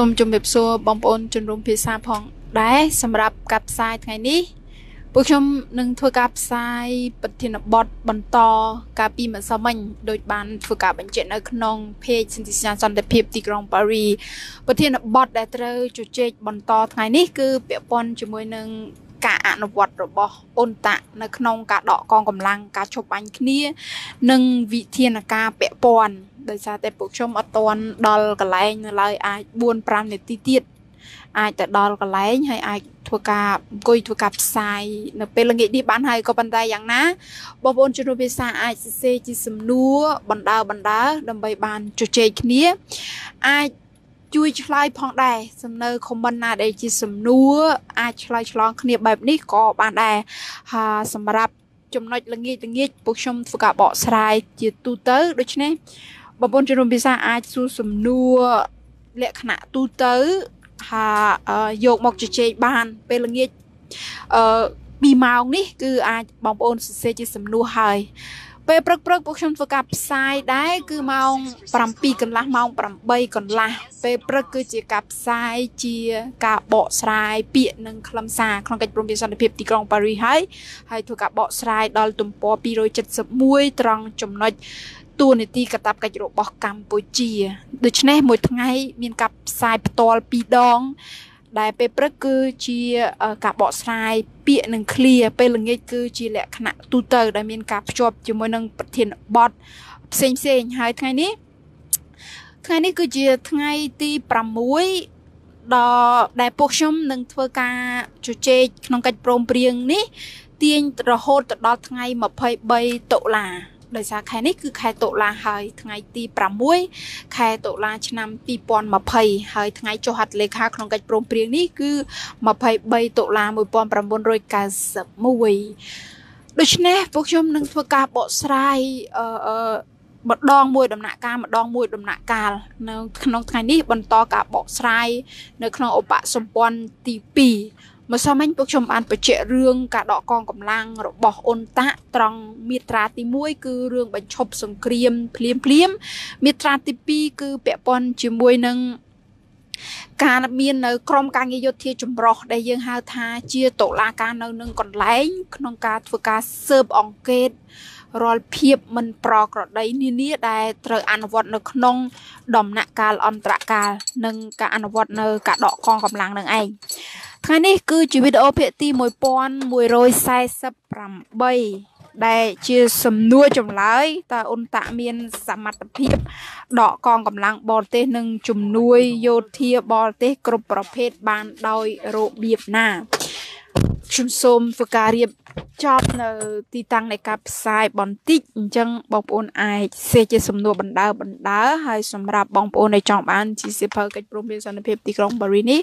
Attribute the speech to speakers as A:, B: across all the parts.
A: សូមជម្រាបសួរបងប្អូនជនរួមភាសាផង ដែរសម្រាប់ការផ្សាយថ្ងៃនេះ ពួកខ្ញុំនឹងធ្វើការផ្សាយប្រធានបទបន្តកាលពីម្សិលមិញដោយបានធ្វើការបញ្ជាក់នៅក្នុង page សន្តិសញ្ញាសន្តិភាពទីក្រុងប៉ារីប្រធានបទដែលត្រូវជជែកបន្តថ្ងៃនេះគឺពាក់ព័ន្ធជាមួយនឹងការអនុវត្តរបស់អ៊ុនតាក់នៅក្នុងការដកកងកម្លាំងការឈប់បាញ់គ្នានិងវិធានការពាក់ព័ន្ធដោយសារតែពួកខ្ញុំអត់ទាន់ដល់កន្លែងនៅឡើយអាច4 5នាទីទៀតអាចទៅដល់កន្លែងហើយអាចធ្វើការអង្គុយធ្វើការផ្សាយនៅ ពេលល្ងាចនេះបានហើយក៏ប៉ុន្តែយ៉ាងណាបងប្អូនជនរួមភាសាអាចសរសេរជាសំណួរបណ្ដើបណ្ដើដើម្បីបានជជែកគ្នាអាចជួយឆ្លើយផងដែរសំណើខមមិនណាដែលជាសំណួរអាចឆ្លើយឆ្លង គ្នាបែបនេះក៏បានដែរហើយសម្រាប់ ចំណុចល្ងាចល្ងាចពួកខ្ញុំធ្វើការបកស្រាយជាទូទៅដូច្នេះបងប្អូនជំនុំភាសាអាចសួរសំណួរលក្ខណៈទូទៅថាយកមកជជែកបានពេលល្ងាចអឺ2ម៉ោងនេះ គឺអាចបងប្អូនសរសេរជាសំណួរហើយពេលព្រឹកព្រឹកពួកខ្ញុំធ្វើការផ្សាយដែរគឺម៉ោង7កន្លះម៉ោង8កន្លះពេលព្រឹកគឺជាការផ្សាយជាការបកស្រាយពាក្យនិងខ្លឹមសារក្នុងកិច្ចព្រមព្រៀងសន្តិភាពទីក្រុងប៉ារីសហើយហើយធ្វើការបកស្រាយដល់ទំព័រ271ត្រង់ចំណុចទួលនីតិកតបកិច្ចរបស់កម្ពុជាដូច្នេះមួយថ្ងៃ មានការផ្សាយផ្ទាល់2ដងដែលពេលព្រឹកគឺជាការបកស្រាយពាក្យនិងឃ្លាពេលល្ងាចគឺជាលក្ខណៈទូទៅ ដែលមាន ការភ្ជាប់ជាមួយនឹងប្រធានបទផ្សេងផ្សេងហើយថ្ងៃនេះថ្ងៃនេះគឺជាថ្ងៃទី6ដល់ដែលពួកខ្ញុំនឹងធ្វើការជជែកក្នុងកិច្ចព្រមព្រៀងនេះ ទាញរហូតដល់ថ្ងៃ23តុលាដោយសារខែនេះគឺខែតុលាហើយថ្ងៃ ទី6ខែតុលា ឆ្នាំ2020ហើយថ្ងៃចុះហត្ថលេខាក្នុងកិច្ចព្រមព្រៀងនេះគឺ23តុលា1991ដូច្នេះពួកខ្ញុំនឹងធ្វើការបកស្រាយអឺម្ដងមួយដំណាក់កាលម្ដងមួយដំណាក់កាលនៅ ក្នុងថ្ងៃនេះបន្តការបកស្រាយនៅក្នុងឧបសម្ព័ន្ធទី2ម្សិលមិញពួកខ្ញុំបានបញ្ជាក់រឿងការដកកងកម្លាំងរបស់អ៊ុនតាក់ត្រង់មាត្រាទី1គឺរឿងបញ្ឈប់សង្គ្រាមភ្លាមភ្លាមមាត្រាទី2គឺពាក់ព័ន្ធជាមួយនឹងការមាននៅក្រមការងារយុធាចម្រោះដែលយើងហៅថាជាតុលាការនៅនឹងកន្លែង ក្នុងការធ្វើការស៊ើបអង្កេតរាល់ភាពមិនប្រក្រតីនានាដែលត្រូវអនុវត្តនៅក្នុងដំណាក់កាលអន្តរកាលនិងការអនុវត្តនៅការដកកងកម្លាំងនឹងឯងថ្ងៃនេះគឺជាវីដេអូភាគទី1148ដែលជាសំណួរចម្លើយតើអ៊ុនតាក់មានសមត្ថភាពដកកងកម្លាំងបរទេសនិងជំនួយយោធាបរទេសគ្រប់ប្រភេទបានដោយរបៀបណាខ្ញុំសូមធ្វើការរៀបចប់នៅ ទីតាំងនៃការផ្សាយបន្តិចអញ្ចឹងបងប្អូនអាចសេជាសំណួរបណ្ដើបណ្ដើ ហើយសម្រាប់បងប្អូនដែលចង់បានជាសៀវភៅកិច្ចព្រមព្រៀងសន្តិភាពទីក្រុងប៉ារីសនេះ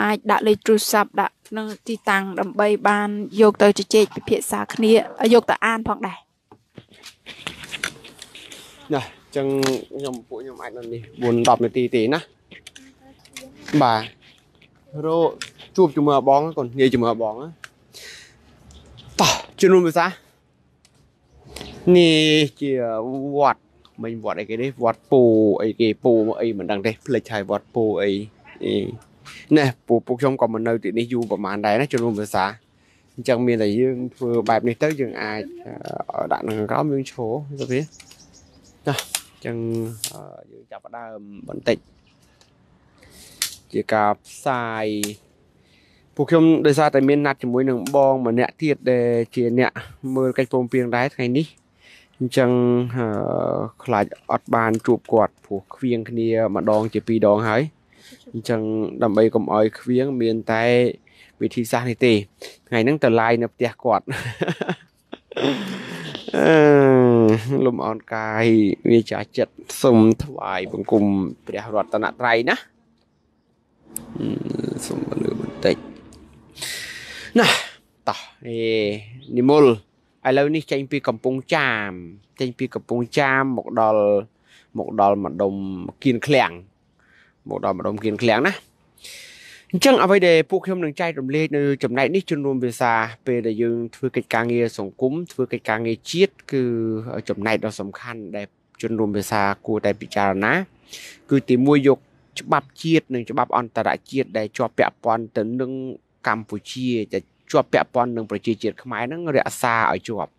A: អាចដាក់លេខទូរស័ព្ទដាក់នៅទីតាំងដើម្បីបានយក ទៅជជែកពិភាក្សាគ្នា យកទៅអានផងដែរ
B: ណាអញ្ចឹងខ្ញុំពួកខ្ញុំអាចនៅនេះ4 10នាទីទេណាបាទរោជួបជាមួយបងកូននិយាយជាមួយបងណាសោះជំនុំភាសានេះជាវត្តមិនវត្តអីគេនេះវត្តពូអីគេពូអីមិនដឹងទេភ្លេចហើយវត្តពូអីណែពូពួកខ្ញុំក៏មិននៅទីនេះយូរប្រហែលដែរណាជំនុំភាសាអញ្ចឹងមានតែយើងធ្វើបែបនេះទៅយើងអាចដាក់នៅក្រោមយើងឈរទៅវាណាអញ្ចឹងយើងចាប់ដើមបន្តិច ជាការផ្សាយពួកខ្ញុំដោយសារតែមានណាត់ជាមួយនឹងបង ម្នាក់ទៀតដែលជាអ្នកមើលកិច្ចព្រមព្រៀងដែរថ្ងៃនេះអញ្ចឹងខ្លាចអត់បានជួបគាត់ព្រោះឃ្វៀងគ្នាម្ដង ជាពីរដងហើយអញ្ចឹងដើម្បីកុំឲ្យឃ្វៀងមានតែ វិធីសាស្ត្រនេះទេថ្ងៃហ្នឹងទៅឡាយនៅផ្ទះគាត់អឺលំអរកាយវាចាចិត្តសុំថ្វាយបង្គំព្រះរតនត្រ័យណាសុំលើបន្តិចណាតោះអេនិមលឥឡូវនេះចេញពីកំពង់ចាមចេញពីកំពង់ចាមមកដល់មកដល់ម្ដុំគៀនឃ្លាំងមកដល់ម្ដុំគៀនឃ្លាំងណាអញ្ចឹងអ្វីដែលពួកខ្ញុំនឹងចែករំលែកនៅចំណែកនេះជំនុំភាសាពេលដែលយើងធ្វើកិច្ចការងារសង្គមធ្វើកិច្ចការងារជាតិគឺចំណែកដ៏សំខាន់ដែលជំនុំភាសាគួរតែពិចារណាគឺទីមួយយកច្បាប់ជាតិនិងច្បាប់អន្តរជាតិដែលជាប់ពាក់ព័ន្ធទៅនឹងកម្ពុជាតែជាប់ពាក់ព័ន្ធនឹងប្រជាជាតិខ្មែរហ្នឹងរក្សាឲ្យជាប់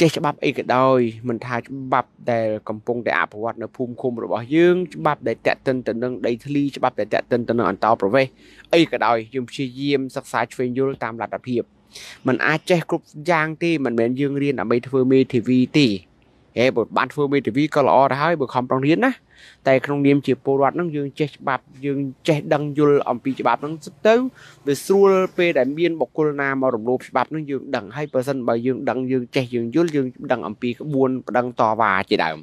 B: ចេះច្បាប់អីក៏ដោយមិនថាច្បាប់ដែលកំពុងតែអភិវឌ្ឍនៅភូមិឃុំរបស់យើងច្បាប់ ដែលតេតិនទៅនឹងដីធ្លីច្បាប់ដែលតេតិនទៅនឹងអន្តរប្រវេសអីក៏ដោយយើងព្យាយាមសិក្សាឆ្វេងយល់តាមលទ្ធភាពมันអាចចេះគ្រប់យ៉ាងទេមិនមែនយើងរៀនដើម្បីធ្វើមេធាវីទេហេបើបានធ្វើមេធាវីក៏ល្អទៅហើយបើខំប្រឹងរៀនណាតែក្នុងនាមជាពលរដ្ឋហ្នឹងយើងចេះច្បាប់យើងចេះដឹងយល់អំពីច្បាប់ហ្នឹងទៅវាស្រួលពេលដែលមានបុគ្គលណាមករំលោភច្បាប់ហ្នឹងយើងដឹងហើយបើសិនបើយើងដឹងយើងចេះយើងយល់យើងដឹងអំពីក្បួនប្តឹងតវ៉ាជាដើម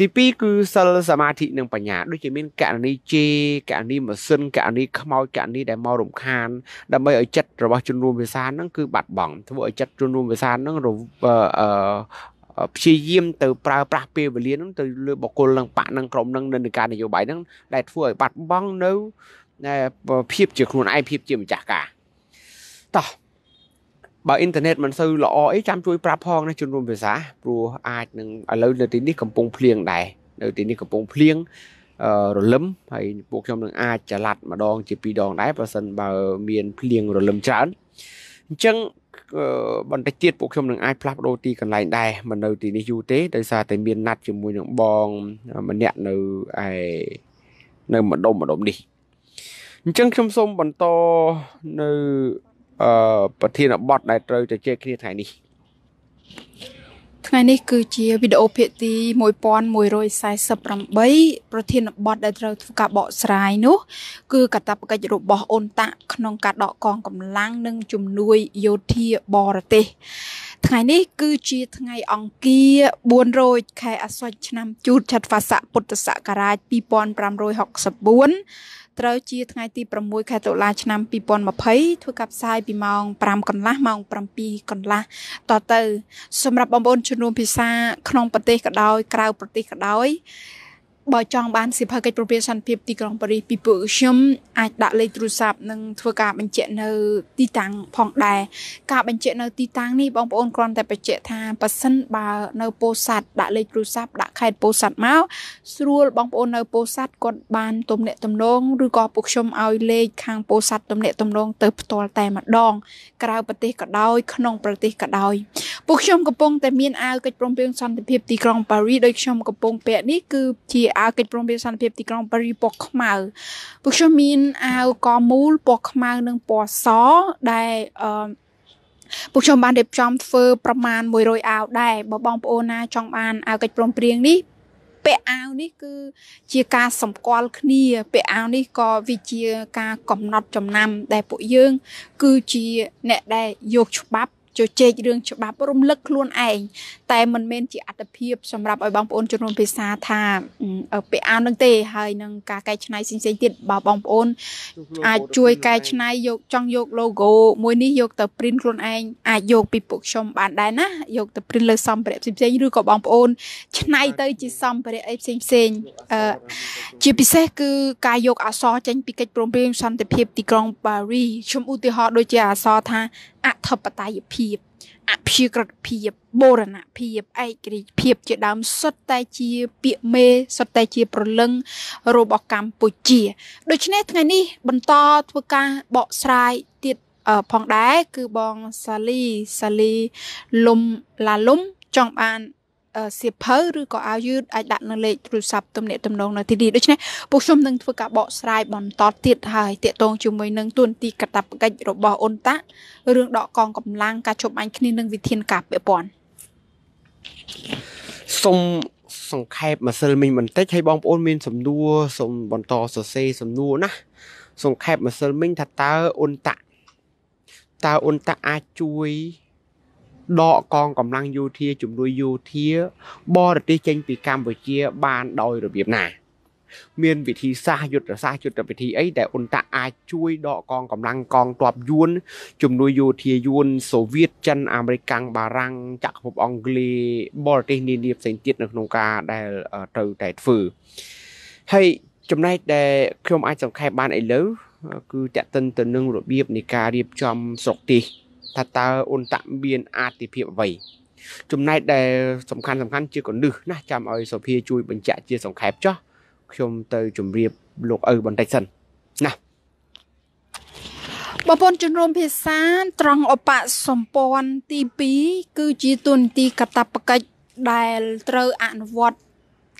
B: ទី2គឺសិលសមាធិនិងបញ្ញាដូចជាមានករណីជេរករណីម៉ាស៊ីនករណីខ្មោចករណីដែលមករំខានដើម្បីឲ្យចិត្តរបស់ជនរួមភាសាហ្នឹងគឺបាត់បង់ធ្វើឲ្យចិត្តជនរួមភាសាហ្នឹងអឺព្យាយាមទៅប្រើប្រាស់ពេលវេលានឹងទៅលើបកគលនឹងបាក់នឹងក្រុមនឹងនិន្នាការនយោបាយនឹងដែលធ្វើឲ្យបាត់បង់នៅភាពជាខ្លួនឯងភាពជាម្ចាស់ការតោះបើអ៊ីនធឺណិតមិនសូវល្អអីចាំជួយប្រាប់ផងណាជំនុំភាសាព្រោះអាចនឹងឥឡូវនៅទីនេះកំពុងភ្លៀងដែរនៅទីនេះកំពុងភ្លៀងរលឹមហើយពួកខ្ញុំនឹងអាចចល័តម្ដង ជាពីរដងដែរបើសិនបើមានភ្លៀងរលឹមច្រើនអញ្ចឹងបន្តិចទៀតពួកខ្ញុំនឹងអាចផ្លាស់ប្ដូរទីកន្លែងដែរមិននៅទីនេះយូរទេដោយសារតែមានណាត់ជាមួយនឹងបងម្នាក់នៅឯនៅម្ដុំម្ដុំនេះអញ្ចឹងខ្ញុំសូមបន្តនៅអឺប្រធានបទដែលត្រូវជជែកគ្នាថ្ងៃនេះ
A: ថ្ងៃនេះគឺជាវីដេអូភាគទី1148ប្រធានបទដែលត្រូវធ្វើការបកស្រាយនោះ គឺកាតព្វកិច្ចរបស់អូនតាក់ក្នុងការដកកងកម្លាំងនិង ជំនួយយោធាបរទេស ថ្ងៃនេះ គឺជាថ្ងៃអង្គារ400ខែអាសត់ឆ្នាំជូតឆត្វាស័កពុទ្ធសករាជ2564ត្រូវជាថ្ងៃទី6ខែតុលាឆ្នាំ2020ធ្វើការផ្សាយពីម៉ោង5កន្លះម៉ោង7កន្លះតទៅ សម្រាប់បងប្អូនជំនុំភាសាក្នុងប្រទេសក៏ដោយក្រៅប្រទេសក៏ដោយបើចង់បានសិភើកិច្ចប្រពៃសន្តិភាពទីក្រុងប៉ារីសពីពួកខ្ញុំអាចដាក់លេខទូរស័ព្ទនិងធ្វើការបញ្ជាក់នៅទីតាំងផងដែរការបញ្ជាក់នៅទីតាំងនេះបងប្អូនគ្រាន់តែបញ្ជាក់ថាប៉ះសិនបើនៅពោធិ៍សាត់ដាក់លេខទូរស័ព្ទដាក់ខេត្តពោធិ៍សាត់មកស្រួលបងប្អូននៅពោធិ៍សាត់គាត់បានទំនាក់ទំនងឬក៏ពួកខ្ញុំឲ្យលេខខាងពោធិ៍សាត់ទំនាក់ទំនងទៅផ្ទាល់តែម្ដង ក្រៅប្រទេសក៏ដោយក្នុងប្រទេសក៏ដោយពួកខ្ញុំកំពុងតែមានអាវកិច្ចព្រមព្រៀងសន្តិភាពទីក្រុងប៉ារីដោយខ្ញុំកំពុងពាក់នេះគឺជាអាវកិច្ចព្រមព្រៀងសន្តិភាពទីក្រុងប៉ារីពណ៌ខ្មៅពួកខ្ញុំមានអាវកមូលពណ៌ខ្មៅនិងពណ៌សដែលអឺពួកខ្ញុំបានរៀបចំធ្វើប្រមាណ100អាវដែរបើបងប្អូនណាចង់បានអាវកិច្ចព្រមព្រៀងនេះពាក់អាវនេះគឺជាការសម្គាល់គ្នាពាក់អាវនេះក៏វាជាការកំណត់ចំណាំដែលពួកយើងគឺជាអ្នកដែលយកច្បាប់ជជែករឿងច្បាប់រំលឹកខ្លួនឯងតែមិនមែនជាអត្តភាពសម្រាប់ឲ្យបងប្អូនជំនាន់ភាសាថាពាក្យអាននឹងទេ ហើយនឹងការកែច្នៃផ្សេងៗទៀតបើបងប្អូនអាចជួយកែច្នៃយកចង់យក logo មួយនេះយកទៅ print ខ្លួនឯងអាចយកពីពួកខ្ញុំបានដែរណា យកទៅ print លើសម្ភារៈផ្សេងៗឬក៏បងប្អូនច្នៃទៅជាសម្ភារៈអីផ្សេងផ្សេងជាពិសេសគឺការយកអសរចេញពីកិច្ចព្រមព្រៀងសន្តិភាពទីក្រុងប៉ារីសខ្ញុំឧទាហរណ៍ដូចជាអសរថាអធិបតេយ្យភាព អភិក្រិតភាពបូរណភាពឯករាជ្យភាពជាដើមសុទ្ធតែជា ពាក្យមេសុទ្ធតែជា ប្រលឹងរបស់កម្ពុជា ដូច្នេះថ្ងៃនេះបន្តធ្វើការបកស្រាយទៀតផងដែរគឺបងសាលីសាលីលុំឡាលុំចង់បានសៀវភៅឬក៏អាវយឺតអាចដាក់នៅលេខទូរស័ព្ទទំនាក់ទំនងនៅទីនេះដូច្នេះពួកខ្ញុំនឹងធ្វើការបកស្រាយបន្តទៀតហើយតាក់ទងជាមួយនឹងទូនទីកតបកិច្ចរបស់អ៊ុនតារឿងដកកងកម្លាំងការជុំអញគ្នានឹងវិធានការពាក់ព័ន្ធ
B: សូមសង្ខេបម្សិលមិញបន្តិចហើយបងប្អូនមានសំណួរសូមបន្តសរសេរសំណួរណាសង្ខេបម្សិលមិញថាតើអ៊ុនតាតើអ៊ុនតាអាចជួយដកកងកម្លាំងយោធាជំនួយយោធា បរទេសចេញ ពីកម្ពុជា បានដោយរបៀបណា មានវិធីសាស្ត្រយុទ្ធសាស្ត្រយុទ្ធវិធីអីដែលអ៊ុនតាក់អាចជួយដកកងកម្លាំងកងទ័ពយួនជំនួយយោធាយួនសូវៀតចិនអាមេរិកបារាំងចក្រភពអង់គ្លេសបរទេសនានាផ្សេងទៀតនៅក្នុងការដែលត្រូវតែធ្វើហើយចំណែកដែលខ្ញុំអាចសង្ខេបបានឥឡូវគឺតកតិនទៅនឹងរបៀបនៃការរៀបចំស្រុកទីថាតើអ៊ុនតាក់មានអាទិភាពអ្វីចំណែកដែលសំខាន់សំខាន់ជាកណ្ឌឹះណាចាំឲ្យសុភាជួយបញ្ជាក់ជាសង្ខេបចោះខ្ញុំទៅ ជម្រាប លោកឪបន្តិចសិនណា
A: បងប្អូនជំនុំភាសាត្រង់អបសម្ព័ន្ធទី2គឺជាទូនទីកតបកិច្ចដែលត្រូវអនុវត្ត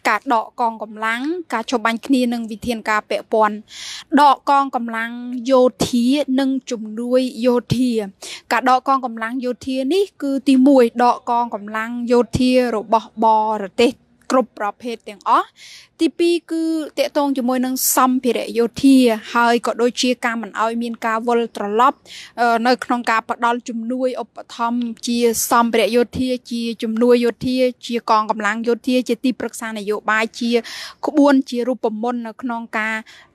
A: ការដកកងកម្លាំង ការចុះបាញ់គ្នានឹងវិធានការពាក់ព័ន្ធដកកងកម្លាំងយោធានិងជំនួយយោធា ការដកកងកម្លាំងយោធានេះគឺទី1ដកកងកម្លាំងយោធារបស់បរទេសគ្រប់ប្រភេទទាំងអស់ទី2គឺតកតងជាមួយនឹងសម្ភារៈយោធា ហើយក៏ដូចជាការមិនអោយមានការវិលត្រឡប់ នៅក្នុងការផ្ដល់ជំនួយឧបត្ថម្ភជាសម្ភារៈយោធាជា ជំនួយយោធាជាកងកម្លាំងយោធាជាទីប្រឹក្សានយោបាយជាក្បួនជារូបមន្តនៅក្នុងការ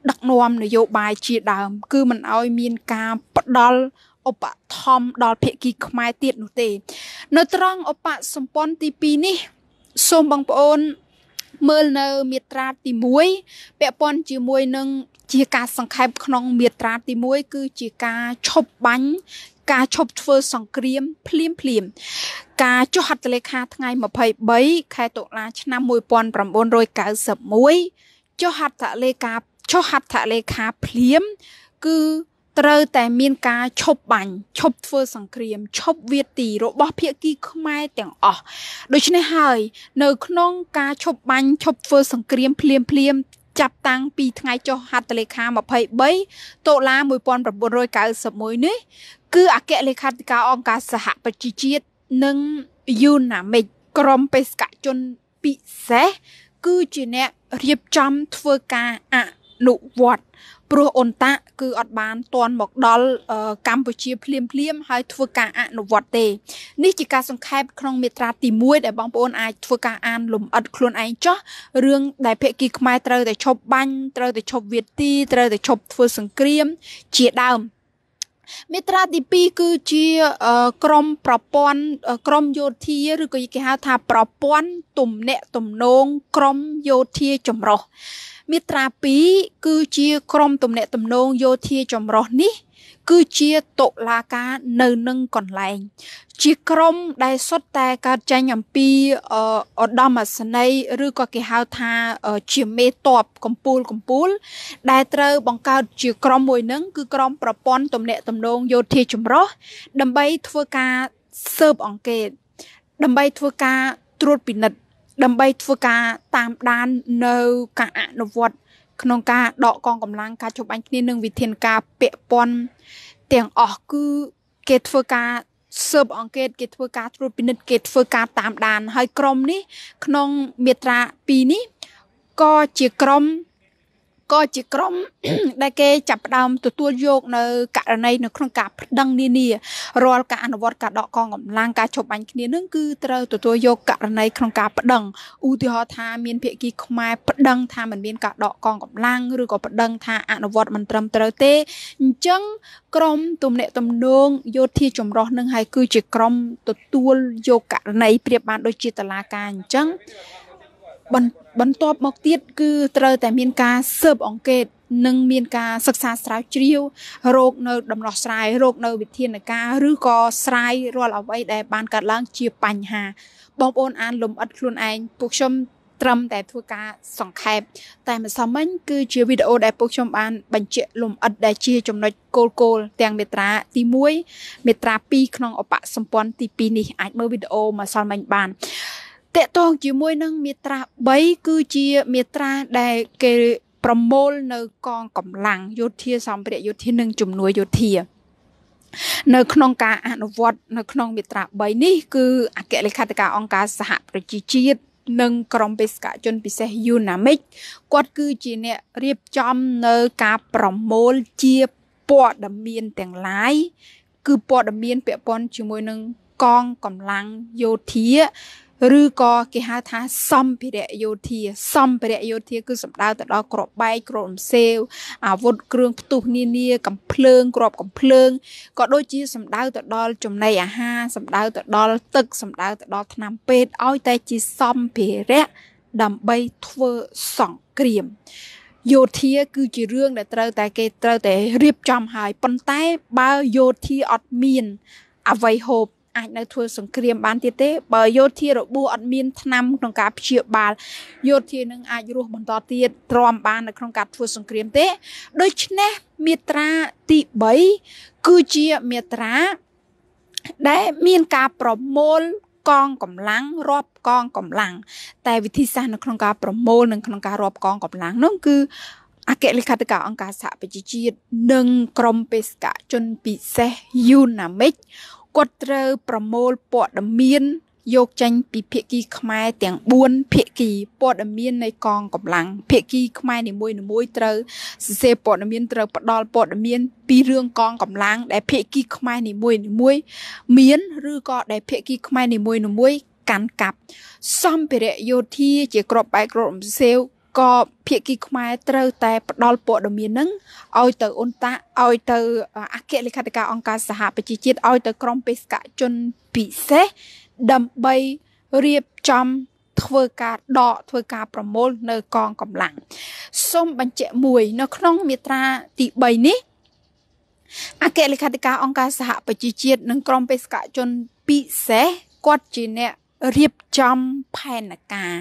A: ដឹកនាំនយោបាយជាដើម គឺមិនអោយមានការផ្ដល់ឧបត្ថម្ភដល់ភៀកគីខ្មែរទៀតនោះទេ នៅត្រង់ឧបសម្ព័ន្ធទី2នេះសូមបងប្អូនមើលនៅមាត្រាទី1ពាក់ព័ន្ធជាមួយនឹងជាការសង្ខេបក្នុងមាត្រាទី1គឺជាការឈប់បាញ់ការឈប់ធ្វើសង្គ្រាម ភ្លាមភ្លាម ការចុះហត្ថលេខាថ្ងៃ23ខែតុលាឆ្នាំ1991ចុះហត្ថលេខាចុះហត្ថលេខាភ្លាមគឺត្រូវតែមានការឈប់បាញ់ឈប់ធ្វើសង្គ្រាមឈប់វាទីរបស់ភៀកគីខ្មែរទាំងអស់ដូច្នេះហើយនៅក្នុងការឈប់បាញ់ឈប់ធ្វើសង្គ្រាមភ្លាមភ្លាមចាប់តាំងពីថ្ងៃចុះហត្ថលេខា23តុលា1991នេះគឺអគ្គលេខាធិការអង្គការសហប្រជាជាតិនិង UNAMIC ក្រុមបេសកជនពិសេសគឺជាអ្នករៀបចំធ្វើការអនុវត្តព្រោះអ៊ុនតាក់គឺអត់បានទាន់មកដល់កម្ពុជាភ្លាមភ្លាមហើយធ្វើការអនុវត្តទេនេះជាការសង្ខេបក្នុងមាត្រាទី1ដែលបងប្អូនអាចធ្វើការអានលំអិតខ្លួនឯងចោះរឿងដែលភាគីខ្មែរត្រូវតែឈប់បាញ់ត្រូវតែឈប់វាទីត្រូវតែឈប់ធ្វើសង្គ្រាមជាដើមមាត្រាទី2គឺជាក្រមប្រព័ន្ធក្រមយោធាឬក៏គេហៅថាប្រព័ន្ធទំនាក់ទំនងក្រមយោធាចម្រុះមាត្រា2គឺជា ក្រមទំនាក់ទំនងយោធាចម្រុះនេះគឺជាតុលាការនៅនឹងកន្លែង ជាក្រមដែលសុទ្ធតែកើតចេញអំពីឧត្តមអាសន័យឬក៏គេហៅថាជាមេតបកម្ពូលកម្ពូល ដែលត្រូវបង្កើតជាក្រមមួយនឹងគឺក្រមប្រព័ន្ធទំនាក់ទំនងយោធាចម្រុះដើម្បីធ្វើការស៊ើបអង្កេត ដើម្បីធ្វើការត្រួតពិនិត្យដើម្បីធ្វើការតាមដាននៅការអនុវត្តក្នុងការដកកងកម្លាំងការជួយអញគ្នានិងវិធានការពាក់ព័ន្ធទាំងអស់គឺគេធ្វើការស៊ើបអង្កេតគេធ្វើការត្រួតពិនិត្យគេធ្វើការតាមដានហើយក្រុមនេះក្នុងមាត្រា2នេះក៏ជាក្រុមក៏ជាក្រុមដែលគេចាប់ផ្ដើមទទួលយកនៅករណីនៅក្នុងការប្តឹងនានារាល់ការអនុវត្តការដកកងកម្លាំងការជប់បាញ់គ្នានឹងគឺត្រូវទទួលយកករណីក្នុងការប្តឹងឧទាហរណ៍ថាមានភាគីខ្មែរប្តឹងថាมันមានការដកកងកម្លាំងឬក៏ប្តឹងថាអនុវត្តមិនត្រឹមត្រូវទេអញ្ចឹងក្រុមទំនាក់ទំនងយោធាចម្រុះនឹងហើយគឺជាក្រុមទទួលយកករណីប្រៀបបានដូចជាតឡាការអញ្ចឹងបន្ទាប់មកទៀតគឺត្រូវតែមានការស៊ើបអង្កេតនឹងមានការសិក្សាស្រាវជ្រាវរោគនៅ ដំណោះស្រាយរោគនៅវិធានការឬក៏ស្រាយរាល់អ្វីដែលបានកើតឡើង ជាបញ្ហា បងប្អូនអាន លំអិតខ្លួនឯងពួកខ្ញុំត្រឹមតែធ្វើការសង្ខេបតែម្សិលមិញគឺជាវីដេអូដែលពួកខ្ញុំបានបញ្ជាក់លំអិតដែលជាចំណុចគោលគោលទាំងមេត្រាទី1មេត្រា2ក្នុងអបសម្ព័ន្ធទី2នេះអាចមើលវីដេអូម្សិលមិញបានតកតងជាមួយនឹងមេត្រា3គឺជាមេត្រាដែលគេប្រមូលនៅកងកម្លាំងយោធាសម្ភារៈយោធានិងជំនួយយោធានៅ ក្នុងការអនុវត្តនៅក្នុងមាត្រា3នេះ គឺអគ្គលេខាធិការអង្គការសហប្រជាជាតិនិងក្រុមបេសកជនពិសេស UNAMIC គាត់គឺជាអ្នករៀបចំនៅការប្រមូលជាព័ត៌មានទាំងឡាយគឺព័ត៌មាន ពាក់ព័ន្ធជាមួយនឹងកងកម្លាំងយោធាឬក៏គេហៅថាសម្ភារៈយោធាសម្ភារៈយោធាគឺសំដៅទៅដល់ក្របបែកក្របរំសេវអាវុធគ្រឿងផ្ទុះនានាកំភ្លើងក្របកំភ្លើងក៏ដូចជាសំដៅទៅដល់ចំណីអាហារសំដៅទៅដល់ទឹកសំដៅទៅដល់ថ្នាំពេទ្យឲ្យតែជាសម្ភារៈដើម្បីធ្វើសង្គ្រាមយោធាគឺជារឿងដែលត្រូវតែគេត្រូវតែរៀបចំហើយប៉ុន្តែបើយោធាអត់មានអ្វីហូបអាចនៅធ្វើសង្គ្រាមបានទៀតទេបើយោធារបួសអត់មានឆ្នាំក្នុងការព្យាបាលយោធានឹងអាចរស់បន្តទៀតទ្រាំបាន នៅក្នុងការធ្វើសង្គ្រាមទេ ដូច្នេះមាត្រាទី3គឺជាមាត្រាដែលមានការប្រមូលកងកម្លាំងរាប់កងកម្លាំងតែ វិធីសាស្ត្រនៅក្នុងការប្រមូលនិងក្នុងការរាប់កងកម្លាំងនោះគឺ អគ្គលេខាធិការអង្គការសហប្រជាជាតិនិងក្រមបេសកជនពិសេស UNAMIC គាត់ត្រូវប្រមូលព័ត៌មានយកចេញពីភៀកគីខ្មែរទាំង4ភៀកគីព័ត៌មាននៃកងកម្លាំងភៀកគីខ្មែរនីមួយនីមួយត្រូវសរសេរព័ត៌មានត្រូវផ្ដល់ព័ត៌មានពីរឿងកងកម្លាំងដែលភៀកគីខ្មែរនីមួយនីមួយមាន ឬក៏ដែលភៀកគីខ្មែរនីមួយនីមួយកាន់កាប់សម្ភារៈយោធាជាក្របបែកក្របអំសាវក៏ភាគីខ្មែរត្រូវតែ ផ្ដល់ព័ត៌មាននឹងឲ្យទៅអ៊ុនតាឲ្យទៅអគ្គលេខាធិការអង្គការសហប្រជាជាតិឲ្យទៅក្រមបេសកជនពិសេសដើម្បីរៀបចំធ្វើការដកធ្វើការប្រមូលនៅកងកម្លាំងសូមបញ្ជាក់មួយ នៅក្នុងមាត្រាទី3នេះអគ្គលេខាធិការអង្គការសហប្រជាជាតិនិងក្រមបេសកជនពិសេសគាត់ជាអ្នករៀបចំផែនការ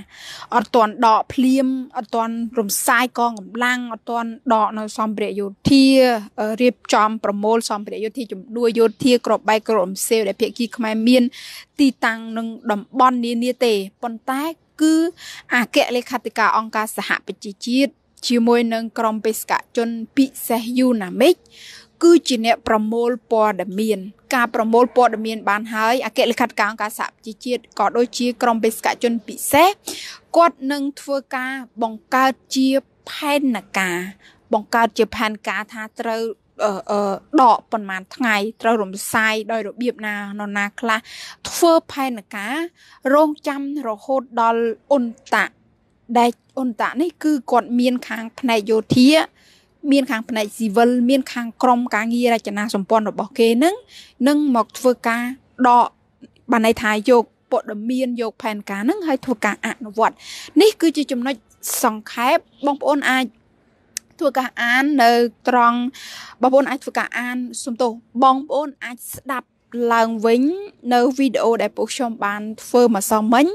A: អត់ទាន់ដកភ្លាមអត់ទាន់រំសាយកងកម្លាំងអត់ទាន់ដកនៅសម្ភារៈយោធារៀបចំប្រមូលសម្ភារៈយោធាជំនួយយោធាក្របបែកក្របសេវដែលភាគីខ្មែរមានទីតាំងនិងតំបន់នានាទេប៉ុន្តែ គឺអគ្គលេខាធិការអង្គការសហប្រជាជាតិជាមួយនឹងក្រមបេសកជនពិសេសយូណាមិចគឺជាអ្នកប្រមូលព័ត៌មានការប្រមូលព័ត៌មានបានហើយអគ្គលេខាធិការអង្គការសហប្រជាជាតិក៏ដូចជា ក្រុមបេសកជនពិសេសគាត់នឹងធ្វើការបង្កើតជាផែនការបង្កើតជាផែនការថាត្រូវអឺដកប្រហែលថ្ងៃត្រូវរំសាយដោយរបៀបណានរណាខ្លះធ្វើផែនការរងចាំរហូតដល់អ៊ុនតាដែលអ៊ុនតានេះគឺគាត់មានខាងផ្នែកយោធាមានខាងផ្នែកស៊ីវិលមាន ខាងក្រមការងាររចនាសម្ព័ន្ធរបស់គេនឹងនឹងមកធ្វើការដកបានន័យថាយកព័ត៌មានយកផែនការនឹងឲ្យធ្វើការអនុវត្តនេះ គឺជាចំណុចសង្ខេបបងប្អូនអាចធ្វើការអាននៅត្រង់បងប្អូនអាចធ្វើការអានសំទោសបងប្អូនអាចស្ដាប់ឡើងវិញ នៅវីដេអូដែលពួកខ្ញុំបានធ្វើម្សិលមិញ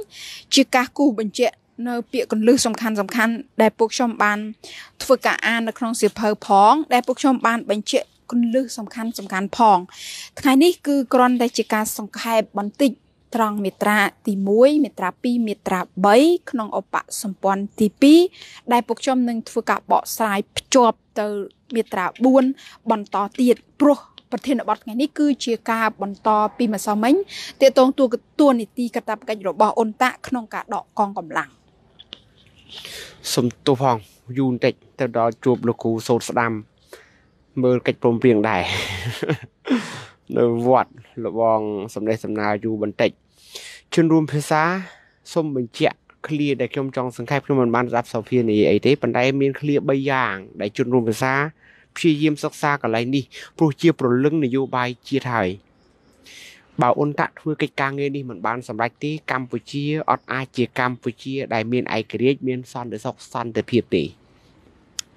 A: ជាការគូសបញ្ជាក់នៅពាក្យកੁੰលឹះសំខាន់សំខាន់ដែលពួកខ្ញុំបានធ្វើការអាននៅក្នុងសៀវភៅផងដែលពួកខ្ញុំបានបញ្ជាក់កੁੰលឹះសំខាន់សំខាន់ផងថ្ងៃនេះគឺគ្រាន់តែជាការ សង្ខេបបន្តិចត្រង់មេត្រាទី1មេត្រា2មេត្រា3ក្នុងឧបសម្ព័ន្ធទី2ដែលពួកខ្ញុំនឹងធ្វើការបកស្រាយភ្ជាប់ទៅមេត្រា4បន្តទៀតព្រោះប្រធានបទថ្ងៃនេះគឺ ជាការបន្តពីម្សិលមិញទាក់ទងតួតួនីតិកតបកិច្ចរបស់អ៊ុនតាក់ក្នុងការដកកងកម្លាំង
B: សុំទោសផងយូរបន្តិចទៅដល់ជួបលោកគ្រូសោតស្ដាំមើលកិច្ចព្រមព្រៀងដែរនៅវត្តលបងសម្លេងសំណាលយូរបន្តិចជនរួមភាសាសូមបញ្ជាក់ clear ដែលខ្ញុំចង់សង្ខេបខ្ញុំមិនបានស្ដាប់សោភានីអីទេប៉ុន្តែមាន clear 3យ៉ាងដែលជនរួមភាសាព្យាយាមសិក្សាកន្លែងនេះ ព្រោះជា ប្រលឹង នយោបាយជាតិហើយបើអ៊ុនតាក់ធ្វើកិច្ចការងារនេះមិនបានសម្រេចទេកម្ពុជាអត់អាចជាកម្ពុជា ដែលមានឯករាជ្យមានសន្តិសុខសន្តិភាពទេ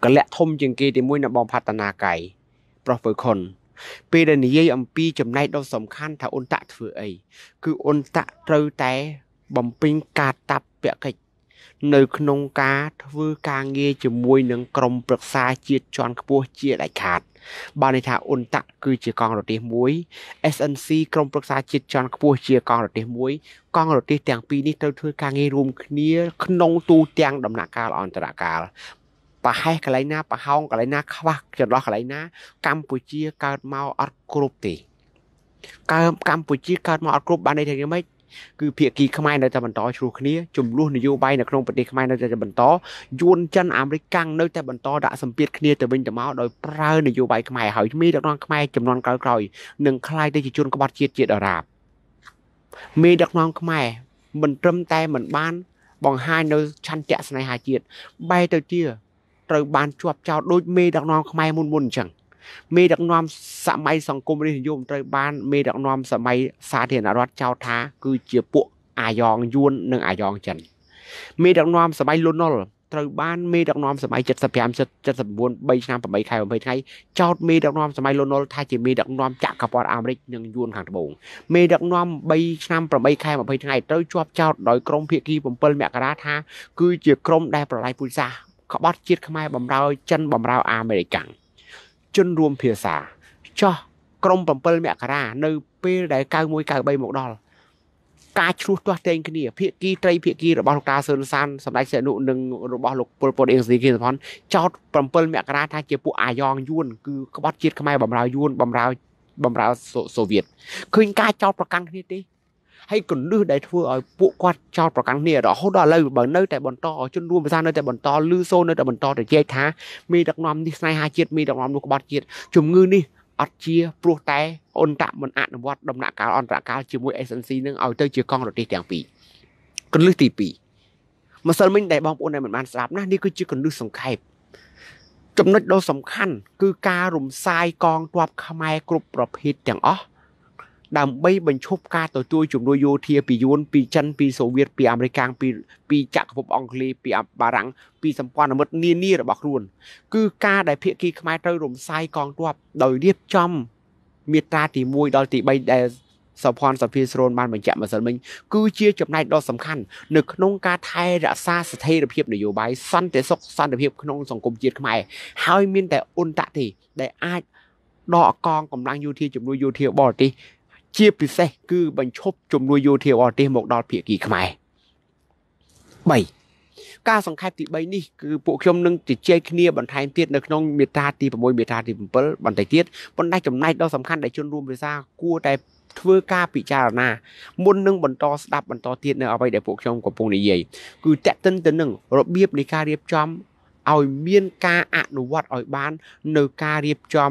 B: កលៈធំជាងគេទីមួយនៅបងផាតនាកៃប្រុសពើខុន ពេលដែលនិយាយអំពីចំណែកដ៏សំខាន់ថាអ៊ុនតាក់ធ្វើអីគឺអ៊ុនតាក់ត្រូវតែបំពេញការតាប់ពកិច្ចនៅក្នុងការធ្វើការងារជាមួយ នឹងក្រមប្រឹក្សាជាតិជាន់ខ្ពស់ជាដាច់ខាតបានន័យថាអ៊ុនតាក់គឺជាកងរទេសមួយ SNC ក្រុមប្រឹក្សាជាតិជាន់ខ្ពស់ជាកងរទេសមួយ កងរទេសទាំងពីរនេះត្រូវធ្វើការងាររួមគ្នា ក្នុងទូទាំងដំណាក់កាលអន្តរកាលប្រហែសកន្លែងណាប្រហោងកន្លែងណា ខ្វះចន្លោះកន្លែងណា កម្ពុជាកើតមកអត់គ្រប់ទេកើកម្ពុជាកើតមកអត់គ្រប់បានន័យថាយ៉ាងម៉េចគឺភាគីខ្មែរនៅតែបន្តឆ្លោះគ្នាចំនួននយោបាយនៅក្នុងប្រទេសខ្មែរនៅតែបន្តយួនចិនអាមេរិកកាំងនៅតែបន្តដាក់សម្ពាធគ្នាទៅវិញទៅមកដោយប្រើនយោបាយខ្មែរហើយមេដឹកនាំខ្មែរចំនួនក្រោយៗនឹងคล้ายទៅជាជនក្បត់ជាតិជាតិអារ៉ាបមេដឹកនាំខ្មែរមិនត្រឹមតែមិនបាន បង្ហាញនៅឆន្ទៈស្នេហាជាតិបែរទៅជាត្រូវបានជាប់ចោតដូចមេដឹកនាំខ្មែរមុនមុនអញ្ចឹងមេដឹកនាំសម័យសង្គមរាស្ត្រនិយមត្រូវបានមេដឹកនាំសម័យសាធារណរដ្ឋចោទថាគឺជាពួកអាយ៉ងយួននិងអាយ៉ងចិនមេដឹកនាំសម័យលន់នល់ត្រូវបានមេដឹកនាំសម័យ75 79 3ឆ្នាំ8ខែ20ថ្ងៃចោតមេដឹកនាំសម័យលន់នល់ថាជាមេដឹកនាំចក្រពត្តិអាមេរិកនិងយួនខាងត្បូងមេដឹកនាំ3ឆ្នាំ8ខែ20ថ្ងៃត្រូវជាប់ចោតដោយក្រុមភៀកគី7មករាថាគឺជាក្រុមដែលប្រឡាយពូជសាសន៍ក្បត់ជាតិខ្មែរបំរើចិនបំរើអាមេរិកាំងជនរួមភាសាចោះក្រុម7មករា នៅពេលដែល9193មកដល់ការឆ្លោះទាស់តែងគ្នាភាគីត្រីភាគីរបស់លោកតាស៊ុនសានសម្ដេចសេនុនិងរបស់លោកពលពតអៀងស៊ីគីសុផុនចោត7មករា ថាជាពួកអាយ៉ងយួនគឺក្បត់ជាតិខ្មែរបម្រើយួនបម្រើបម្រើសូវៀតឃើញការចោតប្រកាន់គ្នាទេហើយគន្លឹះដែលធ្វើឲ្យពួកគាត់ចោតប្រកាន់គ្នារហូតដល់ឥឡូវបើនៅតែបន្តជនរួមភាសានៅតែបន្តលឺសូននៅតែបន្តត្រជែកថាមេដឹកនាំនេះស្នេហាជាតិមេដឹកនាំនោះក្បត់ជាតិជំងឺនេះអត់ជាព្រោះ តែអន្តៈមិនអនុវត្តដំណាក់កាលអន្តរកាលជាមួយ SNC នឹងឲ្យទៅជាកងរទេសទាំងពីរគន្លឹះទី2ម្សិលមិញដែលបងប្អូនដែលមិនបានស្ដាប់ណានេះគឺជាគន្លឹះសង្ខេបចំណុចដ៏សំខាន់ គឺការរំសាយកងទ័ពខ្មែរគ្រប់ប្រភេទទាំងអស់ដើម្បីបញ្ឈប់ការទទួលជំនួយយោធាពីយួនពីចិនពីសូវៀតពីអាមេរិកពីពីចក្រភពអង់គ្លេសពីបារាំងពីសម្ព័ន្ធមិត្តនានារបស់ខ្លួន គឺការដែលភាគីខ្មែរត្រូវរំសាយកងទ័ពដោយរៀបចំមាត្រាទី1ដល់ទី3ដែលសភ័នសភាស្រូនបានបញ្ជាក់ម្សិលមិញគឺជាចំណែកដ៏សំខាន់នៅក្នុងការថែរក្សាស្ថិរភាពនយោបាយសន្តិសុខសន្តិភាពក្នុងសង្គមជាតិខ្មែរហើយមានតែអ៊ុនតាក់ទេដែលអាចដកកងកម្លាំងយោធាជំនួយយោធាបរទេសជាពិសេសគឺបញ្ឈប់ជំនួយយោធាអរទេសមកដល់ភៀកគីខ្មែរ3ការសង្ខេបទី3នេះគឺពួកខ្ញុំនឹងជជែកគ្នាបន្ថែមទៀតនៅក្នុងមេត្រាទី6មេត្រាទី7បន្តិចទៀតប៉ុន្តែចំណែកដ៏សំខាន់ដែលជនរួមភាសាគួរតែធ្វើការពិចារណាមុននឹងបន្តស្ដាប់បន្តទៀតនៅអ្វីដែលពួកខ្ញុំកំពុងនិយាយគឺតេតិនទៅនឹងរបៀបនៃការរៀបចំឲ្យមានការអនុវត្តឲ្យបាននៅការរៀបចំ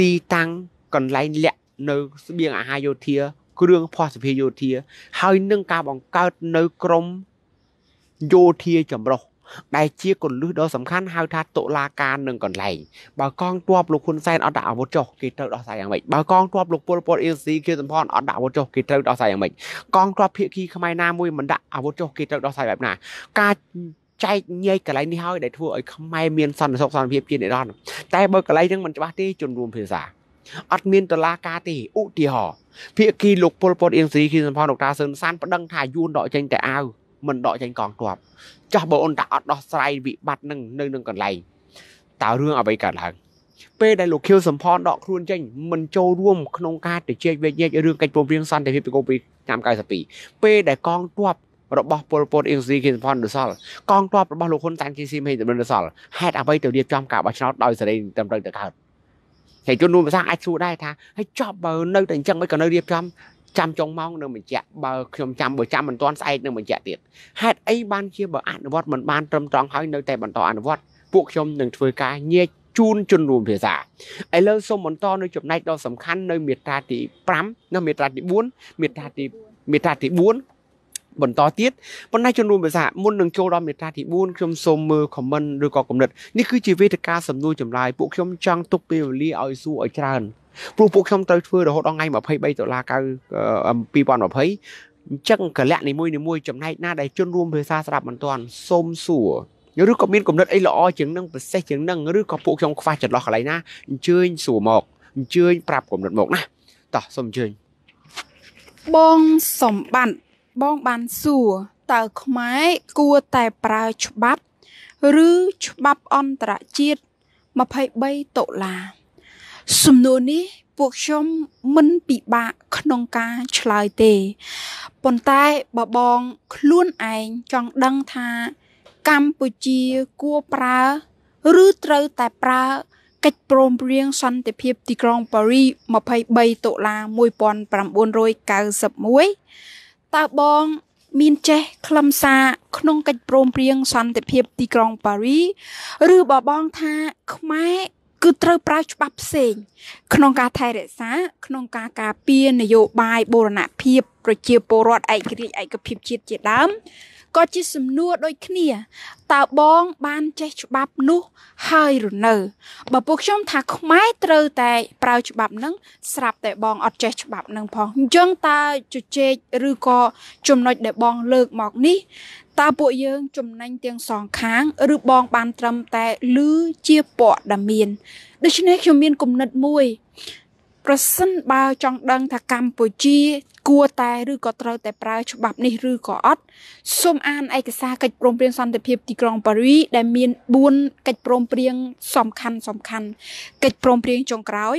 B: ទីតាំងកន្លែងលាក់នៅស្បៀងអាហារយោធា គ្រឿងភស្តុភារយោធា ហើយនឹងការបង្កើតនៅក្រមយោធាចម្រុះដែលជាកលលឹះដ៏សំខាន់ហៅថាតុលាការនឹងកន្លែងបើកងទ័ពលោកហ៊ុនសែនអត់ដាក់អាវុធចុះគេត្រូវដោះស្រាយយ៉ាងម៉េចបើកងទ័ពលោកពលពតអ៊ីស៊ីគេសំផនអត់ដាក់អាវុធចុះគេត្រូវដោះស្រាយយ៉ាងម៉េចកងទ័ពភៀកគីខ្មែរណាមួយមិនដាក់អាវុធចុះគេត្រូវដោះស្រាយបែបណាការចែកញែកកន្លែងនេះហើយដែលធ្វើឲ្យខ្មែរមានសន្តិសុខសន្តិភាពជានិរន្តរ៍តែបើកន្លែងហ្នឹងមិនច្បាស់ទេជនរួមភាសាអត់មានដុល្លារការទេឧទាហរណ៍ភាគីលោកពលពតអៀងសេរីគីសំផនលោកតាស៊ុនសានប្តឹងថាយួនដកចេញតែអាវមិនដកចេញកងទ័ពចាស់បងអូនតាអត់ដោះស្រាយវិបត្តិនឹងនៅនឹងកន្លែងតើរឿងអ្វីកើតឡើងពេលដែលលោកខៀវសំផនដកខ្លួនចេញមិនចូលរួមក្នុងការទៅជែកវែកញែករឿងកិច្ចព្រមព្រៀងសន្តិភាពពីកូពីឆ្នាំ92ពេលដែលកងទ័ពរបស់ពលពតអ៊ីងស៊ីគីសំផនដសល់កងទ័ពរបស់លោកហ៊ុនសែនជីស៊ីមហេងតំណដសល់ហេតុអ្វីទៅរៀបចំការបោះឆ្នោតដោយសេរីត្រឹមត្រូវទៅកើតហើយជនរួមភាសាអាចសួរដែរថាហើយចប់បើ នៅតែអញ្ចឹងមិនក៏នៅរៀបចំចាំចុងម៉ោងនឹងបញ្ជាក់បើខ្ញុំចាំបើចាំមិនទាន់ស្អែកនឹងបញ្ជាក់ទៀតហេតុអីបានជាបើអនុវត្តមិនបានត្រឹមត្រង់ហើយនៅតែបន្តអនុវត្តពួកខ្ញុំនឹងធ្វើការញែកជូនជនរួមភាសាឥឡូវសូមបន្តនៅចំណែកដ៏សំខាន់នៅមាត្រាទី5និងមាត្រាទី4មាត្រាទីមាត្រាទី4បន្តទៀតប៉ុន្តែជំនួនភាសាមុននឹងចូលដល់មេត្រាទី4ខ្ញុំសូមមើល comment ឬក៏គំនិតនេះគឺជាវេទិកាសំណួរចម្លើយពួកខ្ញុំចង់ទុកពេលវេលាឲ្យសួរឲ្យច្រើនព្រោះពួកខ្ញុំត្រូវធ្វើរហូតដល់ថ្ងៃ23ដុល្លារ9 2020អញ្ចឹងកលៈនីមួយនីមួយចំណែកណាដែលជនរួមភាសាស្ដាប់មិនទាន់សូមសួរឬក៏មានគំនិតអីល្អជាងនឹងប្រសេះជាងនឹងឬក៏ពួកខ្ញុំខ្វះចន្លោះកន្លែងណាអញ្ជើញសួរមកអញ្ជើញប្រាប់គំនិតមកណាតោះសូមអញ្ជើញ
A: បងសម្បត្តិបងបានសួរតើខ្មែរគួរតែប្រើច្បាប់ឬច្បាប់អន្តរជាតិ23ដុល្លារសំណួរនេះពួកខ្ញុំមិនពិបាកក្នុងការឆ្លើយទេប៉ុន្តែបើបងខ្លួនឯងចង់ដឹងថា កម្ពុជាគួរប្រើ ឬត្រូវតែប្រើ កិច្ចព្រមព្រៀងសន្តិភាពទីក្រុងប៉ារី23ដុល្លារ1991តើបងមានចេះ ខ្លឹមសារក្នុងកិច្ចព្រមព្រៀងសន្តិភាព ទីក្រុងប៉ារីឬបបងថាខ្មែរគឺត្រូវប្រើច្បាប់ផ្សេង ក្នុងការថែរក្សា ក្នុងការការពារនយោបាយបូរណភាពប្រជាពលរដ្ឋឯករាជ្យឯកភាពជាតិជាដើមក៏ជាសំណួរដូចគ្នាតើបង បានចេះច្បាប់នោះហើយឬនៅបើពួកខ្ញុំថាខ្មែរត្រូវតែប្រើច្បាប់នឹងស្រាប់តែបងអត់ចេះច្បាប់នឹងផងអញ្ចឹងតើជជែកឬក៏ចំណុចដែលបង លើកមកនេះតើពួកយើង ចំណេញទាំងសងខាង ឬបង បាន ត្រឹមតែ លឺជាព័ត៌មានដូច្នេះខ្ញុំមានគំនិតមួយប្រសិនបើចង់ដឹងថាកម្ពុជាគួរតែឬក៏ត្រូវតែប្រើច្បាប់នេះឬក៏អត់សូមអានឯកសារកិច្ចព្រមព្រៀងសន្តិភាពទីក្រុងប៉ារី ដែលមាន4កិច្ចព្រមព្រៀងសំខាន់សំខាន់កិច្ចព្រមព្រៀងចុងក្រោយ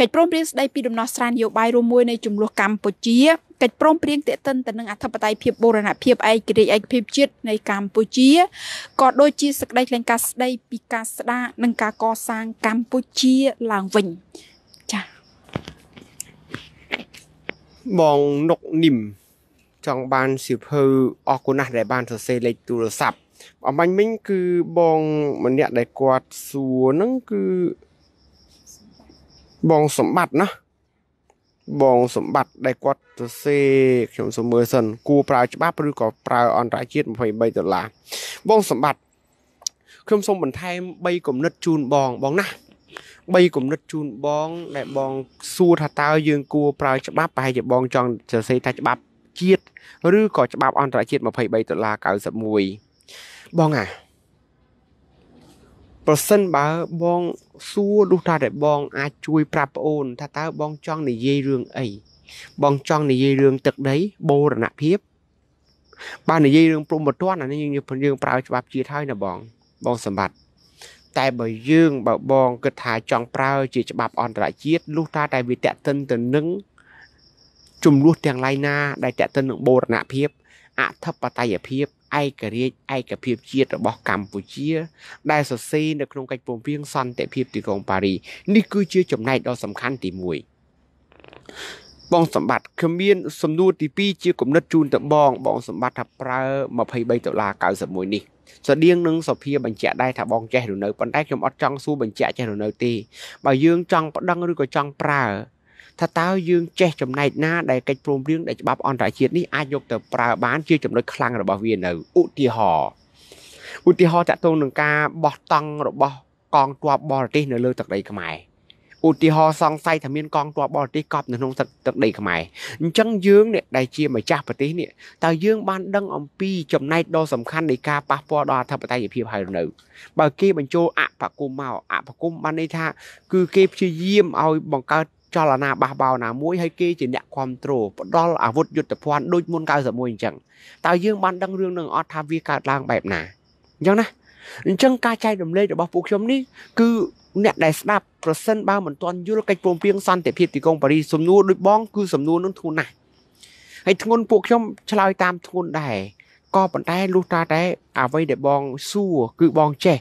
A: កិច្ចព្រមព្រៀងស្តីពីដំណោះស្រាយនយោបាយរួមមួយនៃចំនួនកម្ពុជាកិច្ចព្រមព្រៀងទាក់ទិនទៅនឹងអធិបតេយ្យភាពបូរណភាពឯករាជ្យឯកភាពជាតិនៃកម្ពុជាក៏ដូចជាសេចក្តីថ្លែងការណ៍ស្តីពីការស្ដារនិងការកសាងកម្ពុជាឡើងវិញ
B: បងនុកនិម ចង់បានសៀវភៅអរគុណណាស់ដែលបានសរសេរលេខទូរស័ព្ទអំបញ្ញមិញគឺបងម្នាក់ដែលគាត់សួរហ្នឹងគឺបងសម្បត្តិណាបងសម្បត្តិដែលគាត់សរសេរខ្ញុំសូមមើលសិនគួរប្រើច្បាប់ឬក៏ប្រើអន្តរជាតិ23ដុល្លារបងសម្បត្តិខ្ញុំសូមបន្ថែម3គំនិតជូនបងបងណា3គំនិតជូនបង ដែលបងសួរថាតើយើងគួរ ប្រើច្បាប់ប្រហែលជាបងចង់សរសេរថាច្បាប់ជាតិឬក៏ច្បាប់អន្តរជាតិ23ដុល្លារ91បងអាប្រសិនបើបងសួរដូចថាដែលបង អាចជួយប្រាប់ប្អូនថាតើបងចង់និយាយរឿងអីបងចង់និយាយរឿងទឹកដី បូរណភាពបើនិយាយរឿងព្រំប្រទានអានេះយើងយើងប្រើច្បាប់ជាតិហើយណាបងបងសម្បត្តិតែបើយើងបើបងគិតថាចង់ប្រើជា ច្បាប់អន្តរជាតិលុះត្រាតែវាតេតិនទៅនឹងចំនួនទាំងឡាយណាដែលតេតិននឹងបូរណភាពអធិបតេយ្យភាពឯករាជ្យឯកភាពជាតិរបស់កម្ពុជា ដែលសរសេរនៅក្នុងកិច្ចព្រមព្រៀងសន្តិភាពទីក្រុងប៉ារីនេះគឺជាចំណែកដ៏សំខាន់ទី1បងសម្បត្តិគ្មាន សំណួរទី2ជាគណិតជូនតបងបងសម្បត្តិថាប្រើ23ដុល្លារ91នេះស្រដៀងនឹងសុភាបញ្ជាក់ដែរថាបងចេះឬនៅប៉ុន្តែខ្ញុំអត់ចង់សួរបញ្ជាក់ចេះឬនៅទេបើយើងចង់ប្តឹងឬក៏ចង់ប្រើថាតើយើងចេះចំណែកណាដែលកិច្ចព្រមព្រៀងដែលច្បាប់អន្តរជាតិនេះអាចយកទៅប្រើបានជាចំណុចខ្លាំងរបស់វានៅឧទាហរណ៍ឧទាហរណ៍តាក់ទងនឹងការបោះតង់របស់កងទ័ពបរទេសនៅលើទឹកដីខ្មែរឧទាហរណ៍សង្ស័យថាមានកងទ័ពបរទេសកប់នៅក្នុងទឹកដីខ្មែរអញ្ចឹងយើងនេះដែលជាម្ចាស់ប្រទេសនេះតើយើងបានដឹងអំពីចំណែកដ៏សំខាន់នៃការប៉ះពាល់ដល់អធិបតេយ្យភាពហើយឬនៅ បើគេបញ្ចូលអបគមមកអបគមបានន័យថាគឺគេព្យាយាមឲ្យបង្កើតចលនាបះបោណាមួយហើយគេជាអ្នកគ្រប់គ្រងផ្ដល់អាវុធយុទ្ធភ័ណ្ឌដូចមុន91អញ្ចឹងតើយើងបានដឹងរឿងនឹងអត់ថាវាកើតឡើងបែបណាអញ្ចឹងណាអញ្ចឹងការចែករំលែករបស់ពួកខ្ញុំនេះគឺអ្នកដែលស្ដាប់ប្រសិនបើមិនទាន់យល់កិច្ចព្រមព្រៀងសន្តិភាពទីក្រុងប៉ារីសសំណួរដូចបង គឺសំណួរនឹងធ្ងន់ណាស់ហើយធ្ងន់ពួកខ្ញុំឆ្លើយតាមធ្ងន់ដែរក៏ប៉ុន្តែលុះត្រាតែអ្វីដែលបងសួរគឺបងចេះ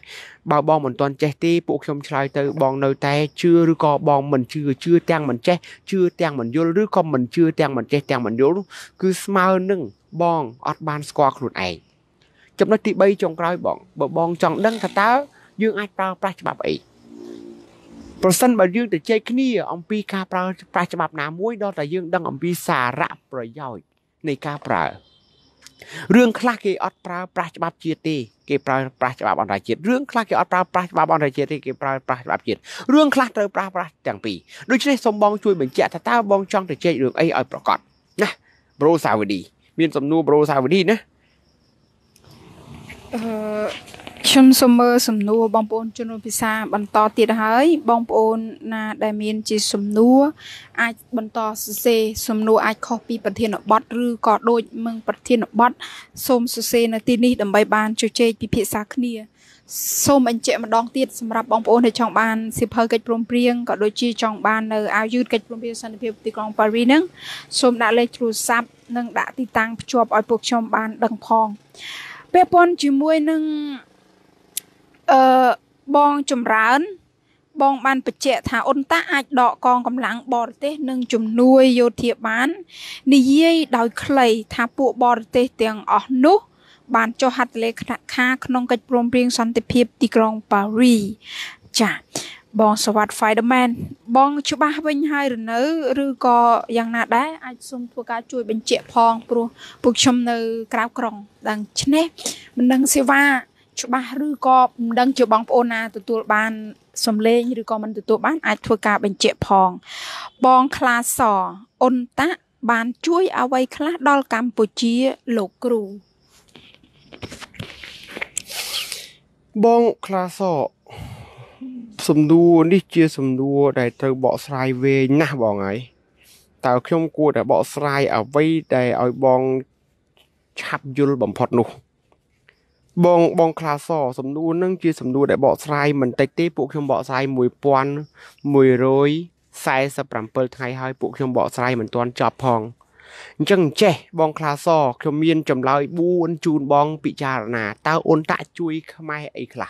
B: បើបងមិនទាន់ចេះទេពួកខ្ញុំឆ្លើយទៅបង នៅតែជឿឬក៏បងមិនជឿជឿទាំងមិនចេះជឿទាំងមិនយល់ឬក៏មិនជឿទាំងមិនចេះទាំងមិនយល់គឺស្មើនឹងបងអត់បានស្គាល់ខ្លួនឯងចំណុចទី3ចុងក្រោយបងបើបងចង់ដឹងថាតើយើងអាចប្រើប្រាស់ច្បាប់អីប្រសិនបើយើងទៅជែកគ្នាអំពីការប្រើប្រាស់ច្បាប់ណាមួយដល់តែយើងដឹងអំពីសារៈប្រយោជន៍នៃការប្រើរឿងខ្លះគេអត់ប្រើប្រាស់ច្បាប់ជាតិទេគេប្រើប្រាស់ច្បាប់អន្តរជាតិរឿងខ្លះគេអត់ប្រើប្រាស់ច្បាប់អន្តរជាតិទេគេប្រើប្រាស់ច្បាប់ជាតិរឿងខ្លះត្រូវប្រើប្រាស់ទាំងពីរដូច្នេះសូមបងជួយបញ្ជាក់ថាតើបងចង់ទៅជែករឿងអីឲ្យប្រកបណាប្រូសាវឌីមានសំណួរប្រូសាវឌីណា
A: អឺខ្ញុំសូមមើលសំណួរបងប្អូនជនរួមភាសា បន្តទៀតហើយ បងប្អូនណាដែលមានជាសំណួរអាចបន្តសរសេរសំណួរអាចខុសពីប្រធានបទឬក៏ដូចមិនប្រធានបទសូមសរសេរនៅទីនេះដើម្បីបានជជែកពិភាក្សាគ្នាសូមអញ្ជើញម្ដងទៀតសម្រាប់បងប្អូនដែលចង់បានសិភើកិច្ចព្រមព្រៀងក៏ដូចជាចង់បាននៅអាវយឺតកិច្ចព្រមព្រៀងសន្តិភាពទីក្រុងប៉ារីហ្នឹងសូមដាក់លេខទូរស័ព្ទនិងដាក់ទីតាំងភ្ជាប់ឲ្យពួកខ្ញុំបានដឹងផងពាក់ព័ន្ធជាមួយនឹងអឺបងចម្រើន បងបានបញ្ជាក់ថាអ៊ុនតាអាចដកកងកម្លាំងបរទេសនិងជំនួយយោធាបាននិយាយដោយខ្លីថាពួកបរទេសទាំងអស់នោះបានចុះហត្ថលេខាក្នុងកិច្ចព្រមព្រៀងសន្តិភាពទីក្រុងប៉ារីចាបងសវត្ត Fireman បងច្បាស់វិញហើយឬនៅ ឬក៏យ៉ាងណាដែរអាចសូមធ្វើការជួយបញ្ជាក់ផងព្រោះពួកខ្ញុំនៅក្រៅក្រុងដឹងឈ្នេះមិនដឹងសេវាច្បាស់ឬក៏មិនដឹងជាបងប្អូនណាទទួលបាន សំលេងឬក៏មិនទទួលបានអាចធ្វើការបញ្ជាក់ផង បងខ្លាសអ៊ុនតាបានជួយ អ្វី ខ្លះដល់កម្ពុជាលោកគ្រូ
B: បងខ្លាសសំណួរនេះជាសំណួរដែលត្រូវបកស្រាយវែងណាស់បងហើយតើខ្ញុំគួរតែបកស្រាយអ្វីដែលឲ្យបងឆាប់យល់បំផុតនោះ បងបងខ្លាសសំណួរនឹងជាសំណួរដែលបកស្រាយមិនតិចទេពួកខ្ញុំបកស្រាយ1147ថ្ងៃហើយពួកខ្ញុំបកស្រាយមិនទាន់ចប់ផងអញ្ចឹងចេះបងខ្លាស ខ្ញុំមានចម្លើយ4ជូនបងពិចារណាតើអូនតាក់ជួយខ្មែរអីខ្លះ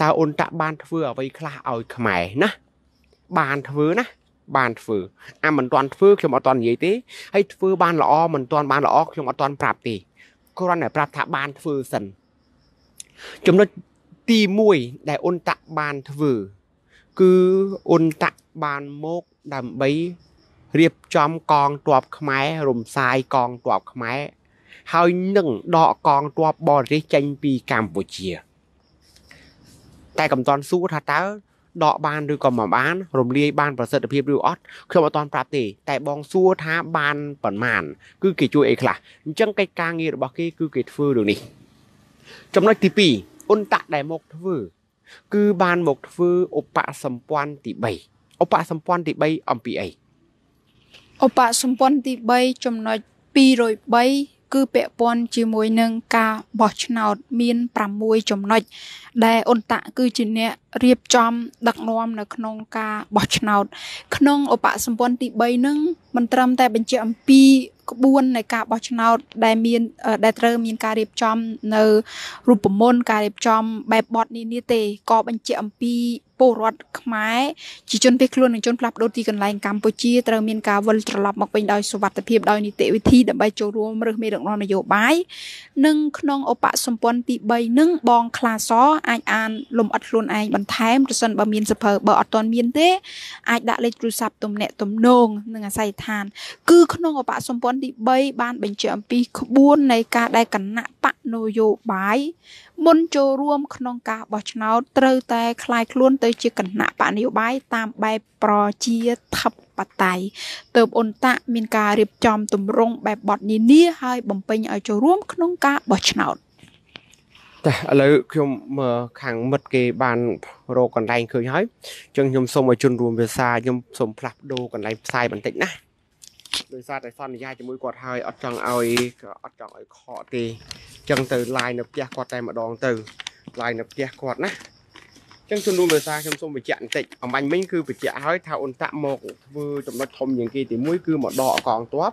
B: តើអូនតាក់បានធ្វើអ្វីខ្លះឲ្យខ្មែរណាបានធ្វើណា បានធ្វើអាមិនទាន់ធ្វើខ្ញុំអត់ទាន់និយាយទេហើយធ្វើបានល្អមិនទាន់បានល្អខ្ញុំអត់ទាន់ប្រាប់ទេគ្រាន់តែប្រាប់ថាបានធ្វើសិនចំណុចទី1ដែលអ៊ុនតាក់បានធ្វើ គឺអ៊ុនតាក់បានមកដើម្បីរៀបចំកងទ័ពខ្មែររំសាយកងទ័ពខ្មែរហើយនឹងដកកងទ័ពបរទេសចេញពីកម្ពុជាតែកំតាន់សួរថាតើដកបានឬក៏មិនបានរំលាយបាន ប្រសិទ្ធភាពឬអត់ខ្ញុំអត់ទាន់ប្រាប់ទេ តែបងសួរថាបានប៉ុន្មានគឺគេជួយអីខ្លះអញ្ចឹងកិច្ចការងាររបស់គេគឺគេធ្វើដូចនេះចំណុចទី2អ៊ុនតាក់ដែលមកធ្វើគឺបានមកធ្វើឧបសម្ព័ន្ធទី3ឧបសម្ព័ន្ធទី3អំពីអី
A: ឧបសម្ព័ន្ធទី3ចំណុច203គឺពាក់ព័ន្ធជាមួយនឹងការបោះឆ្នោត មាន6ចំណុចដែលអ៊ុនតាក់គឺជាអ្នករៀបចំដឹកនាំនៅក្នុងការបោះឆ្នោត ក្នុងឧបសម្ព័ន្ធទី3នឹងមិនត្រឹមតែបញ្ជាអំពីក្បួននៃការបោះឆ្នោត ដែលមានដែលត្រូវមាន ការរៀបចំ នៅរូបមន្តការរៀបចំបែបបទនេះនេះទេក៏បញ្ជា អំពីពលរដ្ឋខ្មែរជាជនភៀសខ្លួននិងជនផ្លាស់ប្ដូរទីកន្លែងកម្ពុជាត្រូវមានការវិលត្រឡប់មកវិញដោយសុវត្ថិភាពដោយនីតិវិធីដើម្បីចូលរួមឬមេដឹកនាំនយោបាយនិងក្នុងឧបសម្ព័ន្ធទី3នឹងបងខ្លាសអាចអានលំអិតខ្លួនឯងបន្បន្ថែមប្រសិនបើមានសភៅបើអត់ទាន់មានទេអាចដាក់លេខទូរស័ព្ទទំនាក់ទំនងនឹងអាស័យដ្ឋាន គឺក្នុងអបអសម្ព័ន្ធទី3បានបញ្ជាក់អំពីក្បួននៃការដែលគណៈបកនយោបាយមុនចូលរួម ក្នុងការបោះឆ្នោតត្រូវតែคลายខ្លួនទៅជាគណៈបកនយោបាយតាមបែបប្រជាធិបបត័យទៅអ៊ុនតាក់មានការរៀបចំទម្រង់បែបបទនានាហើយបំពេញឲ្យចូលរួមក្នុងការបោះឆ្នោត។
B: តែឥឡូវខ្ញុំខាងមិត្តគេបានរកកន្លែងឃើញហើយអញ្ចឹងខ្ញុំសូមឲ្យជន់រួមវាសាខ្ញុំសូមផ្លាស់ប្ដូរកន្លែងផ្សាយបន្តិចណាដោយសារតែសន្យាជាមួយគាត់ហើយអត់ចង់ឲ្យអត់ចង់ឲ្យខកទេអញ្ចឹងទៅ line នៅផ្ទះគាត់តែម្ដងទៅ line នៅផ្ទះគាត់ណាអញ្ចឹងជន់រួមវាសាខ្ញុំសូមបញ្ជាក់បន្តិចអំបញ្ញមិញគឺបញ្ជាក់ហើយថាអ៊ុនតាក់មកធ្វើចំណុចធំជាងគេទី1គឺមកដកកងទ័ព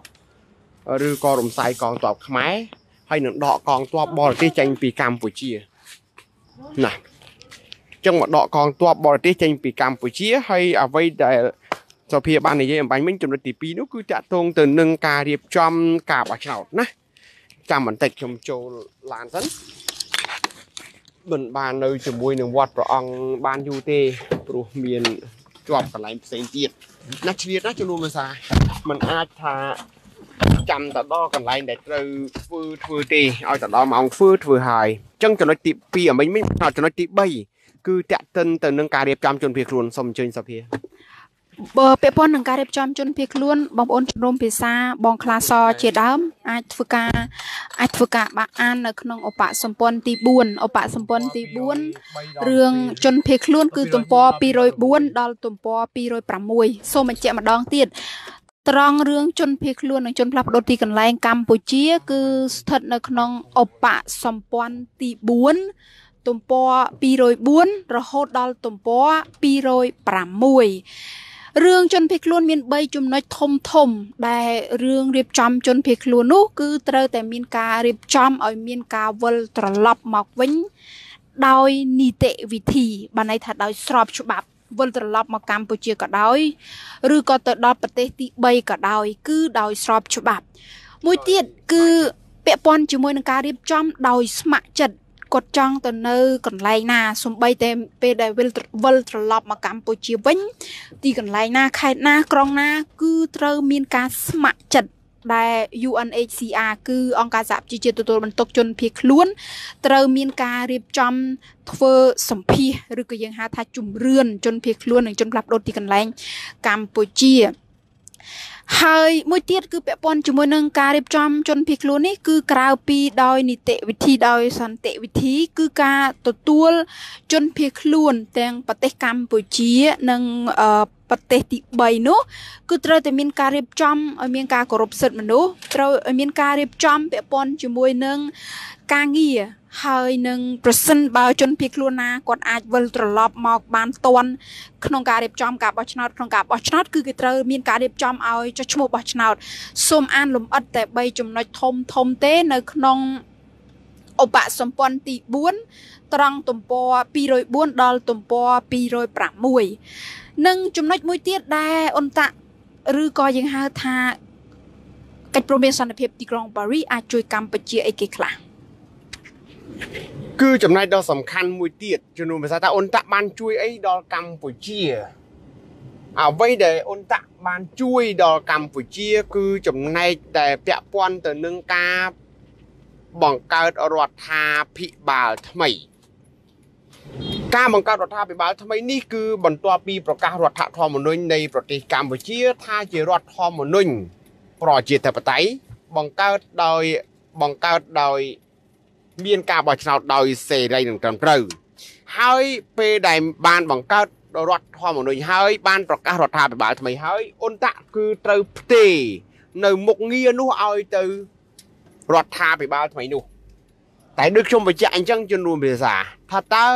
B: ឬក៏រំសាយកងទ័ពខ្មែរហើយនឹងដកកងទ័ពបរទេសចេញពីកម្ពុជាណាចឹងមកដកកងទ័ពបរទេសចេញពីកម្ពុជាហើយអ្វីដែលសភាបាននិយាយអំបញ្ញមិញចំណុចទី2នោះ គឺតាក់ទងទៅនឹងការរៀបចំការបោះឆ្នោតណា ចាំបន្តិចខ្ញុំចូលឡានសិនមិនបាននៅជាមួយនឹងវត្តព្រះអង្គបានយូរទេព្រោះមានជាប់កន្លែងផ្សេងទៀតណាស់ឆ្លៀតណាស់ចំនួនភាសាมันអាចថាចាំតដល់កន្លែង ដែលត្រូវធ្វើធ្វើទេឲ្យតដល់ម៉ោងធ្វើធ្វើហើយអញ្ចឹងចំណុចទី2អមិញមិញចំណុចទី3គឺតាក់ទិនទៅនឹងការរៀបចំជនភៀសខ្លួនសូមអញ្ជើញសភា
A: បើពាក់ព័ន្ធនឹងការរៀបចំជនភៀសខ្លួនបងប្អូនជំនុំភាសាបងខ្លាសជាដើមអាចធ្វើការអាចធ្វើការបាក់អាននៅក្នុងឧបសម្ព័ន្ធទី4ឧបសម្ព័ន្ធទី4រឿងជនភៀសខ្លួនគឺទំព័រ204ដល់ទំព័រ206សូមបញ្ជាក់ម្ដងទៀតត្រង់រឿងជនភៀសខ្លួននិងជនផ្លាស់ប្ដូរទីកន្លែងកម្ពុជាគឺស្ថិតនៅក្នុងអបសម្ព័ន្ធទី4ទំព័រ204រហូតដល់ទំព័រ206រឿងជនភៀសខ្លួន មាន3ចំណុចធំធំដែលរឿងរៀបចំជនភៀសខ្លួននោះគឺត្រូវតែមានការរៀបចំឲ្យមាន ការវិលត្រឡប់មកវិញ ដោយនីតិវិធីបានន័យថាដោយស្របច្បាប់វិលត្រឡប់មកកម្ពុជាក៏ដោយឬក៏ទៅដល់ប្រទេសទី3ក៏ដោយគឺដោយស្របច្បាប់មួយទៀតគឺពាក់ព័ន្ធជាមួយនឹងការរៀបចំដោយស្ម័គ្រចិត្តគាត់ចង់ទៅនៅកន្លែងណាសំបីតែពេលដែលវិលវិលត្រឡប់មកកម្ពុជាវិញទីកន្លែងណាខេត្តណាក្រុងណាគឺត្រូវមានការស្ម័គ្រចិត្តដែល UNHCR គឺ អង្គការសហប្រជាជាតិទទួលបន្ទុកជនភៀសខ្លួន ត្រូវមានការរៀបចំធ្វើសម្ភាសឬក៏យើងហៅថាជំរឿនជនភៀសខ្លួននិងជនផ្លាស់ប្ដូរទីកន្លែងកម្ពុជាហើយមួយទៀតគឺពាក់ព័ន្ធជាមួយនឹងការរៀបចំ ជនភៀសខ្លួននេះគឺក្រៅពីដោយនីតិវិធីដោយសន្តិវិធី គឺការទទួលជនភៀសខ្លួនទាំងប្រទេសកម្ពុជានិងប្រទេសទី3នោះគឺត្រូវតែមានការរៀបចំឲ្យមានការគោរពសិទ្ធិមនុស្សត្រូវឲ្យមានការរៀបចំពាក់ព័ន្ធជាមួយនឹងការងារហើយនឹងប្រសិនបើជនភៀសខ្លួនណាគាត់អាចវិលត្រឡប់មកបានទាន់ក្នុងការរៀបចំការបោះឆ្នោតក្នុងការបោះឆ្នោតគឺគេត្រូវ មានការរៀបចំឲ្យចុះឈ្មោះបោះឆ្នោតសូមអានលំអិតតែ3ចំណុចធំធំទេ នៅ ក្នុងឧបសម្ព័ន្ធទី4ត្រង់ទំព័រ204ដល់ទំព័រ206និងចំណុចមួយទៀតដែលអ៊ុនតាក់ឬក៏យើងហៅថាកិច្ចព្រមព្រៀងសន្តិភាពទីក្រុងប៉ារីសអាចជួយកម្ពុជាអីគេខ្លះ។
B: គឺចំណែកដ៏សំខាន់មួយទៀតជំនួសភាសាថាអ៊ុនតាក់បានជួយអី ដល់កម្ពុជាអ្វីដែលអ៊ុនតាក់បានជួយដល់កម្ពុជា គឺចំណែកដែលពាក់ព័ន្ធទៅនឹងការ បង្កើតរដ្ឋាភិបាលថ្មី ការបង្កើតរដ្ឋាភិបាលថ្មីនេះគឺបន្ទាប់ពីប្រកាសរដ្ឋធម្មនុញ្ញនៃ ប្រទេសកម្ពុជា ថាជារដ្ឋធម្មនុញ្ញប្រជាធិបតេយ្យបង្កើតដោយបង្កើតដោយមានការបោះឆ្នោតដោយសេរីនិងត្រឹមត្រូវហើយពេលដែលបានបង្កើតរដ្ឋធម្មនុញ្ញហើយ បានប្រកាសរដ្ឋាភិបាលថ្មីហើយអ៊ុនតាក់គឺត្រូវផ្ទេរនៅមុខងារនោះឲ្យទៅរដ្ឋាភិបាលថ្មីនោះតែដូចខ្ញុំបញ្ជាក់អញ្ចឹងជំនួមភាសាថាតើ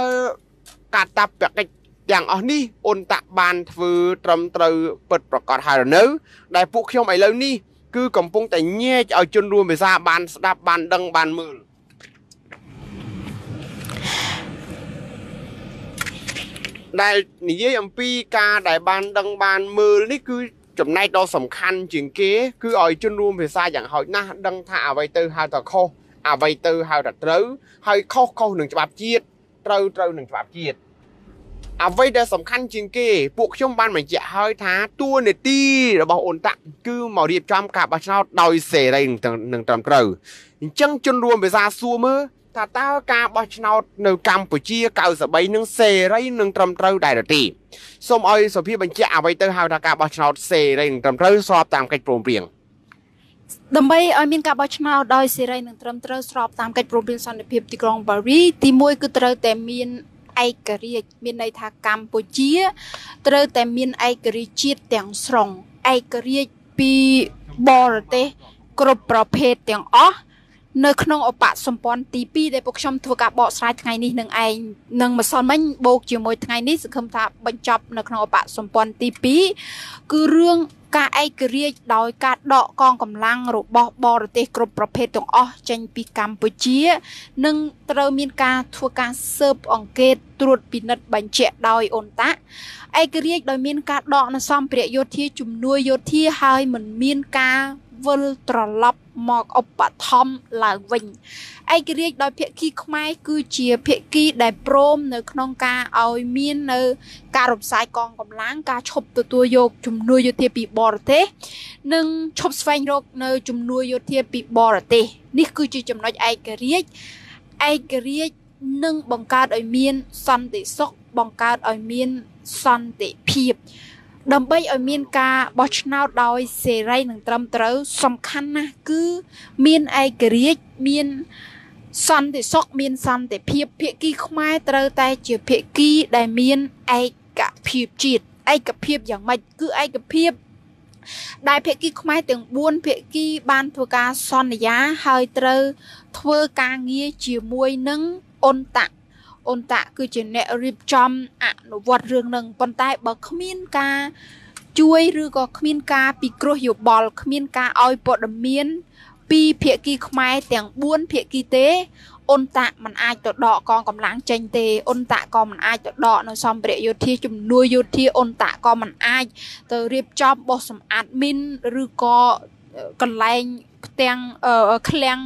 B: កាតព្វកិច្ចទាំងអស់នេះអ៊ុនតាក់បានធ្វើត្រឹមត្រូវពិតប្រកបហើយឬនៅ ដែលពួកខ្ញុំឥឡូវនេះគឺកំពុងតែញែកឲ្យជំនួមភាសាបានស្ដាប់បានដឹងបានមើលដែលនិយាយអំពីការដែលបាន ដឹងបានមើលនេះគឺចំណែកដ៏សំខាន់ជាងគេ គឺឲ្យជនរួមភាសាយ៉ាងហោចណាស់ដឹងថាអ្វីទៅហៅថាខុសអ្វីទៅហៅថាត្រូវ ហើយ ខុសខុសនឹងច្បាប់ជាតិត្រូវត្រូវនឹងច្បាប់ជាតិអ្វីដែលសំខាន់ជាងគេពួកខ្ញុំបានបញ្ជាក់ហើយថាតួនាទីរបស់អូនតាក់គឺមករៀបចំការបោះឆ្នោតដោយសេរីនឹងត្រឹមត្រូវអញ្ចឹងជនរួមភាសាសួរមើលថាតើការបោះឆ្នោត នៅកម្ពុជា93នឹងសេរីនឹងត្រឹមត្រូវដែរឬទេសូមឲ្យសភាបញ្ជាក់អ្វីទៅហៅថាការបោះឆ្នោតសេរីនឹងត្រឹមត្រូវស្របតាមកិច្ចព្រមព្រៀង
A: ដើម្បីឲ្យមានការបោះឆ្នោតដោយសេរីនិងត្រឹមត្រូវស្របតាមកិច្ចព្រមព្រៀងសន្តិភាពទីក្រុងប៉ារី ទី1គឺត្រូវតែមានឯករាជ្យមានន័យថាកម្ពុជាត្រូវតែមានឯករាជ្យជាតិទាំងស្រុងឯករាជ្យពីបរទេសគ្រប់ប្រភេទទាំងអស់នៅក្នុងអបសម្ព័ន្ធទី2ដែលពួកខ្ញុំធ្វើការបកស្រាយថ្ងៃនេះនឹងឯងនឹងម្សិលមិញបូកជាមួយថ្ងៃនេះសង្ឃឹមថាបញ្ចប់នៅក្នុងអបសម្ព័ន្ធទី2គឺរឿងការឯករាជ្យដោយ ការដកកងកម្លាំងរបស់បរទេសគ្រប់ប្រភេទទាំងអស់ចេញពីកម្ពុជានិងត្រូវមានការធ្វើការស៊ើបអង្កេតត្រួតពិនិត្យបញ្ជាក់ដោយអ៊ុនតាក់ឯករាជ្យដោយមានការដកនៅសម្ភារៈយោធា ជំនួយយោធាហើយមិនមានការវិលត្រឡប់មកឧបត្ថម្ភឡើងវិញឯករាជ្យដោយភៀកគីខ្មែរគឺជាភៀកគីដែលព្រមនៅក្នុងការឲ្យមាននៅការរំសាយកងកម្លាំងការឈប់ទទួលយកជំនួយយោធាពីបរទេសនិងឈប់ស្វែងរកនៅជំនួយយោធាពីបរទេសនេះគឺជាចំណុចឯករាជ្យឯករាជ្យនឹងបង្កើតឲ្យមានសន្តិសុខបង្កើតឲ្យមានសន្តិភាពដើម្បីឲ្យមានការបោះឆ្នោតដោយសេរីនិងត្រឹមត្រូវ សំខាន់ណាស់គឺមានឯករាជ្យមានសន្តិសុខមានសន្តិភាពភាគីខ្មែរត្រូវតែជាភាគីដែលមានឯកភាពជាតិឯកភាពយ៉ាងម៉េចគឺឯកភាព ដែលភាគីខ្មែរទាំង4ភាគីបានធ្វើការសន្យាហើយត្រូវ ធ្វើការងារជាមួយនឹងអន្តអូនតាក់គឺជាអ្នករៀបចំអនុវត្តរឿងនឹងប៉ុន្តែបើគ្មានការជួយឬក៏គ្មានការពិគ្រោះយោបល់គ្មានការឲ្យព័ត៌មាន ពីភាគីខ្មែរទាំង4ភាគីទេអ៊ុនតាក់មិនអាចទៅដកកងកម្លាំងចេញទេអ៊ុនតាក់ក៏មិនអាចទៅដកនៅសម្ភារៈយោធា ជំនួយយោធាអ៊ុនតាក់ក៏មិនអាចទៅរៀបចំបោះសម្អាតមីនឬក៏កន្លែងផ្ទាំងឃ្លាំង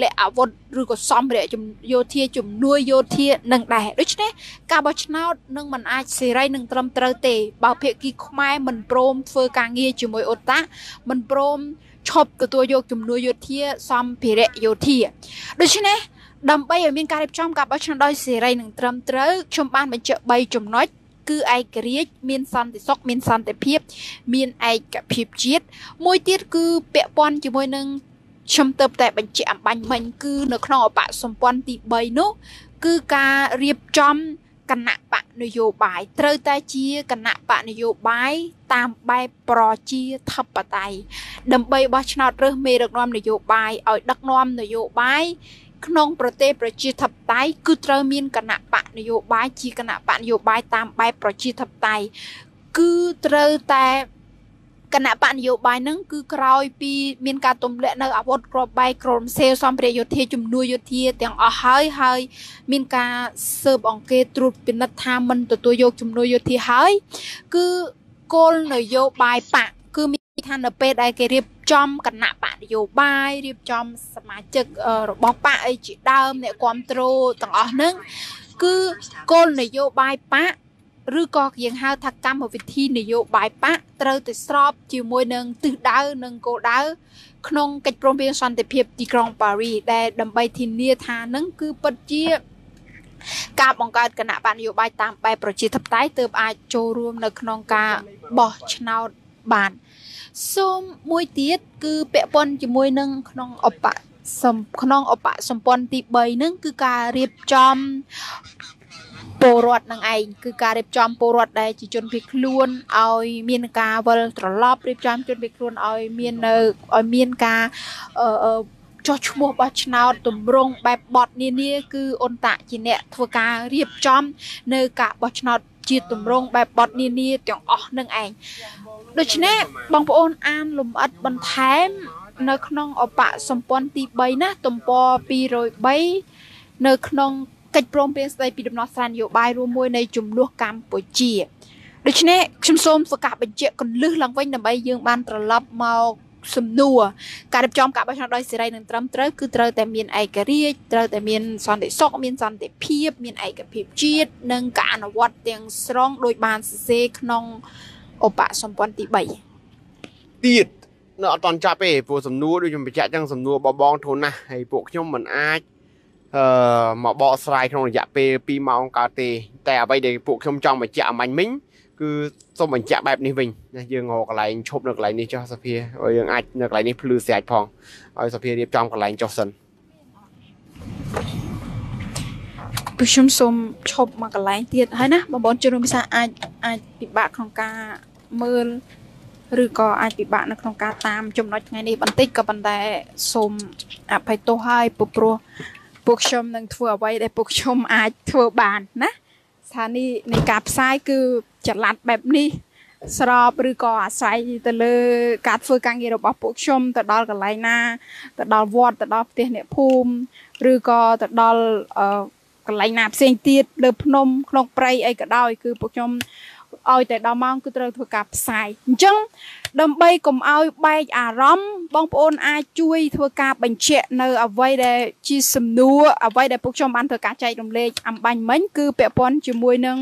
A: លេអាវុធឬក៏សម្ភារៈយោធា ជំនួយយោធានឹងដែរដូច្នេះការបោះឆ្នោតនឹងមិនអាចសេរីនឹងត្រឹមត្រូវទេ បើភាគីខ្មែរមិនព្រមធ្វើការងារជាមួយអូតាមិនព្រមឈប់ទទួលយកជំនួយយោធាសម្ភារៈយោធាដូច្នេះដើម្បីឲ្យមានការរៀបចំការបោះឆ្នោតដោយសេរីនិងត្រឹមត្រូវខ្ញុំបានបញ្ជាក់3ចំណុចគឺឯករាជ្យមានសន្តិសុខមានសន្តិភាពមានឯកភាពជាតិមួយទៀតគឺពាក់ព័ន្ធជាមួយនឹងខ្ញុំទៅតែបញ្ជាក់អំបញ្ញមិញគឺ នៅក្នុងអបសម្ព័ន្ធទី3នោះគឺការរៀបចំគណៈបកនយោបាយត្រូវតែជាគណៈបកនយោបាយតាមបែបប្រជាធិបតេយ្យដើម្បីបោះឆ្នោតរើសមេដឹកនាំ នយោបាយឲ្យ ដឹកនាំនយោបាយក្នុងប្រទេសប្រជាធិបតេយ្យគឺត្រូវមានគណៈបកនយោបាយជាគណៈបកនយោបាយតាមបែបប្រជាធិបតេយ្យគឺត្រូវតែគណៈបកនយោបាយនឹងគឺក្រោយពី មានការទម្លាក់នៅអាវុធគ្រាប់បែកក្រមសេលសំភារយោធាជំនួយយោធាទាំងអស់ហើយហើយ មានការស៊ើបអង្កេតត្រួតពិនិត្យថាមិនទទួលយកជំនួយយោធាហើយ គឺគោលនយោបាយបកគឺមានថានៅពេលដែលគេរៀបចំគណៈបកនយោបាយរៀបចំសមាជិករបស់បកអីជាដើម អ្នកគ្រប់គ្រងទាំងអស់ហ្នឹងគឺគោលនយោបាយបកឬក៏យើងហៅថាកម្មវិធីនយោបាយបកត្រូវទៅស្របជាមួយនឹងទិសដៅនិងគោលដៅ ក្នុងកិច្ចព្រមព្រៀងសន្តិភាពទីក្រុងប៉ារីដែលដើម្បីធានាថានឹងគឺពិតជា ការបង្កើតគណៈបកនយោបាយតាមបែបប្រជាធិបតេយ្យទើបអាចចូលរួមនៅក្នុងការបោះឆ្នោតបាន។សូមមួយទៀតគឺពាក់ព័ន្ធជាមួយនឹងក្នុងអបសំក្នុងអបសម្ព័ន្ធទី3ហ្នឹងគឺការរៀបចំពលរដ្ឋនឹងឯងគឺការរៀបចំពលរដ្ឋដែលជាជនភៀសខ្លួនឲ្យមានការវិលត្រឡប់រៀបចំជនភៀសខ្លួនឲ្យមាននៅឲ្យមានការអឺចោះឈ្មោះបោះឆ្នោតទម្រង់បែបបត់នានាគឺអ៊ុនតាក់ជាអ្នកធ្វើការរៀបចំនៅការបោះឆ្នោតជាទម្រង់បែបបត់នានាទាំងអស់នឹងឯងដូច្នេះបងប្អូនអាន លំអិតបន្ថែម នៅ ក្នុងអបៈសម្ព័ន្ធទី3ណាទំព័រ203នៅ ក្នុងកិច្ចព្រមព្រៀងស្តីពីដំណោះស្រាយនយោបាយរួមមួយនៃជំនួសកម្ពុជាដូច្នេះខ្ញុំសូមធ្វើការបញ្ជាក់កលឹះឡើងវិញដើម្បីយើងបានត្រឡប់មកសំណួរការរៀបចំការបោះឆ្នោតដោយសេរីនិងត្រឹមត្រូវគឺត្រូវតែមានឯករាជ្យត្រូវតែមានសន្តិសុខមានសន្តិភាព មានឯកភាពជាតិនិងការអនុវត្តទាំងស្រុងដោយបានសរសេរក្នុងឧបសម្ព័ន្ធទី
B: 3ទៀតនៅអត់តន់ចាប់ទេព្រោះសំណួរដូចខ្ញុំបញ្ជាក់ចឹងសំណួរបបង ធូនណាស់ហើយពួកខ្ញុំមិនអាចអឺមកបកស្រាយក្នុងរយៈពេល2ម៉ោងកើតទេ តែអ្វីដែលពួកខ្ញុំចង់បញ្ជាក់អមាញ់មិញគឺសូមបញ្ជាក់បែបនេះវិញណាយើងរកកន្លែងឈប់នៅកន្លែងនេះចុះសភាហើយយើងអាចនៅកន្លែងនេះភ្លឺស្រាច់ផងឲ្យសភារៀបចំកន្លែងចុះសិន Thank
A: you. ពួកខ្ញុំសូមឈប់មកកន្លែងទៀតហើយណាបងប្អូនជនរួមភាសាអាចអាចពិបាកក្នុងការមើលឬក៏អាចពិបាកនៅក្នុងការតាមចំណុចថ្ងៃនេះបន្តិចក៏ប៉ុន្តែសូមអភ័យទោសហើយពព្រោះពួកខ្ញុំនឹង ធ្វើអ្វីដែលពួកខ្ញុំអាចធ្វើបានណាស្ថានីយ៍នៃការផ្សាយគឺចល័តបែបនេះស្របឬក៏អាស្រ័យទៅលើការធ្វើការងាររបស់ពួកខ្ញុំទៅដល់កន្លែងណាទៅដល់វត្តទៅដល់ផ្ទះអ្នកភូមិឬក៏ទៅដល់អឺកន្លែងណាផ្សេងទៀតលើភ្នំក្នុងព្រៃអីក៏ដោយគឺពួកខ្ញុំឲ្យតែដល់ម៉ោងគឺត្រូវធ្វើការផ្សាយអញ្ចឹងដើម្បីកុំឲ្យបែកអារម្មណ៍បងប្អូនអាចជួយធ្វើការបញ្ជាក់នៅអ្វីដែលជាសំណួរអ្វីដែលពួកខ្ញុំបានធ្វើការចែករំលែកអំបញ្ញមិញគឺពាក់ព័ន្ធជាមួយនឹង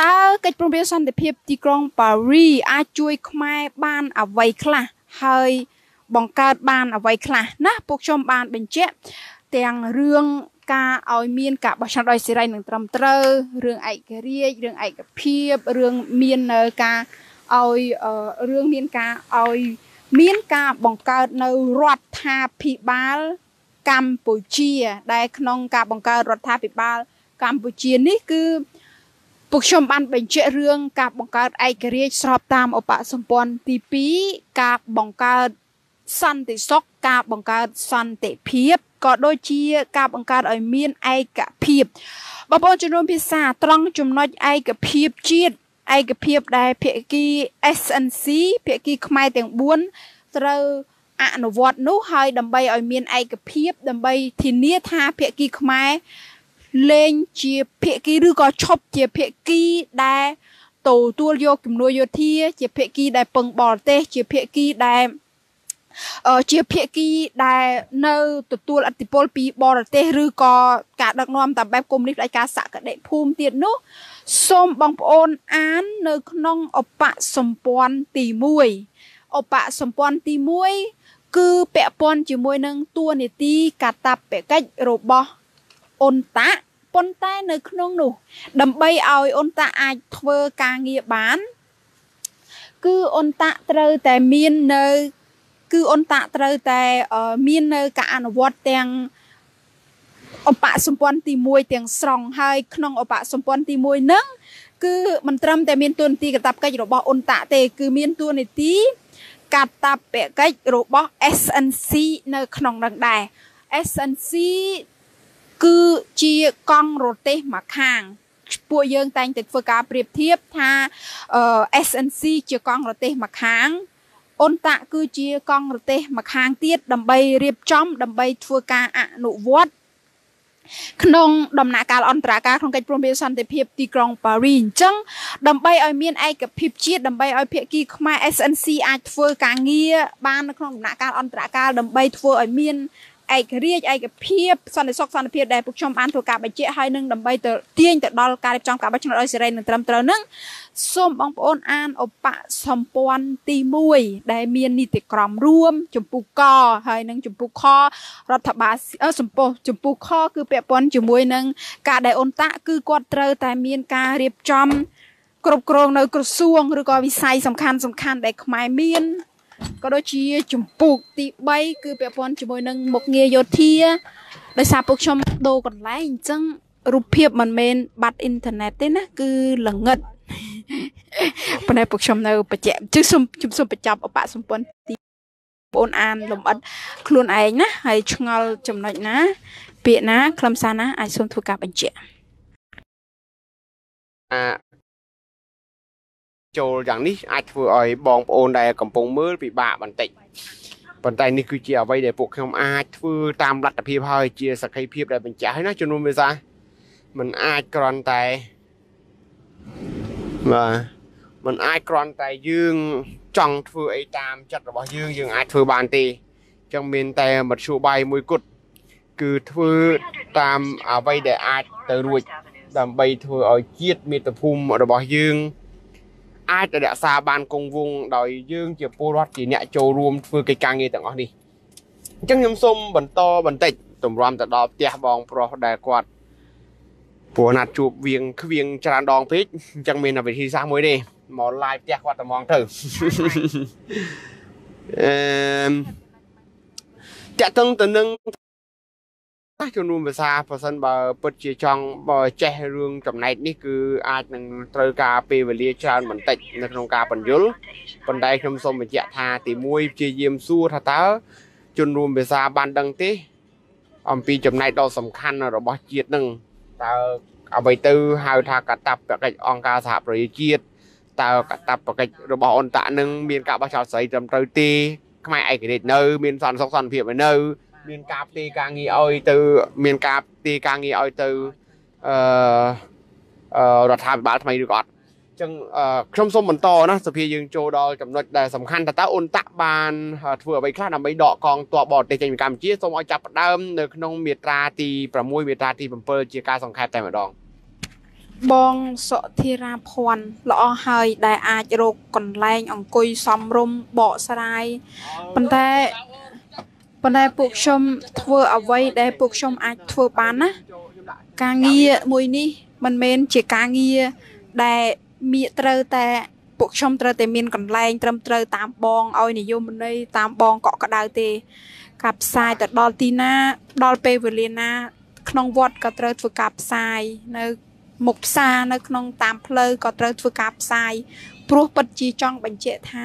A: តើកិច្ចព្រមព្រៀងសន្តិភាពទីក្រុងប៉ារីអាចជួយខ្មែរបានអ្វីខ្លះហើយបង្កើតបានអ្វីខ្លះណាពួកខ្ញុំបានបញ្ជាក់ទាំងរឿងការឲ្យមានការបោះឆ្នោតដោយសេរីនិងត្រឹមត្រូវរឿងឯករាជ្យរឿងឯកភាពរឿងមាននៅការឲ្យរឿងមានការឲ្យមានការបង្កើតនៅរដ្ឋាភិបាលកម្ពុជា ដែលក្នុងការបង្កើតរដ្ឋាភិបាល កម្ពុជានេះគឺពួកខ្ញុំបានបញ្ជាក់រឿងការបង្កើតឯករាជ្យស្របតាមឧបសម្ព័ន្ធទី2ការបង្កើតសន្តិសុខការបង្កើតសន្តិភាពក៏ដូចជាការបង្កើតឲ្យមានឯកភាពបងប្អូនជំនុំភាសាត្រង់ចំណុចឯកភាពជាតិឯកភាពដែលភាគី SNC ភាគីខ្មែរទាំង4ត្រូវអនុវត្តនោះហើយដើម្បីឲ្យមានឯកភាពដើម្បីធានាថាភាគីខ្មែរលែងជាភាគីឬក៏ឈប់ជាភាគីដែលទទួលយកជំនួយយោធា ជាភាគីដែលពឹងបរទេស ជាភាគីដែលជាភាគីដែល នៅទទួលអធិបុលពី បរទេសឬក៏ការដឹកនាំតាមបែបកុំនេះផ្ដាច់ការសក្តិភូមិទៀតនោះសូមបងប្អូនអាន នៅក្នុងអបសម្ព័ន្ធទី1អបសម្ព័ន្ធទី1គឺពាក់ព័ន្ធជាមួយនឹងតួនាទីកតបកិច្ចរបស់អ៊ុនតាប៉ុន្តែនៅក្នុងនោះ ដើម្បីឲ្យអ៊ុនតាអាចធ្វើការងារបាន គឺអ៊ុនតាត្រូវតែមាននៅគឺអ៊ុនតាក់ត្រូវតែមាននៅការអនុវត្តទាំងអបសម្ព័ន្ធទី1ទាំងស្រុងហើយ ក្នុងអបសម្ព័ន្ធទី1នឹងគឺមិនត្រឹមតែមានទួនាទីកាតព្វកិច្ចរបស់អ៊ុនតាក់ទេគឺមានទួនាទីកាតព្វកិច្ចរបស់ SNC នៅក្នុងនឹងដែរ SNC គឺជាកង់រទេសមួយខាងពួកយើង តែងតែធ្វើការប្រៀបធៀបថា SNC ជាកង់រទេសមួយខាងអ៊ុនតាក់គឺជាកងរទេះម្ខាងទៀតដើម្បីរៀបចំដើម្បីធ្វើការអនុវត្ត ក្នុង ដំណាក់កាលអន្តរការក្នុងកិច្ចព្រមព្រៀងសន្តិភាព ទីក្រុងប៉ារីសអញ្ចឹង ដើម្បីឲ្យមានឯកភាពជាតិដើម្បីឲ្យភាគីខ្មែរ SNC អាចធ្វើការងារបាននៅក្នុងដំណាក់កាលអន្តរការដើម្បីធ្វើឲ្យមានឯករាជ្យឯកភាពសន្តិសុខសន្តិភាពដែលពួកខ្ញុំបានធ្វើការបញ្ជាក់ហើយនឹងដើម្បីទៅទាញទៅដល់ការរៀបចំការបោះឆ្នោតឲ្យសេរីនិងត្រឹមត្រូវនឹងសូមបងប្អូនអានអបសម្ព័ន្ធទី1ដែលមាននីតិក្រមរួមចម្ពោះកហើយនឹងចម្ពោះខរដ្ឋបាលសម្ពោះចម្ពោះខគឺពាក់ព័ន្ធជាមួយនឹងការដែលអូនតាក់គឺគាត់ត្រូវតែមានការរៀបចំគ្រប់គ្រងនៅក្រសួងឬក៏វិស័យសំខាន់សំខាន់ដែលខ្មែរមានក៏ដូចជាចម្ពោះទី3គឺពាក់ព័ន្ធជាមួយនឹងមុខងារយោធាដោយសារពួកខ្ញុំដូរកន្លែងអញ្ចឹងរូបភាពមិនមែនបាត់អ៊ីនធឺណិតទេណាគឺល្ងិតប៉ុន្តែពួកខ្ញុំនៅបច្ចៈជឹងខ្ញុំសូមបញ្ចប់អបសម្ពន្ធទីបងអាន លំអិត ខ្លួនឯងណា ហើយឆ្ងល់ចំណុចណា ពាក្យណាខ្លឹមសារណាអាចសូមធ្វើការបញ្ជាក់
B: អាចូលយ៉ាងនេះអាចធ្វើឲ្យបងប្អូនដែលកំពុងមើលពិបាកបន្តិចប៉ុន្តែនេះគឺជាអ្វីដែលពួកខ្ញុំអាចធ្វើតាមលទ្ធភាពហើយជាសក្ខីភាព ដែលបញ្ជាក់ហើយណាជំនុំវាសាมันអាចគ្រាន់តែបាទมันអាចគ្រាន់តែយើងចង់ធ្វើអីតាមចិត្តរបស់យើងយើងអាចធ្វើបានទេចឹងមានតែមធ្យោបាយមួយគត់គឺធ្វើតាមអ្វីដែលអាចទៅរួចដើម្បី ធ្វើឲ្យជាតិមាតុភូមិរបស់យើងអាចរក្សាបានគង់វង្សដោយយើងជាពលរដ្ឋជាអ្នកចូលរួមធ្វើកិច្ចការងារទាំងអស់នេះអញ្ចឹងខ្ញុំសូមបន្តបន្តិចទម្រាំទៅដល់ផ្ទះបងប្រុសដែលគាត់ព្រោះណាត់ជួបវៀងឃ្វៀងច្រើនដងពេកអញ្ចឹងមានវិធីសាស្ត្រមួយនេះមក live ផ្ទះគាត់តែមកទៅអឺតាក់ទងទៅនឹងណាជំនួនភាសាប្រសិនបើពិតជាចង់បើចេះរឿងចំណែកនេះគឺអាចនឹងត្រូវការពេលវេលាច្រើនបន្តិចនៅក្នុងការបញ្យលប៉ុន្តែខ្ញុំសូមបញ្ជាក់ថាទី1ព្យាយាមសួរថាតើជំនួនភាសាបានដឹងទេ អំពីចំណែកដ៏សំខាន់របស់ជាតិនឹងតើអ្វីទៅហៅថាកតបកិច្ចអង្គការសហប្រជាជាតិតើកតបកិច្ចរបស់អន្តរនឹងមានការបោះឆ្នោតស្រីត្រឹមត្រូវទេខ្មែរឯករាជ្យនៅមានសន្តិសុខសន្តិភាពនៅមានការផ្ទេរការងារឲ្យទៅ មានការផ្ទេរការងារឲ្យទៅអឺរដ្ឋាភិបាលថ្មីឬក៏អត់ចឹងខ្ញុំសូមបន្តណាសភាយើងចូលដល់ចំណុចដែលសំខាន់តើតើអូនតាក់បាន ធ្វើអ្វីខ្លះដើម្បីដកកងទ័ពបរទេសចេញពីកម្ពុជាសូមឲ្យចាប់ផ្ដើមនៅក្នុងមាត្រាទី6មាត្រាទី7ជាការសង្ខេបតែម្ដង
A: បងសុធារាភ័ណ្ឌល្អហើយដែលអាចរកកន្លែង អង្គុយសំរុំបកស្រាយប៉ុន្តែប៉ុន្តែពួកខ្ញុំធ្វើអ្វី ដែលពួកខ្ញុំអាចធ្វើបានណាការងារមួយនេះ មិនមែនជាការងារដែលមានត្រូវតែពួកខ្ញុំត្រូវតែមានកន្លែង ត្រឹមត្រូវតាមបងឲ្យនិយមន័យតាមបងកក់ក្ដៅទេ ការផ្សាយទៅដល់ទីណា ដល់ពេលវេលាណា ក្នុងវត្តក៏ត្រូវធ្វើការផ្សាយនៅ មុខផ្សារនៅក្នុង តាមផ្លូវក៏ត្រូវធ្វើការផ្សាយព្រោះពិតជាចង់បញ្ជាក់ថា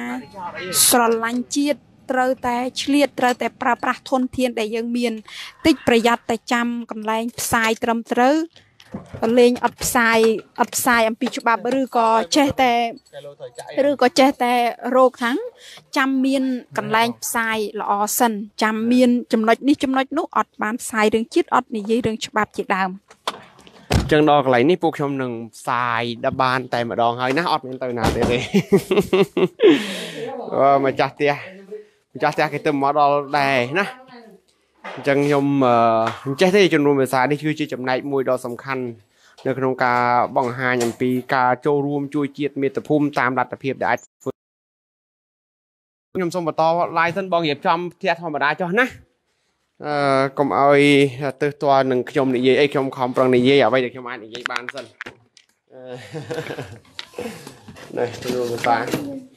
A: ស្រឡាញ់ជាតិត្រូវតែឆ្លៀតត្រូវតែប្រើប្រាស់ធនធានដែលយើងមានតិចប្រយ័ត្នតែចាំកន្លែងផ្សាយត្រឹមត្រូវលេងអត់ផ្សាយអត់ផ្សាយអំពីច្បាប់ឬក៏ចេះតែឬក៏ចេះតែរោគថាំងចាំមានកន្លែងផ្សាយល្អសិនចាំមានចំណុចនេះចំណុចនោះអត់បានផ្សាយរឿងជាតិអត់និយាយរឿងច្បាប់ជាដើម
B: ចឹងដល់កន្លែងនេះពួកខ្ញុំនឹងផ្សាយដល់បានតែម្ដងហើយណាអត់មានទៅណាទៀតទេអឺម្ចាស់ផ្ទះម្ចាស់ផ្ទះគេទៅមកដល់ដែរណាអញ្ចឹងខ្ញុំអញ្ចេះទេជំនួមភាសានេះគឺជាចំណែកមួយដ៏សំខាន់នៅក្នុងការបង្ហាញអំពីការចូលរួម ជួយជាតិមាតុភូមិតាមលទ្ធភាពដែលអាចធ្វើខ្ញុំសូមបន្ត live សិនបងរៀបចំផ្ទះធម្មតាចុះណាអឺកុំឲ្យទៅស្ទាល់នឹងខ្ញុំនិយាយអីខ្ញុំខំប្រឹងនិយាយអ្វីដែលខ្ញុំអាចនិយាយបានសិននេះជំនួមភាសា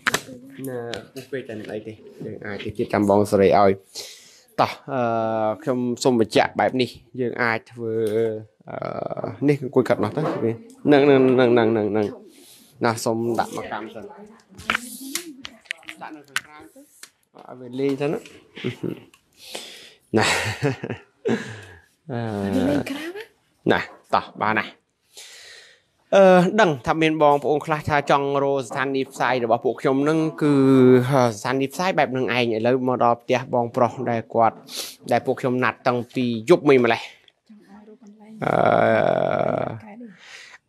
B: ណាពុះពេកតែនឹងអីទេយើងអាចទៅទៀតតាមបងសេរីឲ្យតោះអឺខ្ញុំសូមបញ្ជាក់បែបនេះ យើង អាចធ្វើអឺនេះគួយកាត់នោះទៅនឹងនឹងនឹងនឹងនឹងនឹងណាសូមដាក់មកកម្មសិនដាក់នៅខាងក្រៅទៅឲ្យវាលេងទៅណាណាអឺណាតោះបានណាអឺដឹងថាមានបងប្អូនខ្លះថាចង់រកស្ថានីយ៍ផ្សាយរបស់ពួកខ្ញុំនឹងគឺស្ថានីយ៍ផ្សាយបែបនឹងឯងឥឡូវមកដល់ផ្ទះបងប្រុសដែលគាត់ ដែលពួកខ្ញុំណាត់តាំងពីយប់មិញម្ល៉េះអឺ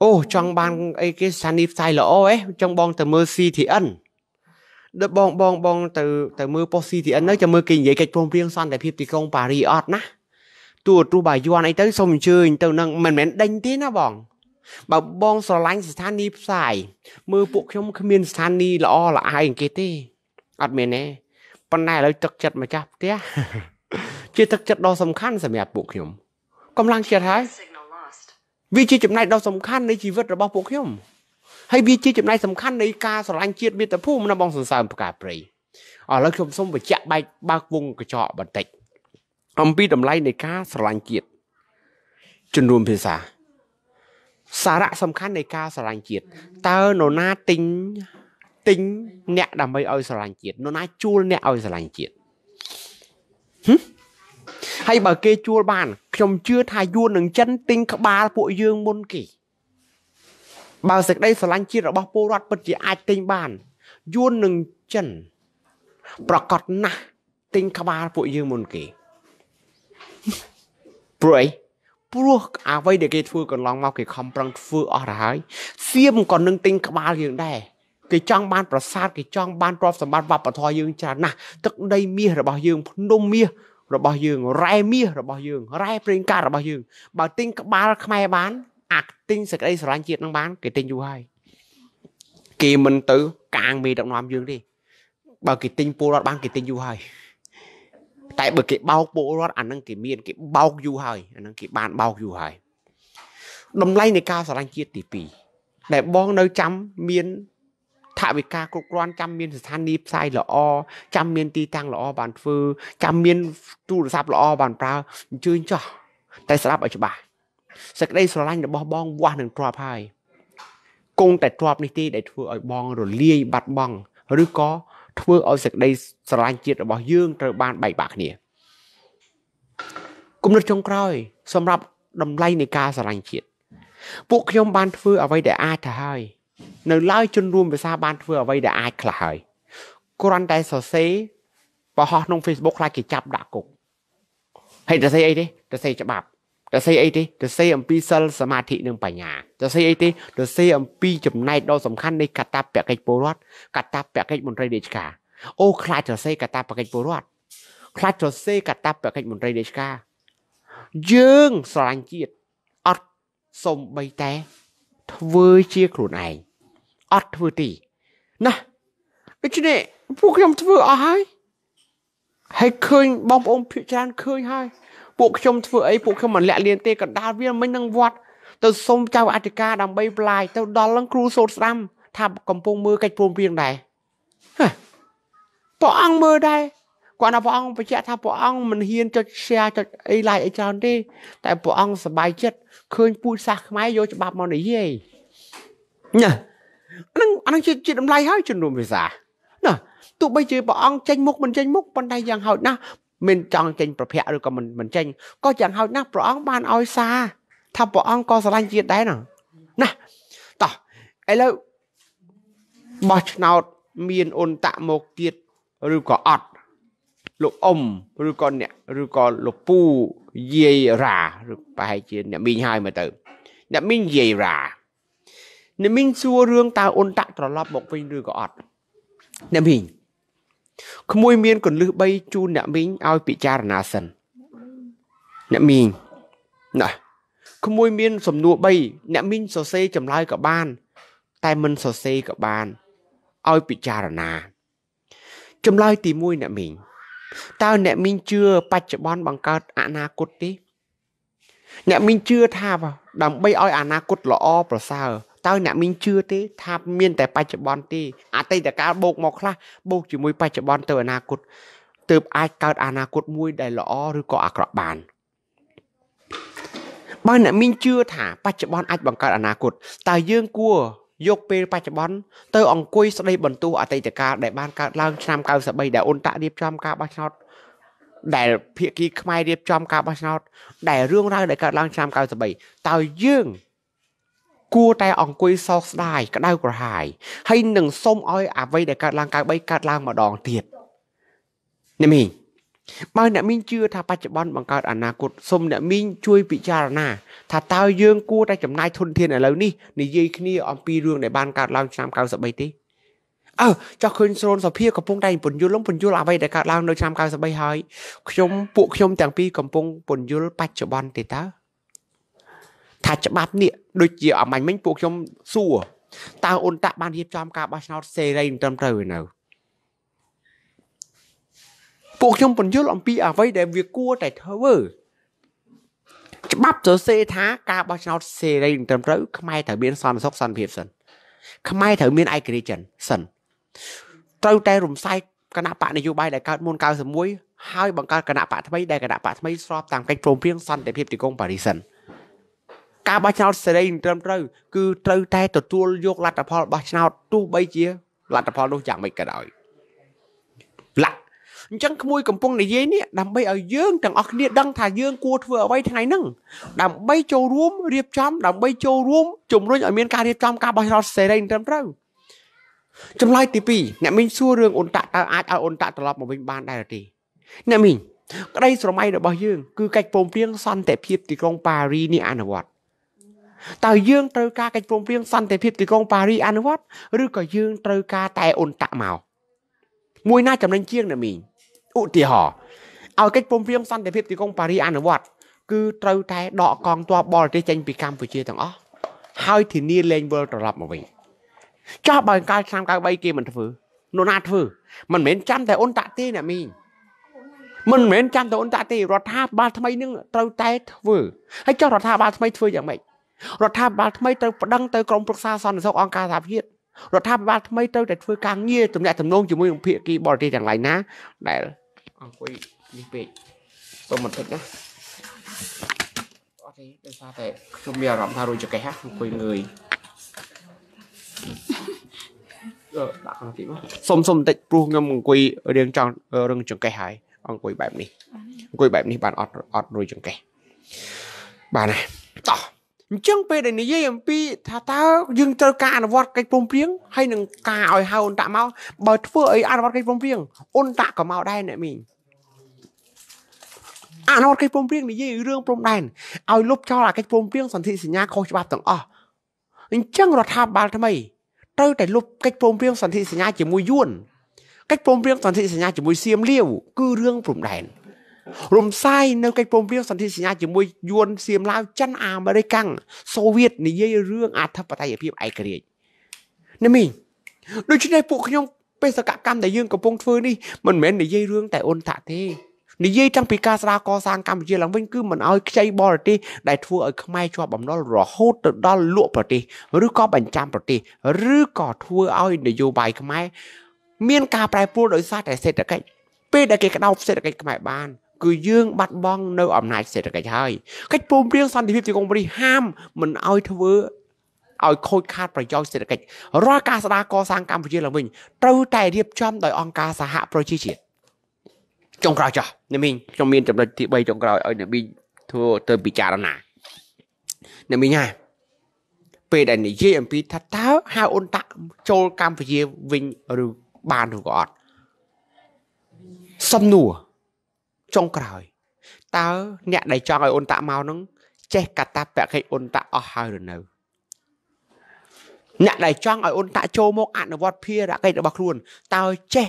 B: អូចង់បានអីគេស្ថានីយ៍ផ្សាយល្អហ៎ចង់បងទៅមើល CTN ដល់បងបងបងទៅទៅមើលប៉ុស CTN នៅចាំមើលគេនិយាយកិច្ចព្រមព្រៀងសន្តិភាពទីក្រុងប៉ារីអត់ណាទួទូបាយ័នអីទៅសូមអញ្ជើញទៅនឹងមិនមែនដេញទេណាបងបើបងស្រឡាញ់ស្ថានីយ៍ផ្សាយមើលពួកខ្ញុំគ្មានស្ថានីយ៍ល្អល្អឯងគេទេអត់មានទេប៉ុន្តែឥឡូវទឹកចិត្តម្ចាស់ផ្ទះជាទឹកចិត្តដ៏សំខាន់សម្រាប់ពួកខ្ញុំ កំឡុងចិត្តហើយវាជាចំណែកដ៏សំខាន់នៃជីវិតរបស់ពួកខ្ញុំហើយវាជាចំណែកសំខាន់នៃការស្រឡាញ់ជាតិមាតុភូមិនៅបងសន្សើមផ្កាព្រៃឥឡូវខ្ញុំសូមបញ្ជាក់បែកបើកវងកញ្ចក់បន្តិចអំពីតម្លៃនៃការស្រឡាញ់ជាតិជំនួមភាសាសារៈសំខាន់នៃការស្រឡាញ់ជាតិតើនរណាទិញទិញអ្នកដើម្បីឲ្យស្រឡាញ់ជាតិនរណាជួលអ្នកឲ្យស្រឡាញ់ជាតិហើយបើគេជួលបាន ខ្ញុំជឿថាយួននឹងចិនទិញក្បាលពួកយើងមុនគេ បើសេចក្តីស្រឡាញ់ជាតិរបស់ពលរដ្ឋពិតជា អាចទិញបានយួននឹងចិនប្រកាសណាស់ទិញក្បាលពួកយើងមុនគេព្រួយព្រោះអ្វីដែលគេធ្វើកន្លងមកគេខំប្រឹងធ្វើអស់ទៅហើយសៀមក៏នឹងទិញក្បាលយើងដែរគេចង់បានប្រាសាទគេចង់បានទ្រព្យសម្បត្តិវប្បធម៌យើងច្រើនណាស់ទឹកដីមាសរបស់យើងភ្នំមាសរបស់យើងរ៉ែមាសរបស់យើងរ៉ែប្រេងកាតរបស់យើង បើទិញក្បាលខ្មែរបាន អាចទិញសេចក្តីស្រឡាញ់ជាតិនឹងបានគេទិញយូរហើយគេមិនទៅកាងមេដឹកនាំយើងទេបើគេទិញពលរដ្ឋបានគេទិញយូរហើយតែបើគេបោកពលរដ្ឋអានឹងគេមានគេបោកយូរហើយអានឹងគេបានបោកយូរហើយតម្លៃនៃការស្រឡាញ់ជាតិទី2ដែលបងនៅចាំមានថវិកាគ្រប់គ្រាន់ចាំមានស្ថានីយ៍ផ្សាយល្អចាំមានទីតាំងល្អ បានធ្វើចាំមាន ទូរស័ព្ទល្អបានប្រើអញ្ជើញចោះតែស្ដាប់ឲ្យច្បាស់សេចក្តីស្រឡាញ់របស់បងវាស់នឹងទ្របហើយគង់តែទ្របនេះទេដែលធ្វើឲ្យបង រលាយបាត់បង់ឬក៏ធ្វើឲ្យសេចក្តីស្រឡាញ់ជាតិរបស់យើងត្រូវបានបែកបាក់គ្នាគំនិតចុងក្រោយ សម្រាប់តម្លៃនៃការស្រឡាញ់ជាតិពួកខ្ញុំបានធ្វើអ្វីដែលអាចទៅហើយ នៅឡើយជនរួមភាសាបានធ្វើអ្វីដែលអាចខ្លះហើយគ្រាន់តែសរសេរបង្ហោះក្នុង Facebook ខ្លាចគេចាប់ដាក់គុកហើយទៅសេអីទេទៅសេច្បាប់សរសេរអីទេសរសេរអំពីសិលសមាធិនិងបញ្ញាសរសេរអីទេសរសេរអំពីចំណែកដ៏សំខាន់នៃកតាបកិច្ចពលរដ្ឋកតាបកិច្ចមន្ត្រីរាជការអូខ្លាចសរសេរកតាបកិច្ចពលរដ្ឋខ្លាចសរសេរកតាបកិច្ចមន្ត្រីរាជការយើងស្រឡាញ់ជាតិអត់សំបីតែធ្វើជាខ្លួនឯងអត់ធ្វើទីណាដូច្នេះពួកខ្ញុំធ្វើអស់ហើយហើយឃើញបងប្អូនភាគច្រើនឃើញហើយពួកខ្ញុំធ្វើអីពួកខ្ញុំមិនលាក់លៀនទេកណ្ដាលវាមិញនឹងវត្តទៅសុំចៅអធិការដើម្បីប្លាយទៅ ដល់នឹងគ្រូសូត្រស្ដាំថាកំពុងមើលកិច្ចព្រមព្រៀងដែរព្រះអង្គមើលដែរគាត់ថាព្រះអង្គបញ្ជាក់ថាព្រះអង្គមិនហ៊ានចុច share ចុចអី like អីច្រើនទេតែព្រះអង្គសប្បាយចិត្តឃើញពូជសាសខ្មែរយកច្បាប់មកនិយាយណាអានឹងអានឹងជាតម្លៃហើយជំនុំភាសាណាទោះបីជាព្រះអង្គចេញមុខមិនចេញមុខប៉ុន្តែយ៉ាងហោចណាស់មិនចង់ចេញប្រភៈឬក៏មិនមិនចេញក៏យ៉ាងហោចណាស់ព្រះអង្គបានឲ្យសារថាព្រះអង្គក៏ស្រឡាញ់ជាតិដែរណាណាតោះឥឡូវបោះឆ្នោតមានអន្តៈមកទៀតឬក៏អត់លោកអ៊ំឬក៏អ្នកឬក៏លោកពូយាយរ៉ាឬប្រហែលជាអ្នកមីងហើយមើលទៅ អ្នកមីងយាយរ៉ាអ្នកមីងសួររឿងតើអន្តៈត្រឡប់មកវិញឬក៏អត់អ្នកមីងក្មួយមានកੁੰលឹះ3ជូនអ្នកមីងឲ្យពិចារណាសិនអ្នកមីងណាក្មួយមានសំណួរ3អ្នកមីងសរសេរចម្លើយក៏បាន តែមិនសរសេរក៏បានឲ្យពិចារណាចម្លើយទី1អ្នកមីងតើអ្នកមីងជឿបច្ចុប្បន្នបង្កើតអនាគតទេ អ្នកមីងជឿថាដើម្បីឲ្យអនាគតល្អប្រសើរតើអ្នកមីងជឿទេថាមាន តែបច្ចុប្បន្នទេអតីតកាលបូកមកខ្លះបូកជាមួយ បច្ចុប្បន្នទៅអនាគតទើបអាចកើតអនាគតមួយ ដែលល្អឬក៏អាក្រក់បានបើអ្នកមីងជឿថាបច្ចុប្បន្នអាចបង្កើតអនាគតតើយើងគួរ យកពេលបច្ចុប្បន្នទៅអង្គុយស្ដីបន្ទោសអតីតកាលដែលបានកើតឡើងឆ្នាំ93ដែលអ៊ុនតាក់រៀបចំការបោះឆ្នោតដែលភាគីខ្មែររៀបចំការបោះឆ្នោតដែលរឿងរ៉ាវដែលកើតឡើងឆ្នាំ93តើយើងគួរតែអង្គុយសោកស្ដាយក្តៅក្រហាយហើយនឹងសុំឲ្យអ្វីដែលកើតឡើងកៅ3កើតឡើងម្ដងទៀតអ្នកមីងបើអ្នកមីងជឿថាបច្ចុប្បន្នបង្កើតអនាគតសូមអ្នកមីងជួយពិចារណាថាតើយើងគួរតែចំណាយធនធានឥឡូវនេះនិយាយគ្នាអំពីរឿងដែលបានកើតឡើងឆ្នាំ93ទេអើចោះឃើញស្រូនសភាកំពុងតែពន្យល់ពន្យល់អ្វីដែលកើតឡើងនៅឆ្នាំ93ហើយខ្ញុំពួកខ្ញុំទាំងពីរកំពុងពន្យល់បច្ចុប្បន្នទេតើថាច្បាប់នេះដូចជាអមាញ់មិញពួកខ្ញុំសួរតើអូនតាក់បានរៀបចំការបោះឆ្នោតសេរីត្រឹមត្រូវឬនៅពួកខ្ញុំពន្យល់អំពីអ្វីដែលវាគួរតែធ្វើច្បាប់សរសេរថាការបោះឆ្នោតសេរីត្រឹមត្រូវ ខ្មែរត្រូវមានសន្តិសុខសន្តិភាពសិនខ្មែរត្រូវមានឯករាជ្យចិនសិនត្រូវតែរំសាយគណៈបកនយោបាយដែលកើតមុន91ហើយបង្កើតគណៈបកថ្មីដែលគណៈបកថ្មីស្របតាមកិច្ចព្រមព្រៀងសន្តិភាពទីក្រុងប៉ារីសសិនការបោះឆ្នោតសេរីត្រឹមត្រូវគឺត្រូវតែ ទទួលយកលទ្ធផលបោះឆ្នោតទោះបីជាលទ្ធផលនោះយ៉ាងមិនក៏ដោយឡាក់អញ្ចឹងក្មួយកំពុងនិយាយនេះដើម្បីឲ្យយើងទាំងអស់គ្នាដឹងថាយើងគួរធ្វើអ្វីថ្ងៃហ្នឹងដើម្បីចូលរួមរៀបចំដើម្បីចូលរួមជំរុញឲ្យមាន ការរៀបចំការបោះឆ្នោតសេរីត្រឹមត្រូវចម្លើយទី2អ្នកមីងសួររឿងអ៊ុនតាក់តើអាចឲ្យអ៊ុនតាក់ត្រឡប់មកវិញបានដែរឬទេអ្នកមីងក្តីស្រមៃរបស់យើងគឺកិច្ចព្រមព្រៀងសន្តិភាពទីក្រុងប៉ារីនេះអនុវត្តតើយើងត្រូវការកិច្ចព្រមព្រៀងសន្តិភាពទីក្រុងប៉ារីអនុវត្តឬក៏យើងត្រូវការតែអ៊ុនតាក់មកមួយណាចំណេញជាងណាមីងឧទាហរណ៍ឲ្យកិច្ចព្រមព្រៀងសន្តិភាពទីក្រុងប៉ារីអនុវត្តគឺត្រូវតែដកកងទ័ពបរទេសចេញពីកម្ពុជាទាំងអស់ហើយធានាលែងវិលត្រឡប់មកវិញចោះបើកាលឆ្នាំ93គេមិនធ្វើនោះណាធ្វើមិនមែនចាំតែអ៊ុនតាក់ទេណាមីងមិនមែនចាំតែអ៊ុនតាក់ទេរដ្ឋាភិបាលថ្មីនឹងត្រូវតែធ្វើហើយចោះរដ្ឋាភិបាលថ្មីធ្វើយ៉ាងម៉េចរដ្ឋាភិបាលថ្មីត្រូវប្តឹងទៅក្រមប្រឹក្សាសន្តិសុខអង្គការសហភាពរដ្ឋាភិបាលថ្មីត្រូវតែធ្វើការងារទំនាក់ទំនងជាមួយនឹងភាគីបរទេសទាំងឡាយណាដែលអង្គុយនេះពេកសូមបន្តិចណាអត់ទេដោយសារតែខ្ញុំមានអារម្មណ៍ថារួចចកេះអង្គុយងើយដាក់ខាងទីមកសុំសុំបន្តិចព្រោះខ្ញុំអង្គុយរៀងចង់រឹងចង្កេះហើយអង្គុយបែបនេះអង្គុយបែបនេះបានអត់អត់រួចចង្កេះបាទណាតោះអញ្ចឹងពេលដែលនិយាយអំពីថាតើយើងត្រូវការអនុវត្តកិច្ចព្រមព្រៀងហើយនឹងការឲ្យហៅអន្តៈមកបើធ្វើអីអនុវត្តកិច្ចព្រមព្រៀងអន្តៈក៏មកដែរអ្នកមីងអនុវត្តកិច្ចព្រមព្រៀងនិយាយរឿងព្រំដែនឲ្យលុបចោលអាកិច្ចព្រមព្រៀងសន្ធិសញ្ញាខុសច្បាប់ទាំងអស់អញ្ចឹងរដ្ឋាភិបាលថ្មីត្រូវតែលុបកិច្ចព្រមព្រៀងសន្ធិសញ្ញាជាមួយយួនកិច្ចព្រមព្រៀងសន្ធិសញ្ញាជាមួយសៀមលាវគឺរឿងព្រំដែនរំសាយនៅកិច្ចព្រមព្រៀងសន្ធិសញ្ញាជាមួយយួនសៀមឡាវចិនអាមេរិកាំងសូវៀតនិយាយរឿងអធិបតេយ្យភាពឯករាជ្យនេះមីងដូច្នេះពួកខ្ញុំបេសកកម្មដែលយើងកំពុងធ្វើនេះមិនមែននិយាយរឿងតែអ៊ុនតាក់ទេនិយាយតាំងពីការស្ដារកសាងកម្ពុជាឡើងវិញគឺមិនអោយខ្ចីបរទេសដែលធ្វើឲ្យខ្មែរជាប់បំណុលរហូតទៅដល់លក់ប្រទេសឬក៏បញ្ចាំប្រទេសឬក៏ធ្វើឲ្យនយោបាយខ្មែរមានការប្រែប្រួលដោយសារតែសេដ្ឋកិច្ចពេលដែលគេក្តោបសេដ្ឋកិច្ចខ្មែរបានគឺយើងបាត់បង់នៅអំណាចសេដ្ឋកិច្ចហើយកិច្ចព្រមព្រៀងសន្តិភាពទីក្រុងប៉ារីសហាមមិនឲ្យធ្វើឲ្យខូចខាត ប្រយោជន៍សេដ្ឋកិច្ចរាល់ការស្ដារកសាងកម្ពុជាឡើងវិញត្រូវតែរៀបចំដោយអង្គការសហប្រជាជាតិចុងក្រោយចោះអ្នកមីងខ្ញុំមានចំណុចទី3ចុងក្រោយឲ្យអ្នកមីងធ្វើទៅពិចារណាអ្នកមីងហ่าពេលដែលនិយាយអំពីថាតើហៅអូនតាក់ចូលកម្ពុជាវិញឬបានឬក៏អត់សំណួរចុងក្រោយតើអ្នកដែលចង់ឲ្យអ៊ុនតាក់មកនឹងចេះកតាបកិច្ចអ៊ុនតាក់អស់ហើយឬនៅអ្នកដែលចង់ឲ្យអ៊ុនតាក់ចូលមក អនុវត្តភារកិច្ចរបស់ខ្លួនតើចេះ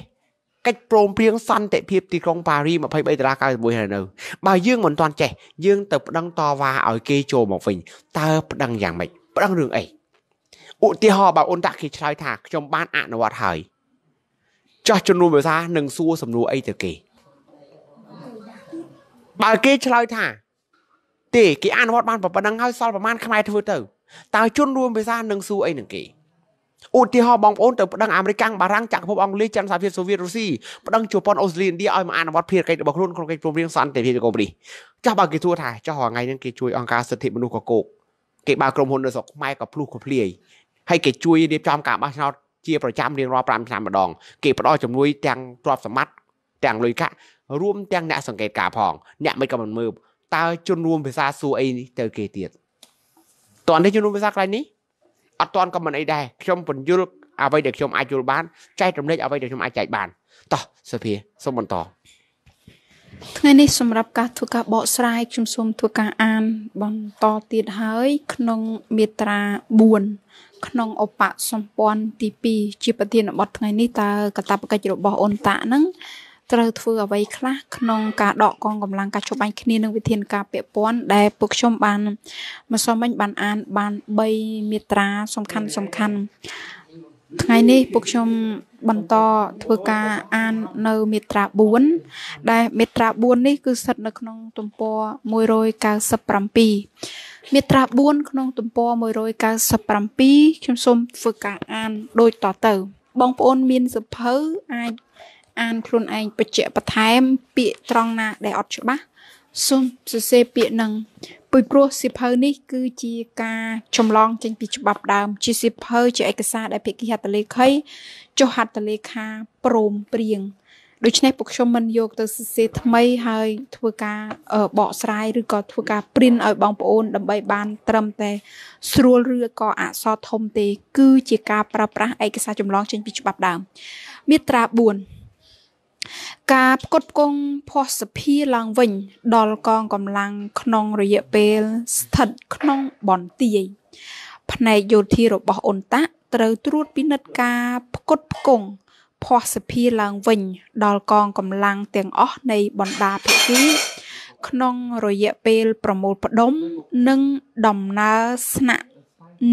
B: កិច្ចព្រមព្រៀងសន្តិភាពទីក្រុងប៉ារី23ដុល្លារ91ហើយនៅបើយើងមិនទាន់ចេះយើងទៅប្តឹងតវ៉ាឲ្យគេចូលមកវិញតើប្តឹងយ៉ាងម៉េចប្តឹងរឿងអីឧទាហរណ៍បើអ៊ុនតាក់គេឆ្លើយថាខ្ញុំបានអនុវត្តហើយចោះជំនួយភាសានឹងសួរសំណួរអីទៅគេបើគេឆ្លើយថាទេគេអនុវត្តបានប៉ុណ្ណឹងហើយសល់ប្រហែលខ្មែរធ្វើទៅតើជនរួមភាសានឹងស៊ូអីនឹងគេឧទាហរណ៍បងប្អូនទៅប្តឹងអាមេរិកបារាំងចក្រភពអង់គ្លេសចិនសហភាពសូវៀតរុស្ស៊ីប្តឹងជប៉ុនអូស្ត្រាលីឥណ្ឌាឲ្យមកអនុវត្តភារកិច្ចរបស់ខ្លួនក្នុងកិច្ចព្រមព្រៀងសន្តិភាពកូរីចាស់បើគេធួថាចោះរាល់ថ្ងៃហ្នឹងគេជួយអង្គការសិទ្ធិមនុស្សក៏គោកគេបើក្រុមហ៊ុននៅស្រុកខ្មែរក៏ភ្លុះក៏ភ្លាយហើយគេជួយរៀបចំការបោះឆ្នោតជាប្រចាំរៀងរាល់5ឆ្នាំម្ដង គេផ្ដល់ជំនួយទាំងទ្រព្យសម្បត្តិទាំងលុយកាក់រួមទាំងអ្នកសង្កេតការផង អ្នកមិនក៏មិនមើលតើជនរួមភាសាសួរអីនេះទៅគេទៀតតន់នេះជនរួមភាសាក្រៃនេះអត់តន់ក៏មិនអីដែរខ្ញុំពន្យល់អ្វីដែលខ្ញុំអាចយល់បានចែករំលែកអ្វីដែលខ្ញុំអាចចែកបានតោះសុភាសូមបន្ត
A: ថ្ងៃនេះសម្រាប់ការធ្វើការបកស្រាយខ្ញុំសូមធ្វើការអានបន្តទៀតហើយ ក្នុងមាត្រា4ក្នុងអបសម្ព័ន្ធទី2ជាប្រធានបទថ្ងៃនេះតើកតាបកិច្ចរបស់អូនតាហ្នឹងត្រូវធ្វើអ្វីខ្លះក្នុងការដកកងកម្លាំងការជួបបាញ់គ្នានឹងវិធានការពាក់ព័ន្ធដែលពួកខ្ញុំបានម្សិលមិញបានអាន បាន3មាត្រាសំខាន់សំខាន់ថ្ងៃនេះពួកខ្ញុំបន្តធ្វើការអាននៅមេត្រា4ដែលមេត្រា4នេះគឺស្ថិតនៅក្នុងទំព័រ197មេត្រា4ក្នុងទំព័រ197ខ្ញុំសូមធ្វើការអានដូចតទៅ បងប្អូនមានសភៅអាចអានខ្លួនឯងបច្ចៈបន្ថែមពាក្យត្រង់ណាដែលអត់ច្បាស់សូមសរសេរពាក្យនឹងពីព្រោះសិភៅនេះគឺជាការចម្លងចេញពីច្បាប់ដើម ជាសិភៅជាឯកសារដែលភាគីហត្ថលេខីចុះហត្ថលេខាព្រមព្រៀងដូច្នេះពួកខ្ញុំមិនយកទៅសរសេរថ្មីហើយធ្វើការបកស្រាយឬក៏ធ្វើការ print ឲ្យបងប្អូនដើម្បីបានត្រឹមតែស្រួលឬក៏អក្សរធំទេ គឺ ជាការប្រើប្រាស់ឯកសារចម្លងចេញពីច្បាប់ដើមមាត្រា4ការផ្គត់ផ្គង់ភស្តុភារឡើងវិញ ដល់កងកម្លាំងក្នុងរយៈពេល ស្ថិតក្នុងបនទាយ ផ្នែកយោធារបស់អ៊ុនតាក់ត្រូវត្រួតពិនិត្យការផ្គត់ផ្គង់ភ័ស្តុភារឡើងវិញដល់កងកម្លាំងទាំងអស់នៃបណ្ដាភាគីក្នុងរយៈពេលប្រមូលផ្ដុំ និងដំណើរស្នាក់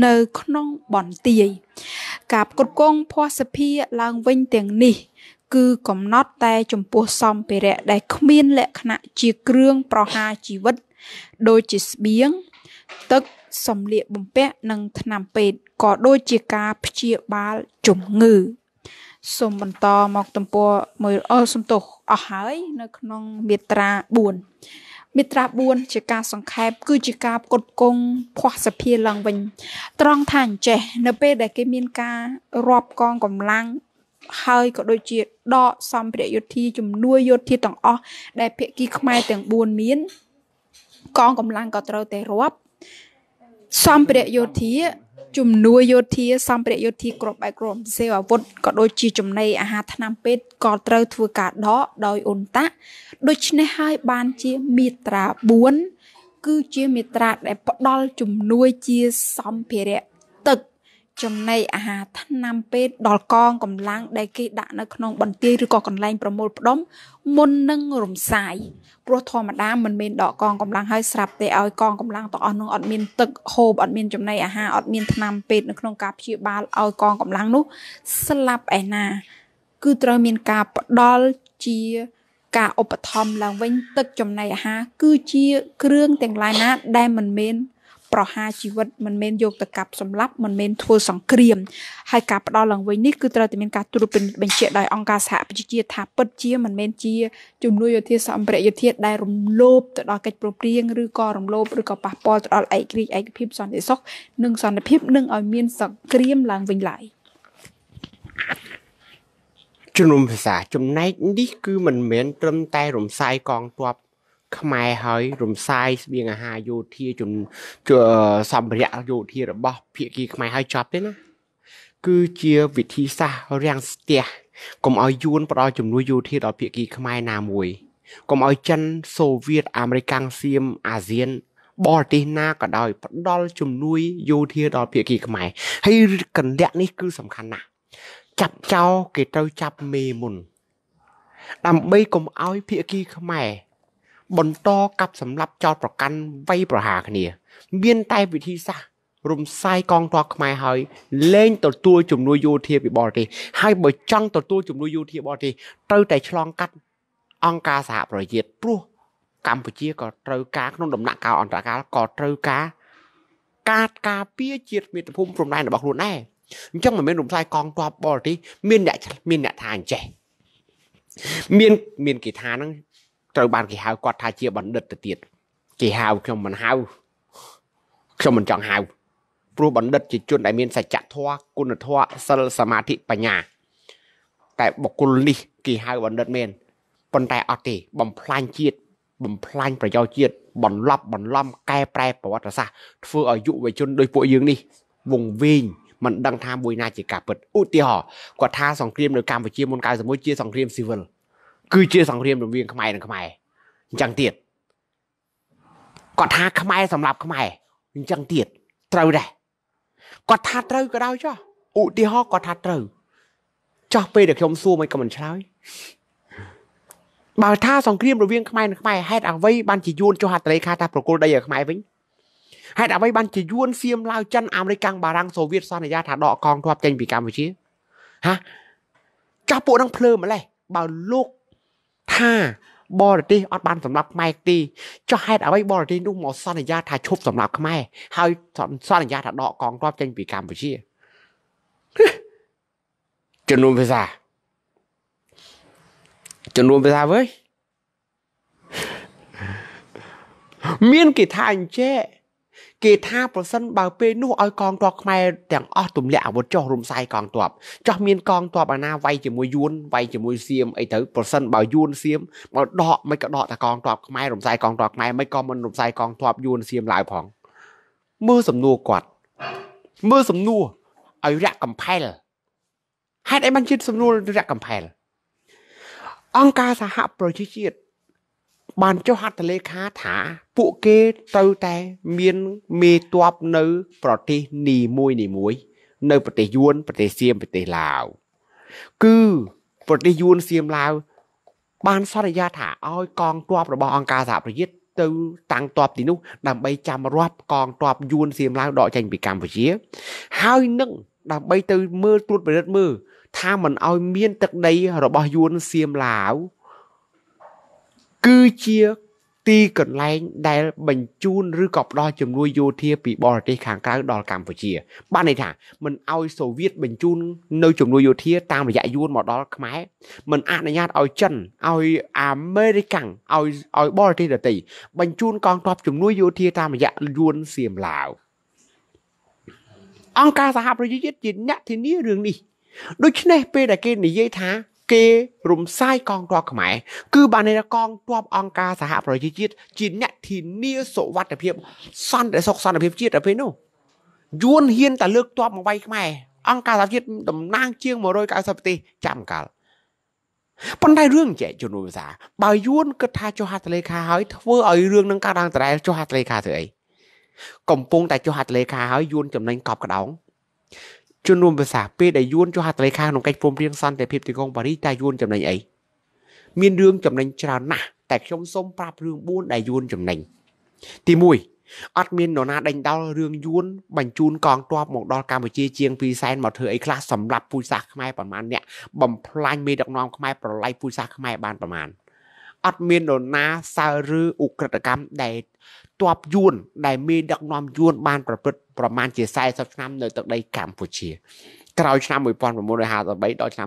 A: នៅក្នុងបន្ទាយ ការផ្គត់ផ្គង់ភ័ស្តុភារឡើងវិញទាំងនេះគឺកំណត់តែចំពោះសម្ភារៈដែលគ្មាន លក្ខណៈជាគ្រឿងប្រហារជីវិតដូចជាស្បៀងទឹកសម្លៀកបំពាក់និងថ្នាំពេទ្យក៏ដូចជាការព្យាបាលជំងឺសូមបន្តមកទំព័រមួយអសំទោសអស់ហើយនៅក្នុងមាត្រា4មាត្រា4ជាការសង្ខេបគឺជាការផ្គត់ផ្គង់ភ័ស្តុភារឡើងវិញត្រង់ថាអញ្ចេះ នៅពេលដែលគេមានការរាប់កងកម្លាំងហើយក៏ដូចជាដកសម្ភារៈយោធាជំនួយយោធាទាំងអស់ដែលភាគីខ្មែរទាំង4មានកងកម្លាំងក៏ត្រូវតែរាប់សម្ភារៈយោធាជំនួយយោធាសម្ភារៈយោធាគ្រប់បែបគ្រប់សេវអាវុធក៏ដូចជាចំណីអាហារថ្នាំពេទ្យក៏ត្រូវធ្វើការដកដោយអ៊ុនតាក់ដូច្នេះហើយបានជាមាត្រា4គឺជាមាត្រាដែលផ្ដល់ជំនួយជាសម្ភារៈទឹកចំណីអាហារថ្នាំពេទ្យដល់កងកម្លាំងដែលគេដាក់នៅក្នុងបន្ទាយឬក៏កន្លែង ប្រមូលផ្ដុំមុននឹងរំសាយព្រោះធម្មតាមិនមែនដកកងកម្លាំងហើយស្រាប់តែឲ្យកងកម្លាំងទាំងអស់នោះអត់មានទឹកហូបអត់មានចំណីអាហារអត់មានថ្នាំពេទ្យនៅក្នុងការព្យាបាលឲ្យកងកម្លាំងនោះ ស្លាប់ឯណាគឺត្រូវមានការផ្ដល់ជាការឧបត្ថម្ភឡើងវិញទឹកចំណីអាហារគឺជាគ្រឿងទាំងឡាយណា ដែលមិនមែនប្រហារជីវិតមិនមែនយកទៅកាប់សម្លាប់មិនមែនធ្វើសង្គ្រាមហើយការផ្ដោតឡើងវិញនេះគឺត្រូវតែមានការត្រួតពិនិត្យបញ្ជាក់ដោយអង្គការសហប្រជាជាតិថាពិតជាមិនមែនជាជំនួយយោធាសម្ភារៈយោធាដែលរំលោភទៅដល់កិច្ចប្រព្រៀងឬក៏រំលោភឬក៏ប៉ះពាល់ទៅដល់ឯករាជ្យឯកភាពសន្តិសុខនិងសន្តិភាពនិងឲ្យមានសង្គ្រាមឡើងវិញឡើយ
B: ជំនុំភាសាចំណែកនេះ គឺមិនមែនត្រឹមតែរំសាយកងទ័ពខ្មែរហើយរំសាយស្បៀងអាហារយោធាជំសម្ភារៈយោធារបស់ភៀកគី ខ្មែរហើយចប់ទេណាគឺជាវិធីសាស្ត្ររាំងស្ទះកុំឲ្យយួនផ្ដល់ជំនួយយោធាដល់ភៀកគីខ្មែរណាមួយកុំឲ្យចិនសូវៀតអាមេរិកសៀមអាស៊ានបរទេសណាក៏ដោយផ្ដល់ជំនួយយោធាដល់ភៀកគី ខ្មែរហើយកលៈនេះគឺសំខាន់ណាស់ចាប់ចោលគេត្រូវចាប់មេមុន ដើម្បីកុំឲ្យភៀកគីខ្មែរបន្តកັບសម្លាប់ចោលប្រកាន់វ័យប្រហារគ្នា មានតែវិធីសាស្ត្ររំសាយកងទ័ពខ្មែរហើយលែងទទួលជំនួយយោធាពីបរទេសហើយបើចង់ទទួលជំនួយយោធាបរទេសត្រូវតែឆ្លងកាត់អង្គការសហប្រជាជាតិព្រោះកម្ពុជាក៏ត្រូវការក្នុងដំណាក់កាលអន្តរកាលក៏ត្រូវការ ការការពារជាតិមាតុភូមិព្រំដែនរបស់ខ្លួនដែរអញ្ចឹងមិនមែនរំសាយកងទ័ពបរទេសមានអ្នកមានអ្នកថាអញ្ចេះមានមានគេថាហ្នឹងត្រូវបានគេហៅគាត់ថាជាបណ្ឌិតទៅទៀតគេហៅខ្ញុំមិនហៅខ្ញុំមិនចង់ហៅព្រោះបណ្ឌិតជាជន ដែលមានសច្ចធម៌គុណធម៌សិលសមាធិបញ្ញាតែបុគ្គលនេះគេហៅបណ្ឌិតមែនប៉ុន្តែអត់ទេ បំផ្លាញជាតិបំផ្លាញប្រយោជន៍ជាតិបន្លប់បន្លំកែប្រែប្រវត្តិសាស្ត្រធ្វើឲ្យយុវជនដូចពួកយើងនេះវងវែងមិនដឹងថាមួយណាជាការពិតឧទាហរណ៍គាត់ថាសង្គ្រាមនៅកម្ពុជាមុន91ជា សង្គ្រាមស៊ីវិលគឺជាសង្គ្រាមរវាងខ្មែរ និងខ្មែរអញ្ចឹងទៀតគាត់ថាខ្មែរសម្រាប់ខ្មែរអញ្ចឹងទៀតត្រូវដែរគាត់ថាត្រូវក៏ដោយចុះឧទាហរណ៍គាត់ថាត្រូវចោះពេលដែលខ្ញុំសួរមិនក៏មិនឆ្លើយបើថាសង្គ្រាមរវាងខ្មែរនិងខ្មែរហេតុអ្វីបានជាយួនចុះហត្ថលេខាថាប្រគល់ដីឲ្យខ្មែរវិញហេតុអ្វីបានជាយួនសៀមឡាវចិនអាមេរិកកាំងបារាំងសូវៀតសន្យាថាដកកងទ័ពចេញពីកម្ពុជាហាចាស់ពួកនឹងភ្លើម្លេះបើលោកថាបរទេសអត់បានសម្រាប់ខ្មែរទីចុះហេតុអ្វីបរទេសនោះមកសន្យាថាឈប់សម្រាប់ខ្មែរហើយសន្យាថាដកកងទ័ពចេញពីកម្ពុជាចំនួនភាសាចំនួនភាសាវើយមានគេថាអញ្ចេះគេថាប្រសិនបើពេលនោះឲ្យកងទ័ពខ្មែរទាំងអស់ទម្លាក់អាវុធចោះរំសាយកងទ័ពចោះមានកងទ័ពអាណាវាយជាមួយយួនវាយជាមួយសៀមអីទៅប្រសិនបើយួនសៀមមកដកមិនក៏ដកតែកងទ័ពខ្មែររំសាយកងទ័ពខ្មែរមិនក៏មិនរំសាយកងទ័ពយួនសៀមឡើយផងមើលសំណួរគាត់មើលសំណួរឲ្យរកកំផែលហេតុអីបានជាសំណួររកកំផែល អង្គការសហប្រជាជាតិបានចុះហត្ថលេខាថាពួកគេទៅតែមានមេតបនៅប្រទេសនីមួយនីមួយ នៅ ប្រទេសយួនប្រទេសសៀមប្រទេសឡាវគឺប្រទេសយួនសៀមឡាវបានសន្យាថាឲ្យកងទ័ពរបស់អង្គការសហប្រជាទៅតាំងទ័ពទីនោះដើម្បីចាំរាប់កងទ័ពយួនសៀមឡាវដកចេញ ពីកម្ពុជា ហើយនឹងដើម្បីទៅមើលត្រួតពិនិត្យមើលថាមិនឲ្យ មាន ទឹកដីរបស់យួនសៀមឡាវគឺជាទីកន្លែងដែលបញ្ជូនឬក៏ផ្ដល់ជំនួយយោធា ពីបរទេសខាងក្រៅដល់កម្ពុជាបានន័យថាមិនអោយសូវៀតបញ្ជូននៅជំនួយយោធាតាមរយៈយួនមកដល់ខ្មែរមិនអនុញ្ញាតឲ្យចិនឲ្យអាមេរិកាំងឲ្យឲ្យបរទេសដទៃបញ្ជូនកងទ័ពជំនួយយោធាតាមរយៈយួនសៀមឡាវអង្គការសហប្រជាជាតិជាអ្នកធានារឿងនេះដូច្នេះពេលដែលគេនិយាយថាគេរំសាយកងទ័ពខ្មែរគឺបានន័យថាកងទ័ពអង្គការសហប្រជាជាតិជាអ្នកធានាសុវត្ថិភាព សន្តិសុខសន្តិភាពជាតិដល់ពេលនោះយួនហ៊ានតែលើកទ័ពមកវាយខ្មែរអង្គការសហជាតិតំណាង ជាង190ប្រទេសចាំកាលប៉ុន្តែរឿងចែកជំនួយភាសាបើយួនគិតថាចុះហត្ថលេខាហើយធ្វើឲ្យរឿងនឹងកើតឡើងដដែលចុះហត្ថលេខាធ្វើអីកំពុងតែចុះហត្ថលេខាហើយយួនចំណេញកប់ក្តោងជនរួមភាសាពេលដែលយួនចុះហត្ថលេខាក្នុងកិច្ចព្រមព្រៀងសន្តិភាពទីក្រុងប៉ារីសតើយួនចំណេញអីមានរឿងចំណេញច្រើនណាស់តែខ្ញុំសូមប្រាប់រឿង4ដែលយួនចំណេញទី1អត់មាននរណាដេញដោលរឿងយួនបញ្ជូន កងទ័ពមកដល់កម្ពុជាជាង200,000មកធ្វើអីខ្លះសម្រាប់ពូជសាសន៍ខ្មែរប្រមាណអ្នកបំផ្លាញមេដឹកនាំខ្មែរប្រឡាយពូជសាសន៍ខ្មែរបានប្រមាណអត់មាននរណាសើឬអุกក្រិតកម្មដែលទ័ពយួនដែលមានដឹកនាំយួនបានប្រព្រឹត្តប្រមាណជា40ឆ្នាំនៅទឹកដីកម្ពុជាក្រោយឆ្នាំ1953ដល់ឆ្នាំ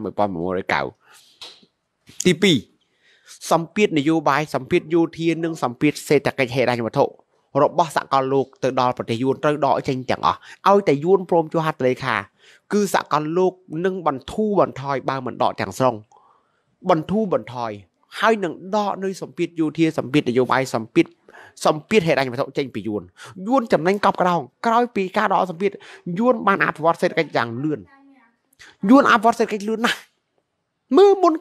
B: 1909ទី2សម្ពាធនយោបាយសម្ពាធយោធានិងសម្ពាធសេដ្ឋកិច្ចហិរញ្ញវត្ថុរបស់សកលលោក ទៅដល់ប្រទេសយួនត្រូវដកចេញទាំងអស់ឲ្យតែយួនព្រមចុះហត្ថលេខាគឺសកលលោកនឹងបន្ធូរបន្ថយបើមិនដកទាំងស្រុង បន្ធូរបន្ថយហើយនឹងដកនៅសម្ពាធយោធាសម្ពាធនយោបាយសម្ពាធសម្ពាធហេរញ្ញវត្ថុចេញពីយួនយួនចំណេញកប់ក្រោងក្រោយពីការដកសម្ពាធយួនបានអភិវឌ្ឍសេដ្ឋកិច្ចយ៉ាងលឿនយួនអភិវឌ្ឍសេដ្ឋកិច្ចលឿនណាស់មើលមុន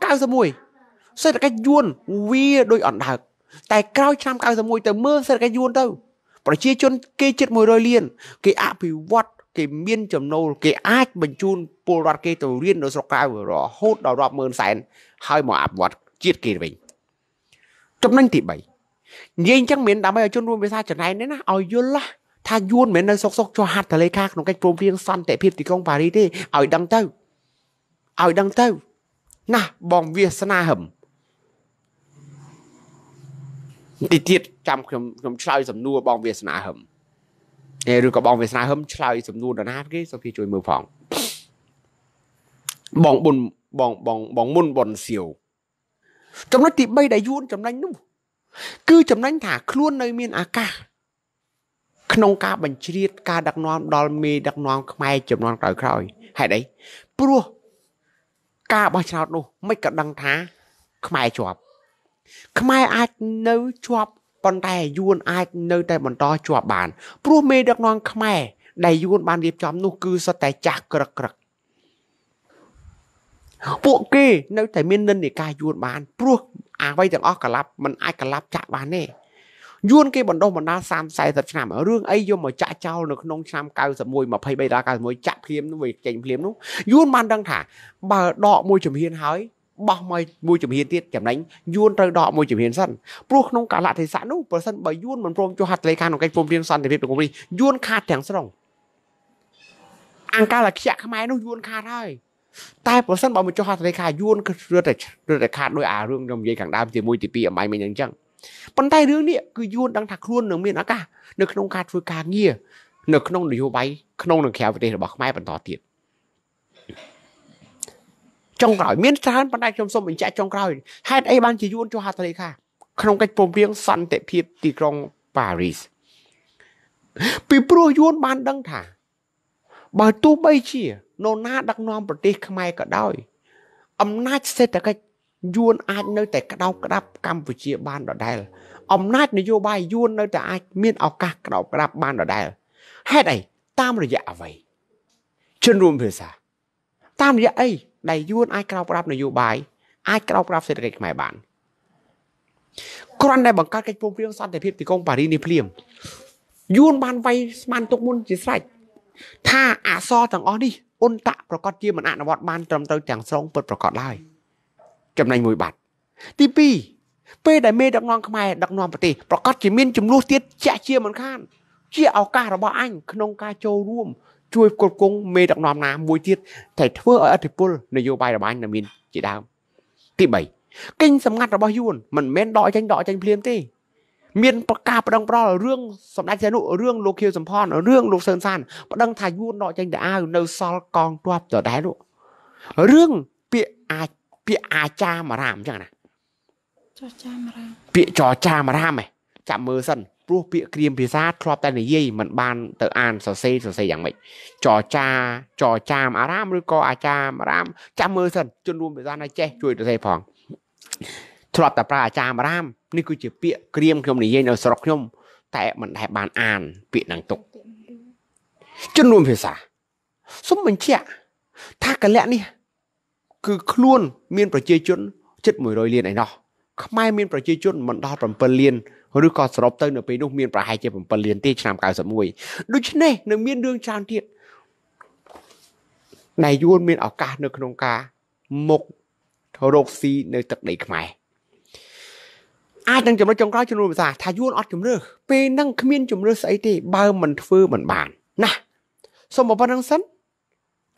B: 91សេដ្ឋកិច្ចយួនវាដូចអណ្ដើកតែក្រោយឆ្នាំ91ទៅមើលសេដ្ឋកិច្ចយួនទៅប្រជាជនគេជិត100លាន គេអភិវឌ្ឍគេមានចំណូលគេអាចបញ្ជូនពលរដ្ឋគេទៅរៀននៅស្រុកក្រៅរហូតដល់រាប់ម៉ឺនសែនហើយមកអភិវឌ្ឍជាតិគេវិញចំណេញទី3និយាយអញ្ចឹងមានដើម្បីឲ្យជនរួមភាសាចំណែននេះណាឲ្យយល់ថាយួនមិនមែននៅសុកសុកចុះហត្ថលេខាក្នុងកិច្ចព្រមព្រៀងសន្តិភាពទីក្រុងប៉ារីសទេឲ្យដឹងទៅឲ្យដឹងទៅណាបងវាសនាហឹមទីទៀតចាំខ្ញុំខ្ញុំឆ្លើយ សំណួរបងវាសនាហឹមឬក៏បង វាសនាហឹមឆ្លើយ សំណួរដល់ណាគេសូមគេជួយមើលផងបងប៊ុនបងបងបងមុនប៊ុនសៀវចំណុចទី3ដែលយួនចំណេញនោះគឺចំណេញថាខ្លួននៅមានឱកាសក្នុងការបញ្ជ្រាបការដឹកនាំដល់មេដឹកនាំខ្មែរចំនួនក្រោយក្រោយហេតុអីព្រោះការបោះឆ្នោតនោះ មិនក៏ដឹងថាខ្មែរជាប់ខ្មែរអាចនៅជាប់ប៉ុន្តែយួនអាចនៅតែបន្តជាប់បានព្រោះមេដឹកនាំខ្មែរដែលយួនបានរៀបចំនោះ គឺសុទ្ធតែចាស់ក្រឹកក្រឹកពួកគេនៅតែមាននិន្នាការយួនបានព្រោះអ្វីទាំងអស់កលាប់มันអាចកលាប់ចាក់បានទេយួនគេបណ្ដុះបណ្ដាល30 40ឆ្នាំរឿងអីយកមកចាក់ចោលនៅក្នុងឆ្នាំ91 23ដល់91ចាក់ភ្លាមនោះវាចេញភ្លាមនោះយួនបានដឹងថាបើដកមួយជំហានហើយបោះមកមួយជំហានទៀតចំណេញយួនត្រូវដកមួយជំហានសិនព្រោះក្នុងកាលៈទេសៈនោះប្រសិនបើយួនមិនព្រមចុះហត្ថលេខាក្នុងកិច្ចព្រមព្រៀងសន្តិភាពក្នុងនេះយួនខាតទាំងស្រុងអង្គការលក្ខៈខ្មែរនោះយួនខាតហើយតែប្រសិនបើមកចុះហត្ថលេខាយួនគឺរត់តែរត់តែខាតដោយអារឿងខ្ញុំនិយាយខាងដើមទី1ទី2អមៃមិញអញ្ចឹងប៉ុន្តែរឿងនេះគឺយួនដឹងថាខ្លួននឹងមានឱកាសនៅក្នុងការធ្វើការងារនៅក្នុងនយោបាយក្នុងនិងក្រៅប្រទេសរបស់ខ្មែរបន្តទៀតចុងក្រោយមានច្រើនប៉ុន្តែខ្ញុំសូមបញ្ជាក់ចុងក្រោយហេតុអីបានជាយួនចុះហត្ថលេខា ក្នុងកិច្ចព្រមព្រៀងសន្តិភាពទីក្រុងប៉ារីសពីព្រោះយួនបានដឹងថាបើទោះបីជានរណា ដឹកនាំប្រទេស ខ្មែរក៏ដោយ អំណាច សេដ្ឋកិច្ចយួន អាចនៅតែក្តោបក្តាប់កម្ពុជាបានដដែល អំណាច នយោបាយយួននៅតែអាចមានឱកាសក្តោបក្តាប់បានដដែលហេតុអីតាមរយៈអ្វីជនរួមភាសា តាមរយៈអីដែលយួន អាចក្រោបក្រាបនយោបាយអាចក្រោបក្រាបសេដ្ឋកិច្ចខ្មែរបានគ្រាន់តែបង្កើតកិច្ចព្រមព្រៀងសន្តិភាពទីក្រុងប៉ារីសនេះភ្លាមយួនបានវាយស្មានទុកមុនជាស្រេចថាអសរទាំងអស់នេះអ៊ុនតាក់ប្រកាសជាមិនអនុវត្តបានត្រឹមត្រូវទាំងស្រុងពិតប្រកបឡើយចំណេញមួយបាត់ទី2ពេលដែលមេដឹកនាំខ្មែរដឹកនាំប្រទេសប្រកាសជាមានចំនួនទៀតជាក់ជាមិនខានជាឱកាសរបស់អញក្នុងការចូលរួមជួយគ្រប់គងមេដឹកនាំណាមួយទៀតតែធ្វើឲ្យអធិបុលនយោបាយរបស់អញនៅមាន ជាដើមទី3កិញសម្ងាត់របស់យួនមិនមែនដកចេញដកចេញភ្លាមទេមានប្រកាសប្តឹងប្រល់រឿងសម្ដេចសីហនុរឿងលោកខៀវសំផនរឿងលោកសឿនសានប្តឹងថាយួនដកចេញតាអាវនៅសល់កងទ័ពដដែលនោះរឿងពាក្យអាចពាក្យអាចាមរាមចឹងណាចចាមរាមពាក្យចចាមរាមឯងចាំមើលសិនព្រោះពាក្យក្រៀមភាសាធ្លាប់តែនិយាយមិនបានទៅអានសរសេរសរសេរយ៉ាងម៉េចចចាចចាមអារាមឬក៏អាចាមរាមចាំមើលសិនជនរួមភាសាណាចេះជួយសរសេរផងធ្លាប់តែប្រើអាចាមរាមនេះគឺជាពាក្យក្រៀមខ្ញុំនិយាយនៅ ស្រុកខ្ញុំតែមិនដែលបានអាន ពាក្យនឹងទុកចំនួនភាសាសូមបញ្ជាក់ថាកលៈនេះគឺខ្លួនមាន ប្រជាជនជិត100លានឯណោះខ្មែរមានប្រជាជនមិនដល់7លានឬក៏សរុបទៅនៅពេលនោះ មានប្រហែលជា7លានទេឆ្នាំ91ដូច្នេះនៅមានរឿងច្រើនទៀតដែលយួនមានឱកាសនៅក្នុងការមុខរោគស៊ីនៅ ទឹកដីខ្មែរអាចនឹងចំណុចចុងក្រោយជំនួសភាសាថាយួនអត់ជំរឿពេលហ្នឹងគ្មានជំរឿស្អីទេបើមិនធ្វើមិនបានណាសូមប៉ុណ្្នឹងសិន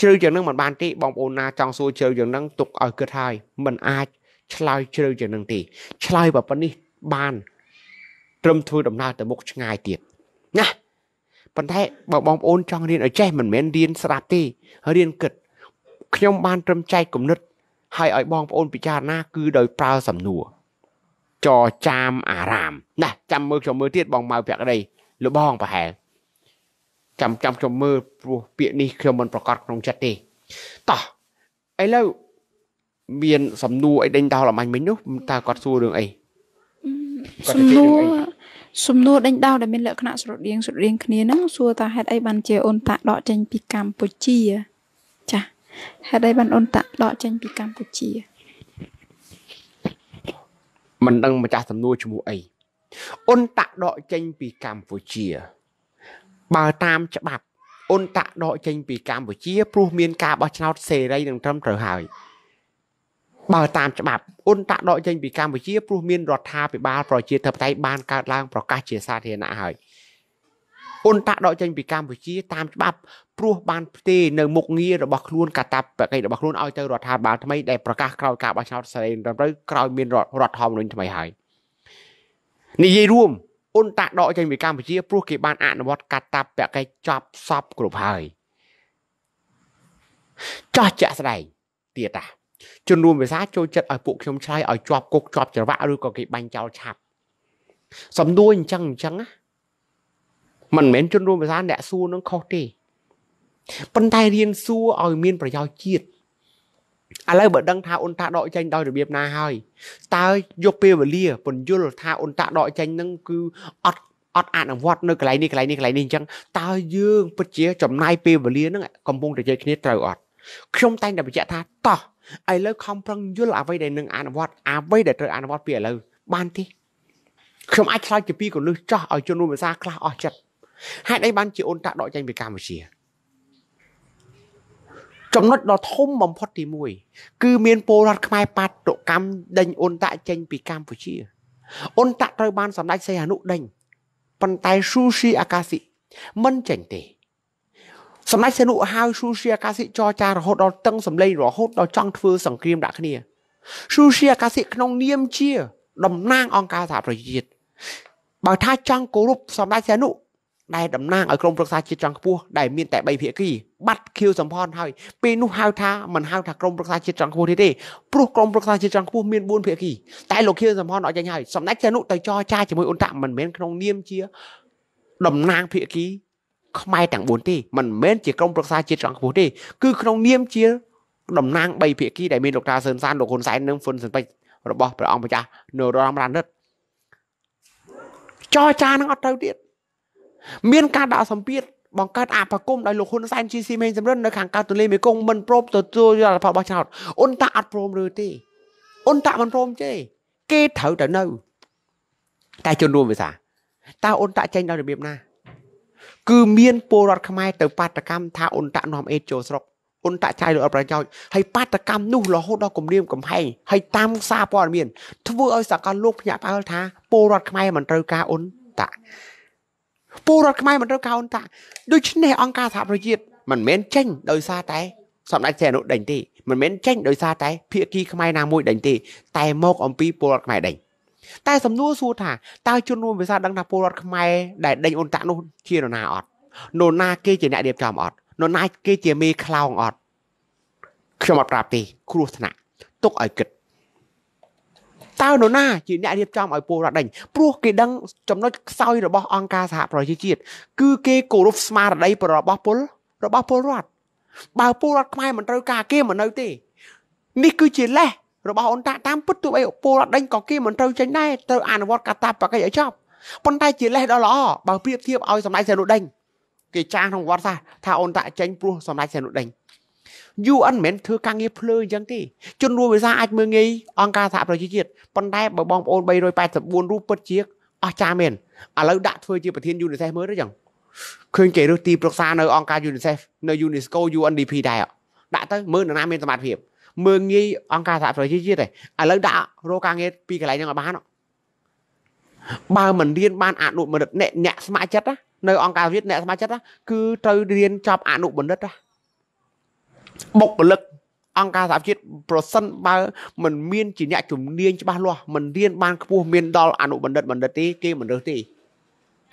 B: ជ្រៅជាងនឹងមិនបានទេបងប្អូនណាចង់សួរជ្រៅជាងនឹងទុកឲ្យគិតហើយមិនអាចឆ្លើយជ្រៅជាងនឹងទេឆ្លើយបើប៉ុណ្នេះបានត្រឹមធ្វើដំណើរទៅមុខឆ្ងាយទៀតណាប៉ុន្តែបើបងប្អូនចង់រៀនឲ្យចេះមិនមែនរៀនស្រាប់ទេរៀនគិតខ្ញុំ បានត្រឹមចែកគំនិតហើយឲ្យបងប្អូន ពិចារណា គឺដោយប្រើ សំណួរចចាំអារាមណាស់ចាំមើលខ្ញុំមើលទៀតបងម៉ៅភក្តីលបងប្រហែលចាំចាំខ្ញុំមើលព្រោះពាក្យនេះខ្ញុំមិនប្រកាសក្នុងចិត្តទេតោះឥឡូវមានសំណួរអីដេញដោលអំអញមិញនោះតើគាត់សួររឿងអី
A: សំណួរសំណួរដេញដោលដែលមានលក្ខណៈស្រដៀងស្រដៀងគ្នាហ្នឹងសួរថាហេតុអីបានជាអូនតាក់ដកចេញពីកម្ពុជាចាហេតុអីបានអូនតាក់ដកចេញពីកម្ពុជា
B: មិនដឹងម្ចាស់សំណួរឈ្មោះអីអ៊ុនតាក់ដកចេញពីកម្ពុជា បើតាមច្បាប់អ៊ុនតាក់ដកចេញពីកម្ពុជាព្រោះមានការបោះឆ្នោតសេរីនិងត្រឹមត្រូវហើយបើតាមច្បាប់អ៊ុនតាក់ដកចេញពីកម្ពុជាព្រោះមានរដ្ឋាភិបាលប្រជាធិបតេយ្យបានកើតឡើង ប្រកាសជាសាធារណៈហើយអ៊ុនតាក់ដកចេញពីកម្ពុជាតាមច្បាប់ព្រោះបានផ្ទេរនៅមុខងាររបស់ខ្លួនកាតាបកិច្ចរបស់ខ្លួនឲ្យទៅរដ្ឋាភិបាលថ្មីដែលប្រកាសក្រោយការបោះឆ្នោតសេរីត្រឹមត្រូវក្រោយមានរដ្ឋធម្មនុញ្ញថ្មីហើយនិយាយរួមអ៊ុនតាក់ដកចេញពីកម្ពុជា ព្រោះគេបានអនុវត្តកាតាបកិច្ចចប់សពគ្រប់ហើយចោះជាក់ស្ដែងទៀតតាជនរួមភាសាចូលចិត្តឲ្យពួកខ្ញុំឆ្លើយឲ្យជាប់គុកជាប់ច្រវាក់ឬក៏គេបាញ់ចោលឆាប់សំដួលអញ្ចឹងអញ្ចឹងណាមិនមែនជនរួមភាសាអ្នកសួរនឹងខុសទេប៉ុន្តែរៀនសួរឲ្យមានប្រយោជន៍ជាតិឥឡូវបើដឹងថាអ៊ុនតាដកចេញដោយរបៀបណាហើយតើយកពេលវេលាពន្យល់ថាអ៊ុនតាដកចេញនឹងគឺអត់អត់អនុវត្តនៅកន្លែងនេះកន្លែងនេះកន្លែងនេះអញ្ចឹងតើយើងពិតជា ចំណាយពេលវេលានឹងកំពុងតែជជែកគ្នាត្រូវអត់ខ្ញុំតែងតែបញ្ជាក់ថាតោះឥឡូវខំប្រឹងយល់អ្វីដែលនឹងអនុវត្ត អ្វីដែលត្រូវអនុវត្តពីឥឡូវបានទេខ្ញុំអាចឆ្លើយជាពីរកលឹះចោះឲ្យជនរួមភាសាខ្លះអស់ចិត្តហេតុអីបានជាអូនតាក់ដកចេញពីកម្ពុជា ចំណុចដ៏ធំបំផុតទី1គឺមាន ពលរដ្ឋខ្មែរបាតុកម្មដេញអូនតាក់ចេញពីកម្ពុជាអូនតាក់ត្រូវបានសម្ដេចសីហនុដេញប៉ុន្តែស៊ូស៊ីអាកាស៊ីមិនចេញទេសម្ដេចសីហនុហៅស៊ូស៊ីអាកាស៊ីចរចារហូតដល់តឹងសម្លេងរហូតដល់ចង់ធ្វើសង្គ្រាមដាក់គ្នាស៊ូស៊ីអាកាស៊ីក្នុងនាមជាតំណាង អង្គការសហប្រជាជាតិបើថា ចង់គោរពសម្ដេចសីហនុដែលតំណាងឲ្យក្រុមប្រឹក្សាជាតិចង់ខ្ពស់ដែលមានតែ3ភាគីបាត់ខៀវសំផនហើយពេលនោះហៅថាមិនហៅថាក្រុមប្រឹក្សាជាតិចង់ខ្ពស់ទេទេព្រោះក្រុមប្រឹក្សាជាតិចង់ខ្ពស់មាន4ភាគីតែលោកខៀវសំផនអត់ចេញហើយសម្ដេចចានុទៅចរចាជាមួយអ៊ុនតាក់មិនមែនក្នុងនាមជាតំណាងភាគីខ្មែរទាំង4ទេមិនមែនជាក្រុមប្រឹក្សាជាតិចង់ខ្ពស់ទេគឺក្នុង នាមជាតំណាង3ភាគីដែលមានលោកតាសឿនសានលោកហ៊ុនសែននិងហ៊ុនស៊ិនពេជ្ររបស់ព្រះអង្គម្ចាស់នរោត្តមរណិតចរចានឹងអត់ត្រូវទៀតមានការដាក់សម្ពាធបង្កើតអបគមដោយលោកហ៊ុនសែនជាស៊ីមេងសំរិននៅខាងកើតទន្លេមេគង្គមិនព្រមទទួលយកលទ្ធផលបោះឆ្នោតអ៊ុនតាអត់ព្រមឬទេអ៊ុនតាមិនព្រមទេគេត្រូវតែនៅតែជនរួមភាសាតើអ៊ុនតាចេញដោយរបៀបណាគឺមានពលរដ្ឋខ្មែរទៅបាតកម្មថាអ៊ុនតានាំអេតចូលស្រុកអ៊ុនតាចាយលោកអត់ប្រយោជន៍ហើយបាតកម្មនោះរហូតដល់គម្រាមកំហែងហើយតាមសារព័ត៌មានធ្វើឲ្យសកលលោកភ្ញាក់ផ្អើលថាពលរដ្ឋខ្មែរមិនត្រូវការអ៊ុនតាពលរដ្ឋខ្មែរមិនត្រូវកោនតាដូច្នេះអង្គការសហប្រជាជាតិមិនមែនចេញដោយសារតែសម្ដេចសីហនុដេញទេមិនមែនចេញដោយសារតែភៀកគីខ្មែរណាមួយដេញទេតែមកអំពីពលរដ្ឋខ្មែរដេញតែសំណួរសួរថាតើជនរួមភាសាដឹងថាពលរដ្ឋខ្មែរដែលដេញអ៊ុនតាក់នោះជានរណាអត់នរណាគេជាអ្នករៀបចំអត់នរណាគេជាមេខ្លោងអត់ខ្ញុំអត់ប្រាប់ទេគ្រោះថ្នាក់ទុកឲ្យគិតតើនរណាជាអ្នករៀបចំឲ្យពលរដ្ឋដេញព្រោះគេដឹងចំណុចខ្សោយរបស់អង្គការសហប្រជាជាតិគឺគេគោរពស្មារតីរបស់ពល របស់ពលរដ្ឋបើពលរដ្ឋខ្មែរមិនត្រូវការគេមិននៅទេនេះគឺជាលេសរបស់អ៊ុនតាតាមពិតទោះបីពលរដ្ឋដេញក៏គេមិនត្រូវចេញដែរត្រូវអនុវត្តកាតាបកិច្ចឲ្យចប់ប៉ុន្តែជាលេសដ៏ល្អបើប្រៀបធៀបឲ្យសម្ដេចសែនុដេញគេចាស់ក្នុងវត្តសាសថាអ៊ុនតាចេញព្រោះសម្ដេចសែនុដេញ UN មិនធ្វើការងារភ្លើអញ្ចឹងទេជនរួមភាសាអាចមើងងាយអង្គការសហប្រជាជាតិប៉ុន្តែបើបងប្អូន384រូបពិតជាអស្ចារ្យមែនឥឡូវដាក់ធ្វើជាប្រធាន UNICEF មើលទៅចឹងឃើញគេរើសទីប្រឹក្សានៅអង្គការ UNICEF នៅ UNESCO UNDP ដែរដាក់ទៅមើលនរណាមានសមត្ថភាព មើងងាយអង្គការសហប្រជាជាតិទេឥឡូវដាក់រកការងារពីកន្លែងហ្នឹងឲ្យបានបើមិនរៀនបានអនុបណ្ឌិតអ្នកស្ម័គ្រចិត្តណានៅអង្គការវិទ្យាអ្នកស្ម័គ្រចិត្តគឺត្រូវរៀនចប់អនុបណ្ឌិតណាបុគ្គលិក អង្គការសហជាតិប្រសិន បើ មិនមានជាអ្នកជំនាញច្បាស់លាស់មិនរៀនបានខ្ពស់មានដល់អនុបណ្ឌិតបណ្ឌិតទេគេមិនរើសទេ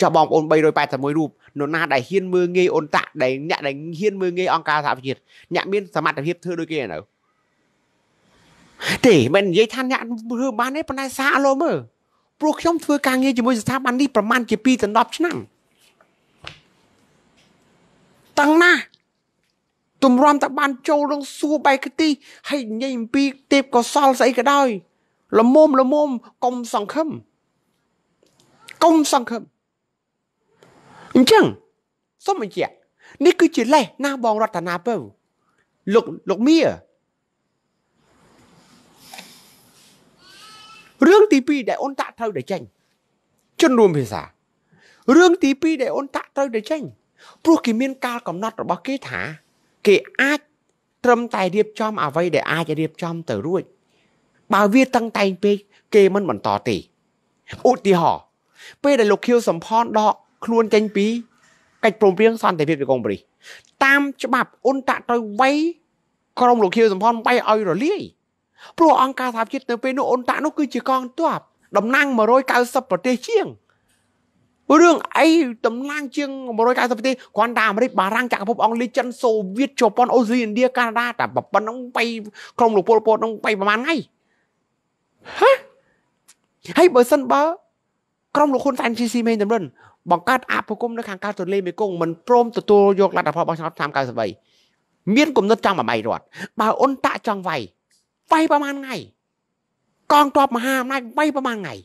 B: ចាបងប្អូន381រូបនរណាដែលហ៊ានមើងងាយអ៊ុនតាក់ដែលអ្នកដែលហ៊ានមើងងាយអង្គការសហជាតិអ្នកមានសមត្ថភាពធ្វើដូចគេនៅទេមិននិយាយថាអ្នកធ្វើបានទេប៉ុន្តែសាកលោមើលព្រោះខ្ញុំធ្វើការងារជាមួយស្ថាប័ននេះប្រហែលជា2ដល់10ឆ្នាំតាំងណាទម្រាំតែបានចូលនឹងសួរបែកទីហើយនិយាយអំពីទេពកោសលស្អីក៏ដោយល្មមល្មមកុំសង្ឃឹមកុំសង្ឃឹមអញ្ចឹងសូមបញ្ជាក់នេះគឺជាលេសណាបងរតនាពៅលោកលោកមៀរឿងទី2ដែលអូនតាក់ត្រូវតែចេញជនរួមភាសារឿងទី2ដែលអូនតាក់ត្រូវតែចេញ ព្រោះគេមាន កាលកំណត់របស់គេថាគេអាចត្រឹមតែរៀបចំអ្វីដែលអាចរៀបចំទៅរួចបើវាតឹងតែងពេកគេមិនបន្តទេឧទាហរណ៍ពេលដែលលោកខៀវសំផនដក ខ្លួនចេញពីកិច្ចព្រមព្រៀងសន្តិភាពទីកុងប្រីសតាមច្បាប់អ៊ុនតាក់ត្រូវវាយក្រុមលោកខៀវសំផនវាយឲ្យរលាយព្រោះអង្គការសហជាតិនៅពេលនោះអ៊ុនតាក់នោះគឺជាកងទ័ពតំណាង190ប្រទេសជាងរឿងអីតម្លាងជាង190ប្រទេសគ្រាន់តែអាមេរិកបារាំងចក្រភពអង់គ្លេសចិនសូវៀតជប៉ុនអូស្ត្រាលីឥណ្ឌាកាណាដាតែប៉ុណ្ណឹងបីក្រុមលោកពលពតនឹងបីប្រហែលថ្ងៃហ៎ហើយបើសិនបើក្រុមលោកហ៊ុនសែនស៊ីស៊ីមេនតម្រិនបង្កើតអភិគមនៅខាងកើតទន្លេមេគង្គមិនព្រមទទួលយកលទ្ធផលរបស់ឆ្នាំ93មានគំនិតចង់បំៃរដ្ឋបើអ៊ុនតាក់ចង់វាយវាយប្រហែលថ្ងៃ កងទ័ពមហាអំណាចវាយប្រហែលថ្ងៃ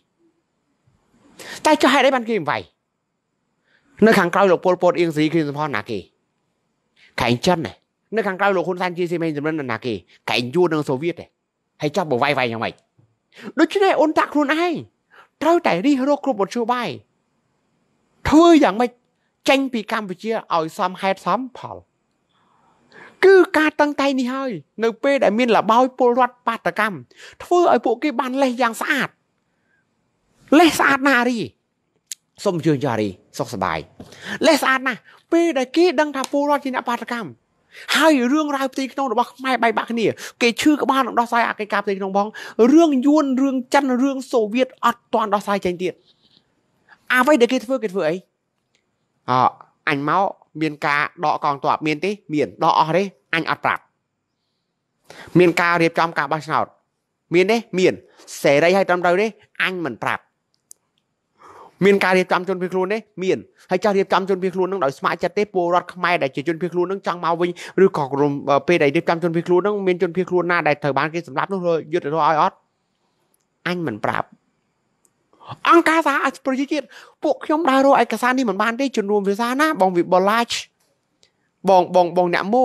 B: តែចុះហេតុអីបានគេវាយនៅខាងក្រៅលោកពលពតអៀងសេរីគ្រីសំផនណាគេកែងចិនណានៅខាងក្រៅលោកហ៊ុនសែនជាស៊ីមេងចម្រិនណាគេកែងយួរនឹងសូវៀតហើយចាប់បវាយវាយយ៉ាងម៉េចដូច្នេះអូនតាក់ខ្លួនឯងត្រូវតែរិះរកគ្រប់មធ្យោបាយធ្វើយ៉ាងម៉េចចេញពីកម្ពុជាឲ្យសមហេតុសមផលគឺការតឹងតែងនេះហើយនៅពេលដែលមាន លបោយពលរដ្ឋបាតកម្មធ្វើឲ្យពួកគេបានលេះយ៉ាងស្អាតលេះស្អាតណារីសូមជឿយ៉ារីសុខសប្បាយលេសស្អាតណាស់ពេលដែលគេដឹងថាពលរដ្ឋជាអ្នកបាតកម្មហើយរឿងរ៉ាវផ្ទៃក្នុងរបស់ខ្មែរបែកបាក់គ្នា គេឈឺក្បាលនឹងដោះស្រាយអកិច្ចការផ្ទៃក្នុងបងរឿងយួនរឿងចិនរឿងសូវៀតអត់ទាន់ដោះស្រាយចេញទៀតអ្វីដែលគេធ្វើគេធ្វើអីអអញមកមានការដកកងទ័ពមានទេ មានដកអស់ទេអញអត់ប្រាប់មានការរៀបចំការបោះឆ្នោតមានទេមាន សេរីហើយត្រឹមត្រូវទេអញមិនប្រាប់មានការរៀបចំជនភៀសខ្លួនទេមានហើយចាស់រៀបចំជនភៀសខ្លួននឹងដោយស្ម័គ្រចិត្តទេពលរដ្ឋខ្មែរដែលជាជនភៀសខ្លួននឹងចង់មកវិញឬក៏ក្រុមពេលដែលរៀបចំជនភៀសខ្លួននឹងមានជនភៀសខ្លួនណាដែលត្រូវបានគេសម្លាប់នោះយុទ្ធរឲ្យអត់អញមិនប្រាប់អង្គការសហប្រជាជាតិពួកខ្ញុំដើររកឯកសារនេះមិនបានទេជំនួមភាសាណាបងវិបលាជបងបងបងអ្នកមោ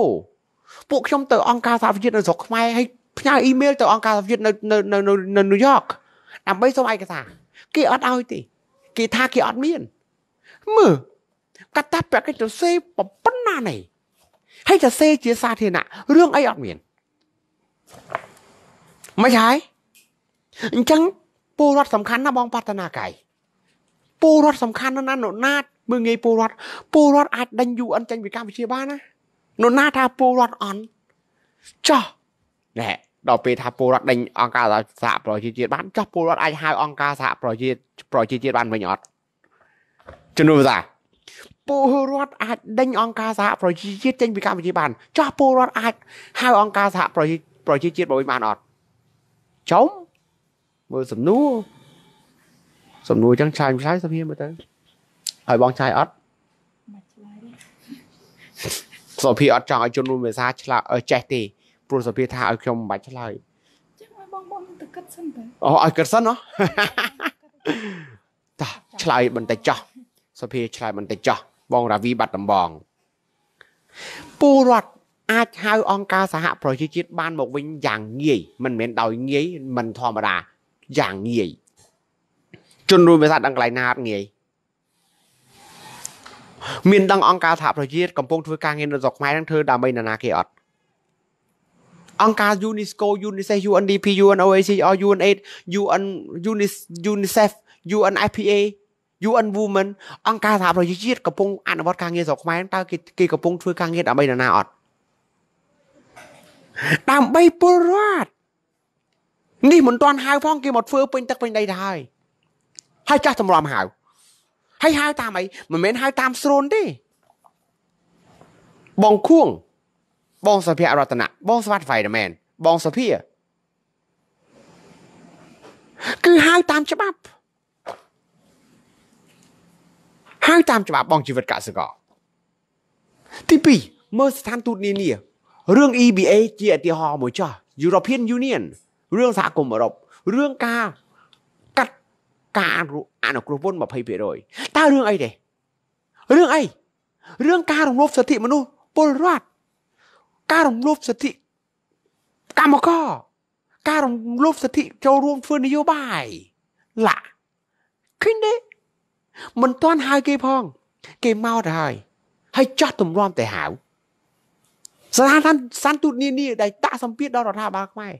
B: ពួកខ្ញុំទៅ អង្គការសហប្រជាជាតិនៅស្រុកខ្មែរហើយផ្ញើអ៊ីមែលទៅអង្គការសហប្រជាជាតិនៅនៅនៅនៅញូវយ៉កដើម្បីសុំឯកសារគេអត់ឲ្យទេគេថាគេអត់មានមើលកតាបកិច្ចសរសេរប៉ុណ្ណានេះហើយសរសេរជាសាធារណៈរឿងអីអត់មានមិនហើយអញ្ចឹងពលរដ្ឋសំខាន់ណាបងបាតនាកាយពលរដ្ឋសំខាន់ណាស់ណាណូណាតមើងងាយពលរដ្ឋពលរដ្ឋអាចដេញ UN ចេញពីកម្ពុជាបានណាណូណាតថាពលរដ្ឋអន់ចោះណែដល់ពេលថាពលរដ្ឋដេញអង្គការសហប្រជាជាតិបានចោះពលរដ្ឋអាចហៅអង្គការសហប្រជាប្រជាជាតិបានវិញអត់ជំនួសថាពលរដ្ឋអាចដេញអង្គការសហប្រជាជាតិចេញពីកម្ពុជាបាន ចោះពលរដ្ឋអាចហៅអង្គការសហប្រជាប្រជាជាតិមកវិញបានអត់ចំមើលសំណួរសំណួរចឹងឆ្លើយឆ្លើយសភាមើលទៅហើយបងឆ្លើយអត់សភាអត់ចង់ឲ្យជនរួមភាសាឆ្លើយចេះទេព្រោះសុភាថាឲ្យខ្ញុំមិនបាច់ឆ្លើយចា
A: ំឲ្យបងបងទៅគិតសិនតើ
B: អូឲ្យគិតសិនហ៎តោះឆ្លើយបន្តិចចោះសុភាឆ្លើយបន្តិចចោះបងរាវីបាត់ដំបងពលរដ្ឋអាចហៅអង្គការសហប្រជាជាតិបាន មកវិញយ៉ាងងាយមិនមែនដោយងាយមិនធម្មតាយ៉ាងងាយជនរួមភាសាដឹងកន្លែងណាអត់ងាយមានដឹងអង្គការសហប្រជាជាតិកំពុងធ្វើការងារនៅស្រុកខ្មែរនឹងធ្វើដើម្បីនរណាគេអត់អង្គការ UNESCO UNICEF UNDP UNOHCR UNAID UN UNICEF UNFPA UN Women អង្គការសហប្រជាជាតិកំពុងអនុវត្តការងារស្រុកខ្មែរតើគេគេកំពុងធ្វើការងារដើម្បីនរណាអត់ដើម្បីពលរដ្ឋនេះមិនទាន់ហៅផងគេមកធ្វើពេញទឹកពេញដីទៅហើយហើយចាស់តម្រាំហៅហើយហៅតាមអីមិនមែនហៅតាមស្រូនទេបងខួងបងសុភ័ក្ររតនៈបងស្វាតវ៉ៃណមែនបងសុភា
A: គឺហៅតាមច្
B: បាប់ហៅតាមច្បាប់បងជីវិតកសិករទី2មើលស្ថានទូតនានារឿង EBA ជាឧទាហរណ៍មួយចោះ European Union រឿងសហគមន៍អឺរ៉ុបរឿងការកាត់ការអនុគ្រោះពន្ធ20%តើរឿងអីទេរឿងអីរឿងការរំលោភសិទ្ធិមនុស្សពលរដ្ឋការរំលោភសិទ្ធិកម្មករការរំលោភសិទ្ធិចូលរួមធ្វើនយោបាយឡាឃើញទេមិនទាន់ហើយគេផង គេមកទៅហើយ ហើយចោះទម្រាំតែហៅស្ថានភាពសន្ទូតនានាដែលតាក់សម្ពាធដល់រដ្ឋាភិបាលខ្មែរ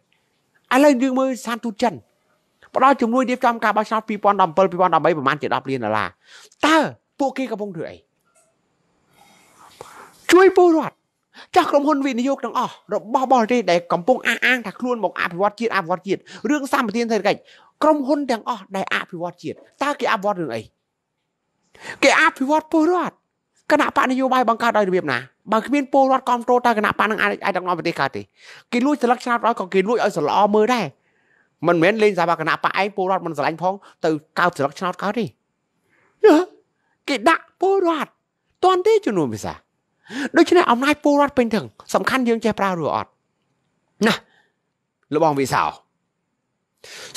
B: ឥឡូវយើងមើលស្ថានទូតចិនផ្ដល់ជំនួយរៀបចំការបោះឆ្នោត2017 2018ប្រហែលជា10លានដុល្លារតើពួកគេកំពុងធ្វើអីជួយពលរដ្ឋចាស់ក្រុមហ៊ុនវិនិយោគទាំងអស់របស់បរទេសដែលកំពុងអះអាងថាខ្លួនមកអភិវឌ្ឍជាតិអភិវឌ្ឍជាតិរឿងសម្បទានសេដ្ឋកិច្ចក្រុមហ៊ុនទាំងអស់ដែលអភិវឌ្ឍជាតិតើគេអភិវឌ្ឍរឿងអីគេអភិវឌ្ឍពលរដ្ឋគណៈបកនយោបាយបង្កើតដោយរបៀបណាបើគ្មានពលរដ្ឋគ្រប់គ្រងតើគណៈបកនឹងអាចអាចដឹកនាំប្រទេសកើតទេគេលួចស្លឹកឆ្នោតឲ្យក៏គេលួចឲ្យស្លអមើលដែរមិនមែនលេងសាបាគណៈបកឯងពលរដ្ឋមិនស្រឡាញ់ផង ទៅកើបស្លឹកឆ្នោតកើតទេគេដាក់ពលរដ្ឋតន្ទេជំនួសភាសាដូច្នេះអំណាចពលរដ្ឋពេញទាំងសំខាន់យើងចេះប្រើឬអត់ណាលបងវិសោ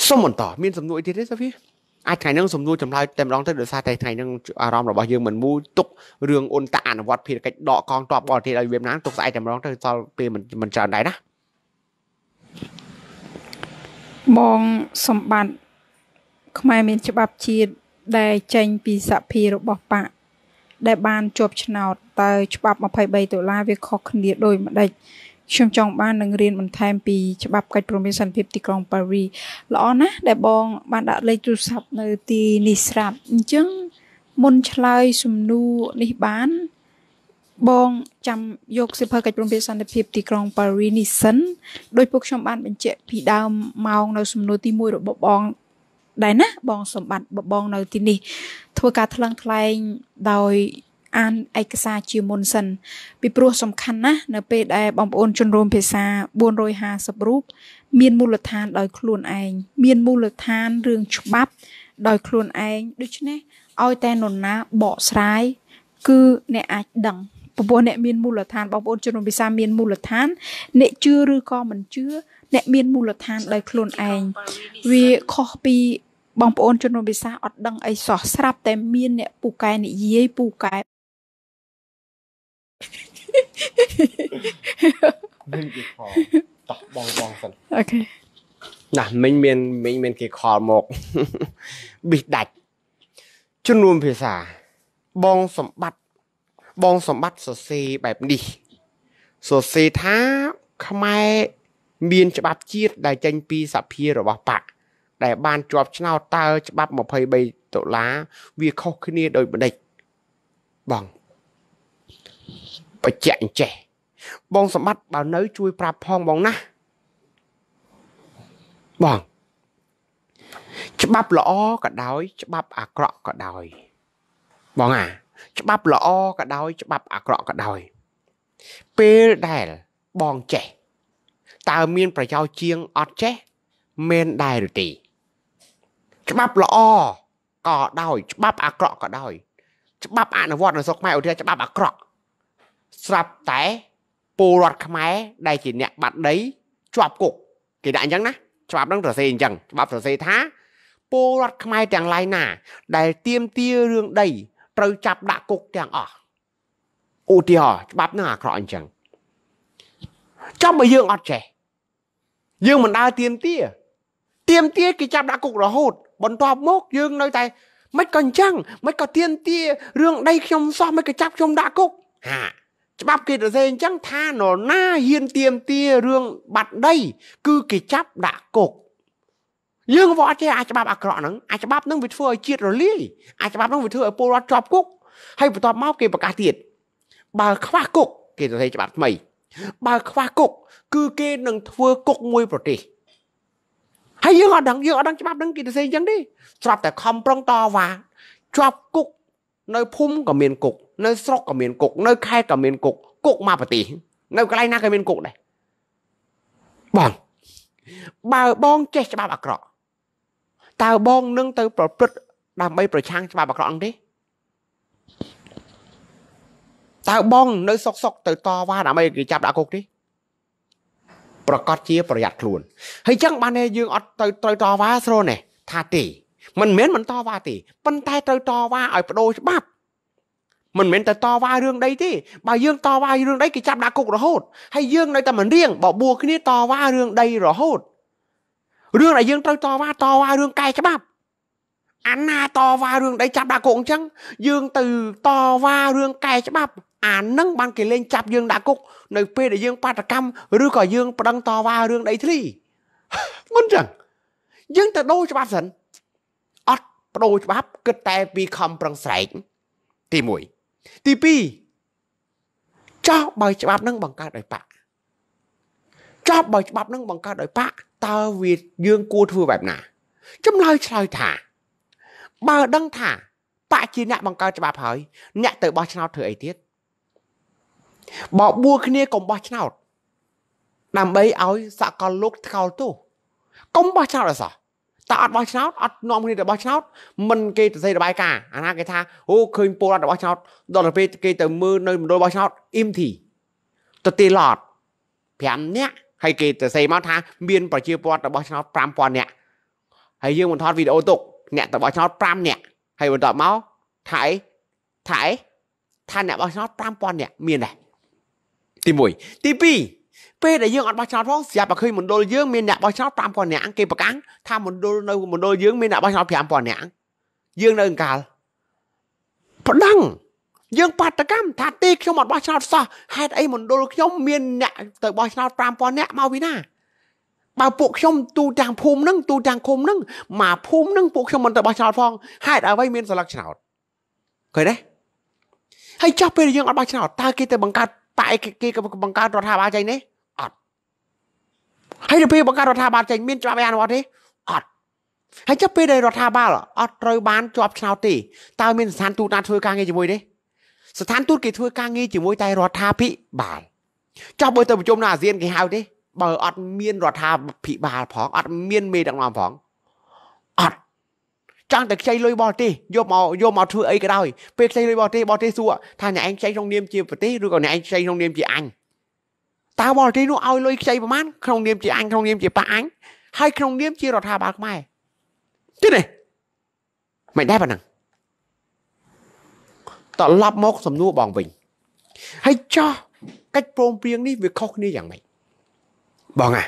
B: សុំបន្តមានសំណួរទៀតទេសាវីអាចថ្ងៃហ្នឹងសំណួរចម្លើយតែម្ដងទៅដោយសារតែថ្ងៃហ្នឹងអារម្មណ៍របស់យើងមិនមូលទុករឿងអ៊ុនតាអនុវត្តភារកិច្ចដកកងទ័ពបរទេសឲ្យវៀតណាមទុកស្អែកតែម្ដងទៅដល់ពេលមិនច្រើនដែរណា
A: បងសម្បត្តិខ្មែរមាន ច្បាប់ជាតិដែលចេញពីសភារបស់បកដែលបានជាប់ឆ្នោតតើច្បាប់23ដុល្លារវាខុសគ្នាដូចម្ដេចខ្ញុំចង់បាននឹងរៀនបន្ថែមពីច្បាប់កិច្ចព្រមព្រៀងសន្តិភាពទីក្រុងប៉ារីល្អណាស់ដែលបង បានដាក់លេខទូរស័ព្ទនៅទីនេះស្រាប់អញ្ចឹងមុនឆ្លើយសំណួរនេះបានបងចាំយកសិភើកិច្ចព្រមព្រៀងសន្តិភាពទីក្រុងប៉ារីនេះសិនដោយពួកខ្ញុំបានបញ្ជាក់ពីដើមម៉ោងនៅសំណួរទី1របស់បងដែរណាបងសម្បត្តិបងនៅទីនេះ ធ្វើការថ្លឹងថ្លែងដោយអានឯកសារជាមុនសិនពីព្រោះសំខាន់ណាស់នៅ ពេលដែលបងប្អូនជនរួមភាសា450រូបមានមូលដ្ឋានដោយខ្លួនឯងមានមូលដ្ឋានរឿងច្បាប់ដោយខ្លួនឯងដូច្នេះឲ្យតែនរណាបកស្រាយគឺអ្នកអាចដឹងព្រោះអ្នកមានមូលដ្ឋានបងប្អូនជនរួមភាសាមានមូលដ្ឋាន អ្នកជឿឬក៏មិនជឿអ្នកមានមូលដ្ឋាន ដោយខ្លួនឯងវាខុសពីបងប្អូនជនរួមភាសាអត់ដឹងអីសោះស្រាប់តែមានអ្នកពូកែនិយាយពូកែមិញគេខលតោះបងបងសិនអូខេ
B: ណាស់មិញមានមិញមានគេខលមកប៊ីសដាច់ជនរួមភាសាបងសម្បត្តិបងសម្បត្តិសរសេរបែបនេះសរសេរថា ខ្មែរមាន ច្បាប់ជាតិដែលចេញពីសភារបស់បកដែលបានជាប់ឆ្នោតតើច្បាប់23ដុល្លារវាខុសគ្នាដោយបណ្ឌិតបងបច្ចៈអញ្ចេះ បងសម្បត្តិបើនៅ ជួយ ប្រាប់ផងបងណាបង ច្បាប់ល្អក៏ដោយច្បាប់ អាក្រក់ក៏ដោយបងអាច្បាប់ល្អក៏ដោយច្បាប់អាក្រក់ក៏ដោយពេលដែលបងចេះតើមាន ប្រយោជន៍ជាងអត់ចេះមែនដែរឬទេច្បាប់ល្អក៏ដោយច្បាប់អាក្រក់ក៏ដោយច្បាប់អនុវត្ត នៅស្រុកខ្មែរឧទាហរណ៍ច្បាប់អាក្រក់ស្រាប់តែពលរដ្ឋខ្មែរដែលជាអ្នកបាត់ដីជាប់គុកគេដាក់អញ្ចឹងណាច្បាប់នឹងសរសេរអញ្ចឹងច្បាប់សរសេរថា ពលរដ្ឋខ្មែរទាំងឡាយណា ដែលទៀមទារឿងដីត្រូវចាប់ដាក់គុកទាំងអស់ឧទាហរណ៍ច្បាប់នឹងអាក្រក់អញ្ចឹងចាំបើយើងអត់ចេះយើងមិនដើរទៀមទាទៀមទាគេចាប់ដាក់គុករហូតបន្ទាប់មក យើងនៅតែមិនក៏អញ្ចឹងមិនក៏ទៀនទារឿងដីខ្ញុំសោះមិនក៏ចាប់ខ្ញុំដាក់គុកហាច្បាប់គេទៅសេអញ្ចឹងថានរណាហ៊ានទៀមទារឿងបាត់ដី គឺគេចាប់ដាក់គុកយើងក៏អត់ចេះអាច្បាប់អាក្រក់ហ្នឹងអាច្បាប់ហ្នឹងវាធ្វើឲ្យជាតិរលាយអាច្បាប់ហ្នឹងវាធ្វើឲ្យពលរដ្ឋជាប់គុកហើយបន្ទាប់មកគេប្រកាសទៀតបើខ្វះគុក គេទៅសេច្បាប់ថ្មី បើខ្វះគុក គឺគេនឹងធ្វើគុកមួយប្រទេសហើយយើងអត់ដឹងយើងអត់ដឹងច្បាប់នឹងគេទៅសេអញ្ចឹងទេស្រាប់តែខំប្រឹងតវ៉ាជាប់គុកនៅភូមិក៏មានគុកនៅស្រុកក៏មានគុក នៅខេត្តក៏មានគុកគុកមកប្រទេសនៅកន្លែងណាក៏មានគុកដែរបងបើបងចេះច្បាប់អាក្រក់តើបងនឹងទៅ ប្រព្រឹត្តដើម្បីប្រឆាំងច្បាប់អាក្រក់ទេតើបងនៅសុកសុកទៅតវ៉ាដើម្បីគេចាប់ដាក់គុកទេប្រកាសជាប្រយ័ត្នខ្លួនហើយចឹងបានតែយើងអត់ទៅត្រូវតវ៉ាស្រនេះថាទេមិនមែនមិនតវ៉ាទេប៉ុន្តែត្រូវតវ៉ាឲ្យបដូរច្បាប់មិនមែនទៅតវ៉ារឿងដីទេបើយើងតវ៉ារឿងដីគេចាប់ដាក់គុករហូតហើយយើងនៅតែមិនរៀងបបួលគ្នាតវ៉ារឿងដីរហូតរឿងដែលយើងត្រូវតវ៉ាតវ៉ារឿងកែច្បាប់អាណាតវ៉ារឿងដីចាប់ដាក់គុកអញ្ចឹងយើងទៅតវ៉ារឿងកែច្បាប់អានឹងបានគេលេងចាប់យើងដាក់គុកនៅពេលដែលយើងបាតកម្មឬក៏យើងប្តឹងតវ៉ារឿងដីធ្លីមិនចឹងយើងទៅដូរច្បាប់សិនអត់បដូរច្បាប់គិតតែពីខំប្រឹងស្រែកទី1ទី2ចោះបើច្បាប់នឹងបង្កើតដោយបាក់ចោះបើច្បាប់នឹងបង្កើតដោយបាក់តើវាយើងគួរធ្វើបែបណាចម្លើយឆ្លើយថាបើដឹងថាបាក់ជាអ្នកបង្កើតច្បាប់ហើយ អ្នកទៅបោះឆ្នោតធ្វើអីទៀតបើបួគ្នាកុំបោះឆ្នោតដើម្បីឲ្យសកលលោកថ្កោលទោសកុំបោះឆ្នោតអីសោះតើអត់បោះឆ្នោតអត់នាំគ្នាទៅបោះឆ្នោតមិនគេទៅសេរបាយការអាណាគេថាអូឃើញពលរដ្ឋរបស់ឆ្នោតដល់ទៅពេលគេទៅមើលនៅមណ្ឌលបោះឆ្នោតអ៊ីមធីទៅទីឡត5នាក់ហើយគេទៅសេមកថាមានប្រជាពលរដ្ឋរបស់ឆ្នោត5000នាក់ហើយយើងមិនថតវីដេអូទុកអ្នកទៅបោះឆ្នោត5នាក់ហើយបន្តមកថាអីថាអីថាអ្នកបោះឆ្នោត5000នាក់មានដែរទី1ទី2ពេលដែលយើងអត់បោះឆ្នោតផងស្រាប់តែឃើញមណ្ឌលយើងមានអ្នកបោះឆ្នោត5000នាក់គេប្រកាសថាមណ្ឌលនៅមណ្ឌលយើងមានអ្នកបោះឆ្នោត5000នាក់យើងនៅអង្កាលប្រដឹងយើងបាតកម្មថាទីខ្ញុំអត់បោះឆ្នោតសោះហេតុអីមណ្ឌលខ្ញុំមានអ្នកទៅបោះឆ្នោត5000នាក់មកពីណាបើពួកខ្ញុំទូទាំងភូមិនឹងទូទាំងឃុំនឹងមកភូមិនឹងពួកខ្ញុំមិនទៅបោះឆ្នោតផងហេតុអ្វីមានសិលឹកឆ្នោតឃើញទេហើយចោះពេលយើងអត់បោះឆ្នោតតើគេទៅបង្កើតតែគេក៏បង្កើតរដ្ឋាភិបាលចេញនេះអត់ហើយទៅពេលបង្កើតរដ្ឋាភិបាលចេញមានច្បាប់អនុវត្តទេអត់ហើយចាប់ពេលដែលរដ្ឋាភិបាលអត់ត្រូវបានជាប់ឆ្នោតទេតើមានស្ថានទូតណាធ្វើការងារជាមួយទេស្ថានទូតគេធ្វើការងារជាមួយតែរដ្ឋាភិបាលចុះបើទៅប្រជុំនៅអាស៊ានគេហៅទេបើអត់មានរដ្ឋាភិបាលផងអត់មានមេដឹកនាំផងចង់តែខ្ចីលុយបរទេសយកមកយកមកធ្វើអីក៏ដោយពេលខ្ចីលុយបរទេសបរទេសសួរថាអ្នកឯងខ្ចីក្នុងនាមជាប្រទេសឬក៏អ្នកឯងខ្ចីក្នុងនាមជាអញតើបរទេសនោះឲ្យលុយខ្ចីប្រមាណក្នុងនាមជាអញក្នុងនាមជាប៉ាអញហើយក្នុងនាមជារដ្ឋាភិបាលខ្មែរទេនេះមិនដែរប៉ុណ្ណឹងត្រឡប់មកសំណួរបងវិញ ហើយចោះកិច្ចព្រមព្រៀងនេះវាខុសគ្នាយ៉ាងម៉េចបងអា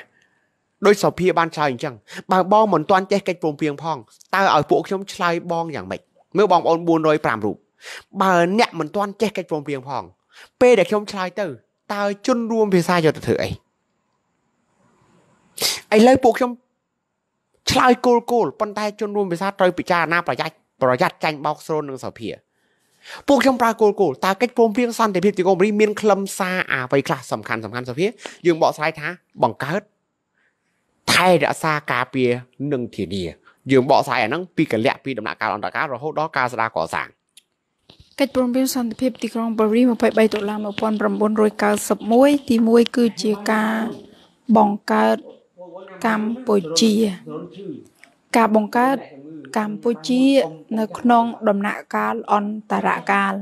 B: ដោយសភាបានឆ្លើយអញ្ចឹងបើបងមិនទាន់ចេះកិច្ចព្រមព្រៀងផងតើឲ្យពួកខ្ញុំឆ្លើយបងយ៉ាងម៉េចមើលបងប្អូន405រូបបើអ្នកមិនទាន់ចេះកិច្ចព្រមព្រៀងផង ពេលដែលខ្ញុំឆ្លើយទៅតើជន់រួមភាសាយកទៅធ្វើអីឥឡូវពួកខ្ញុំឆ្លើយគោលគោលប៉ុន្តែជន់រួមភាសាត្រូវពិចារណាប្រយ័ត្នប្រយ័ត្នចាញ់បោកស្រូននឹងសភាពួកខ្ញុំប្រើគោលគោលតើកិច្ចព្រមព្រៀងសន្តិភាពទីកូមរីមានខ្លឹមសារអ្វីខ្លះសំខាន់សំខាន់សភាយើងបកស្រាយថាបង្កើតថែរក្សាការពារនិងធានាយើងបកស្រាយអាហ្នឹងពីកលៈពីដំណាក់កាលអន្តរការរហូតដល់ការស្ដារ
A: កសាងកិច្ចព្រមព្រៀងសន្តិភាពទីក្រុងប៉ារីស23ដុល្លារ1991ទី1គឺជាការបង្កើតកម្ពុជាការបង្កើតកម្ពុជា នៅក្នុងដំណាក់កាលអន្តរកាល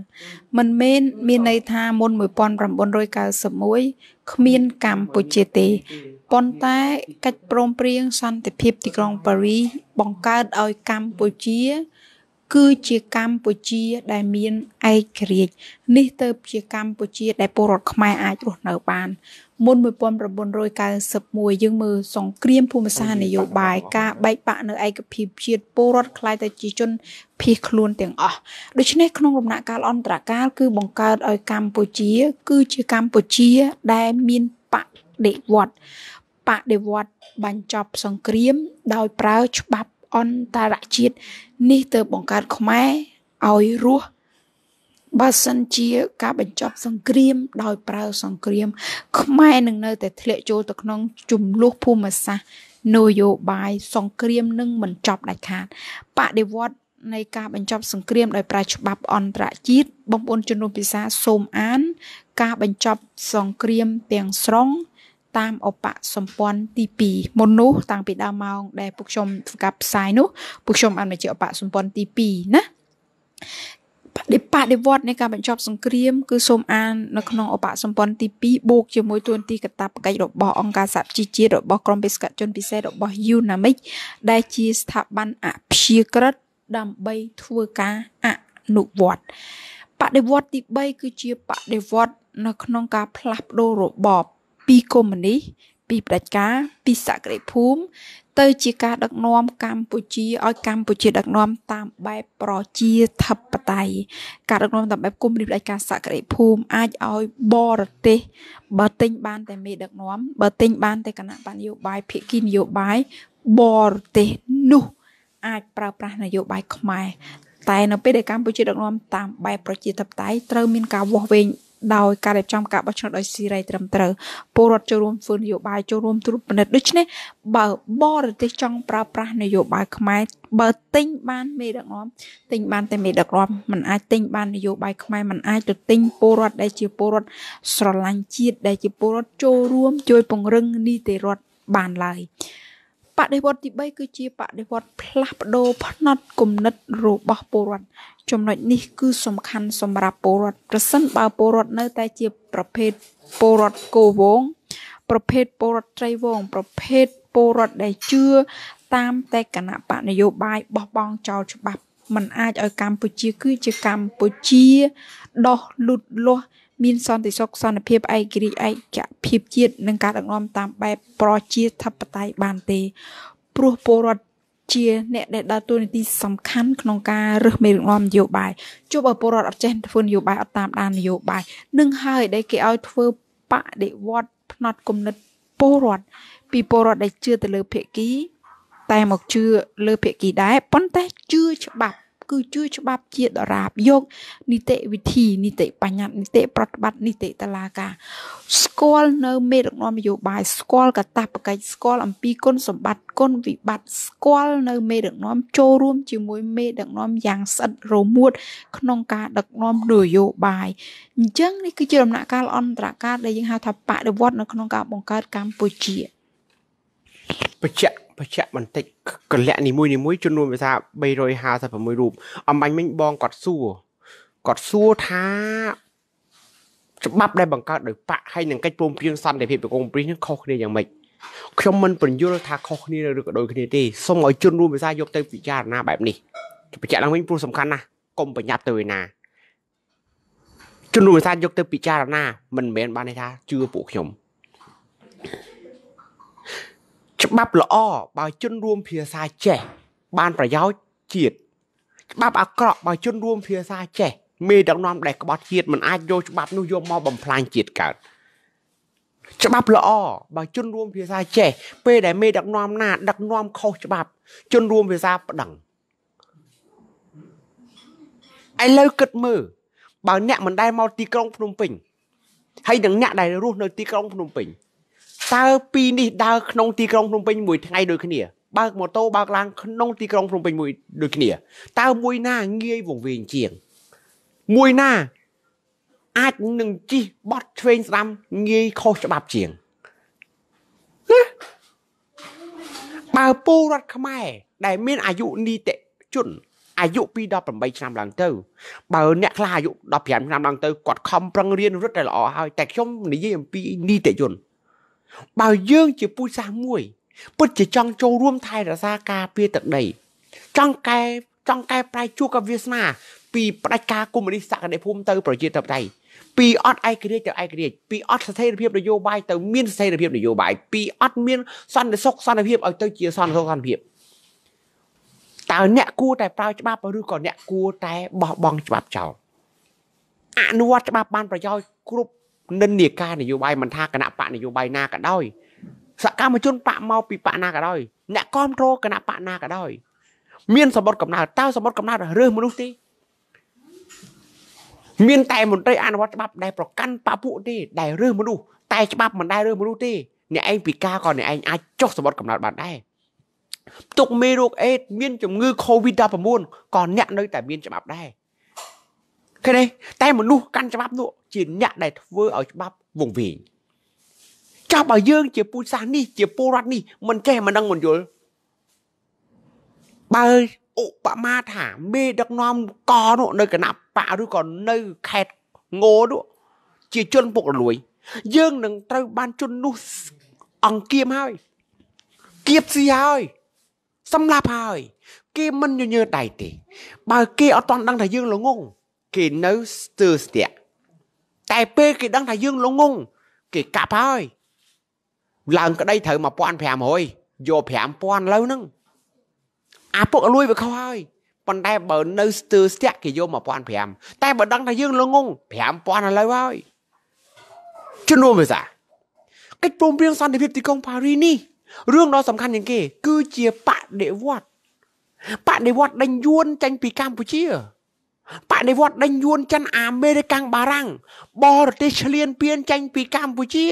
A: មិនមែនមានន័យថាមុន1991គ្មានកម្ពុជាទេប៉ុន្តែកិច្ចព្រមព្រៀងសន្តិភាពទីក្រុងប៉ារីសបង្កើតឲ្យកម្ពុជា គឺជាកម្ពុជា ដែលមានឯករាជ្យនេះទៅ ជាកម្ពុជា ដែលពលរដ្ឋខ្មែរអាចរស់នៅបានមុន1991យើងមើលសង្គ្រាមភូមិសាស្ត្រនយោបាយការបែកបាក់នៅឯកភាពជាតិពលរដ្ឋខ្លាយទៅជាជនភៀសខ្លួនទាំងអស់ដូច្នេះក្នុងរំណាក់កាលអន្តរកាលគឺបង្កើតឲ្យកម្ពុជា គឺជាកម្ពុជា ដែលមានបដិវត្តបដិវត្តបញ្ចប់សង្គ្រាមដោយប្រើច្បាប់អន្តរជាតិនេះទៅបង្កើតខ្មែរឲ្យរស់បើសិនជាការបញ្ចប់សង្គ្រាមដោយប្រើសង្គ្រាមខ្មែរនឹងនៅតែធ្លាក់ចូលទៅក្នុងជំនួសភូមិសាស្ត្រនយោបាយសង្គ្រាមនឹងមិនចប់ដាច់ខាតបដិវត្តនៃការបញ្ចប់សង្គ្រាមដោយប្រើច្បាប់អន្តរជាតិបងប្អូនជនរួមភាសាសូមអាន ការបញ្ចប់សង្គ្រាមទាំងស្រុងតាមអបសម្ព័ន្ធទី2មុននោះតាំងពីដើមម៉ោងដែលពួកខ្ញុំធ្វើការផ្សាយនោះពួកខ្ញុំអានមកជាអបសម្ព័ន្ធទី2ណាបដិបដិវត្តនៃការបញ្ចប់សង្គ្រាមគឺសូមអាននៅក្នុងឧបសម្ព័ន្ធទី2បូកជាមួយទួនាទីកតាបកិច្ចរបស់អង្គការសហជីវជាតិរបស់ក្រមបេសកជនពិសេសរបស់ UNAMIC ដែលជាស្ថាប័នអព្យាក្រឹតដើម្បីធ្វើការអនុវត្តបដិវត្តទី3គឺជាបដិវត្តនៅក្នុងការផ្លាស់ប្ដូររបបពីកុម្មុយនីសពីផ្ដាច់ការពីសក្តិភូមិទៅជាការដឹកនាំកម្ពុជាឲ្យកម្ពុជាដឹកនាំតាមបែបប្រជាធិបតេយ្យការដឹកនាំតាមបែបគុំរៀបដាច់ការសក្តិភូមិអាចឲ្យបរទេសបើទិញបានតែមេដឹកនាំបើទិញបានតែគណៈបញ្ញយោបាយភាគីនយោបាយបរទេសនោះ អាចប្រើប្រាស់នយោបាយខ្មែរតែនៅពេលដែលកម្ពុជាដឹកនាំតាមបែបប្រជាធិបតេយ្យត្រូវមានការវាស់វែងដោយការរៀបចំការបោះឆ្នោតដោយសេរីត្រឹមត្រូវពលរដ្ឋចូលរួមធ្វើនយោបាយចូលរួមត្រួតពិនិត្យដូច្នេះបើបរទេសចង់ប្រើប្រាស់នយោបាយខ្មែរបើទិញបានមេដឹកនាំទិញបានតែមេដឹកនាំมันអាចទិញបាននយោបាយខ្មែរมันអាចទៅទិញពលរដ្ឋដែល ជាពលរដ្ឋស្រឡាញ់ជាតិដែលជាពលរដ្ឋចូលរួមជួយពង្រឹងនីតិរដ្ឋបានឡើយបដិវត្តទី3គឺជាបដិវត្តផ្លាស់ប្ដូរផ្នត់គំនិតរបស់ពលរដ្ឋចំណុចនេះគឺសំខាន់សម្រាប់ពលរដ្ឋប្រសិនបើពលរដ្ឋនៅតែជាប្រភេទពលរដ្ឋគោវង ប្រភេទពលរដ្ឋត្រីវងប្រភេទពលរដ្ឋដែលជឿតាមតែគណៈបកនយោបាយបោះបង់ចោលច្បាប់มันអាចឲ្យកម្ពុជា គឺជាកម្ពុជាដោះលូតលាស់មានសន្តិសុខសន្តិភាពឯករាជ្យឯកភាពជាតិនិងការដឹកនាំតាមបែបប្រជាធិបតេយ្យបានទេព្រោះពលរដ្ឋជាអ្នក ដែលដើរតួនាទីសំខាន់ក្នុងការរើសមេរៀបនយោបាយជួបឲ្យពលរដ្ឋអត់ចេះធ្វើនយោបាយអត់តាមដាននយោបាយនឹងហើយដែលគេឲ្យធ្វើបដិវត្តផ្នត់គំនិតពលរដ្ឋពីពលរដ្ឋដែលជឿទៅលើភៀកគីតែមកជឿលើភៀកគីដែរប៉ុន្តែជឿច្បាប់គឺជឿច្បាប់ជាតិដរាបយកនីតិវិធី នីតិបញ្ញត្តិនីតិប្រតិបត្តិនីតិតឡាការស្គាល់នៅមេដឹកនាំនយោបាយស្គាល់កតាបកិច្ចស្គាល់អំពីគុណសម្បត្តិគុណវិបត្តិស្គាល់នៅមេដឹកនាំចូលរួមជាមួយមេដឹកនាំយ៉ាងស្អិតរមួតក្នុងការដឹកនាំនយោបាយអញ្ចឹងនេះគឺជាដំណាក់កាលអន្តរការដែលយើងហៅថាបដិវត្តនៅក្នុងការបង្កើតកម្ពុជា
B: បច្ចៈបច្ចៈបន្តិចកលៈនីមួយនីមួយចំនួនវាថា356រូបអំបញ្ញមិញបងគាត់សួរគាត់សួរថាច្បាប់ដែលបង្កើតដោយបកហើយនឹងកិច្ចព្រមព្រៀងសន្តិភាពប្រកងព្រីនឹងខុសគ្នាយ៉ាងម៉េចខ្ញុំមិនពន្យល់ថាខុសគ្នាឬក៏ដូចគ្នាទេសូមឲ្យជនរួមភាសាយកទៅពិចារណាបែបនេះបញ្ជាក់ឡើងវិញព្រោះសំខាន់ណាស់កុំប្រញាប់ទៅឯណាជនរួមភាសាយកទៅពិចារណាមិនមែនបានន័យថាជឿពួកខ្ញុំច្បាប់ល្អបើជនរួមភាសាចេះបានប្រយោជន៍ជាតិច្បាប់អាក្រក់បើជនរួមភាសាចេះមេដឹកនាំដែលក្បត់ជាតិមិនអាចយកច្បាប់នោះយកមកបំផ្លាញជាតិកើតច្បាប់ល្អបើជនរួមភាសាចេះ ពេលដែលមេដឹកនាំណាដឹកនាំខុសច្បាប់ ជនរួមភាសាប្តឹងឥឡូវគិតមើលបើអ្នកមិនដែលមកទីក្រុងភ្នំពេញហើយនឹងអ្នកដែលរស់នៅទីក្រុងភ្នំពេញតើពីរនេះដើរក្នុងទីក្រុងភ្នំពេញមួយថ្ងៃដូចគ្នាបើកម៉ូតូបើកឡានក្នុងទីក្រុងភ្នំពេញមួយដូចគ្នាតើមួយណាងាយវង្វេងជាង មួយណាអាចនឹងជីកបត់ឆ្វេងស្ដាំងាយខុសច្បាប់ជាងណាបើពលរដ្ឋខ្មែរដែល មានអាយុនីតិជនអាយុពី18ឆ្នាំឡើងទៅបើអ្នកខ្លះអាយុ15ឆ្នាំឡើងទៅគាត់ខំប្រឹងរៀនរត់តែល្អហើយ តែខ្ញុំនិយាយអំពីនីតិជនបើយើងជាពូជសាសមួយពិតជាចង់ចូលរួមថែរក្សាការពារទឹកដីចង់កែចង់កែប្រែជួកវាសនាពីផ្ដាច់ការកុម្មុយនីសសក្តិភូមិទៅប្រជាធិបតេយ្យពីអត់ឯករាជ្យទៅឯករាជ្យពីអត់ស្ថិរភាពនយោបាយទៅមានស្ថិរភាពនយោបាយពីអត់មានសន្តិសុខសន្តិភាពឲ្យទៅជាសន្តិសុខសន្តិភាពតើអ្នកគួរតែប្រើច្បាប់ឬក៏អ្នកគួរតែបោះបង់ច្បាប់ចោលអនុវត្តច្បាប់បានប្រយោជន៍គ្រប់និន្នាការនយោបាយមិនថាគណៈបកនយោបាយណាក៏ដោយ សកម្មជនបកមកពីបកណាក៏ដោយ អ្នកគ្រប់គ្រងគណៈបកណាក៏ដោយ មានសម្បត្តិកំណើតតើសម្បត្តិកំណើតរើសមនុស្សទេមានតែមន្ត្រីអនុវត្តច្បាប់ដែលប្រកាន់បពុទេដែលរើសមនុស្សតែច្បាប់មិនដែលរើសមនុស្សទេអ្នកឯងពិការក៏អ្នកឯងអាចចុះសម្បត្តិកំណើតបានដែរទុកមេរោគអេដមានជំងឺ Covid-19 ក៏អ្នកនៅ តែមានច្បាប់ដែរឃើញទេតែមនុស្សកាន់ច្បាប់នោះជាអ្នកដែលធ្វើឲ្យច្បាប់វង្វេងចោះបើយើង ជាពូជសាសន៍នេះជាពលរដ្ឋនេះមិនចេះមិនដឹងមិនយល់បើឧបមាថាមេដឹកនាំកនោះនៅគណៈបកឬក៏នៅខេត្តងនោះជាជនពុករលួយយើងនឹងត្រូវបានជននោះអង្គៀមហើយគៀបស៊ីហើយសម្លាប់ហើយគេមិនញញើដៃទេ បើគេអត់តន់ដឹងថាយើងល្ងងគេនៅស្ទើរស្ទាក់តែពេលគេដឹងថាយើងលងងគេកាប់ហើយឡើងក្តីត្រូវ1500យក5000លើហ្នឹងអាពុកលួយវាខុសហើយប៉ុន្តែបើនៅស្ទើរស្ទាក់គេយក1500តែបើដឹង ថាយើងលងង5000ឥឡូវហើយជំនួសវាសាកិច្ចព្រមព្រៀងសន្តិភាពទីក្រុងប៉ារីនេះរឿងដ៏សំខាន់ជាងគេ គឺជាបដិវត្តបដិវត្តដេញយួនចេញពីកម្ពុជាបដិវត្តដេញយួនចិនអាមេរិកាំងបារាំងបរទេសឆ្លៀនពៀនចេញពីកម្ពុជា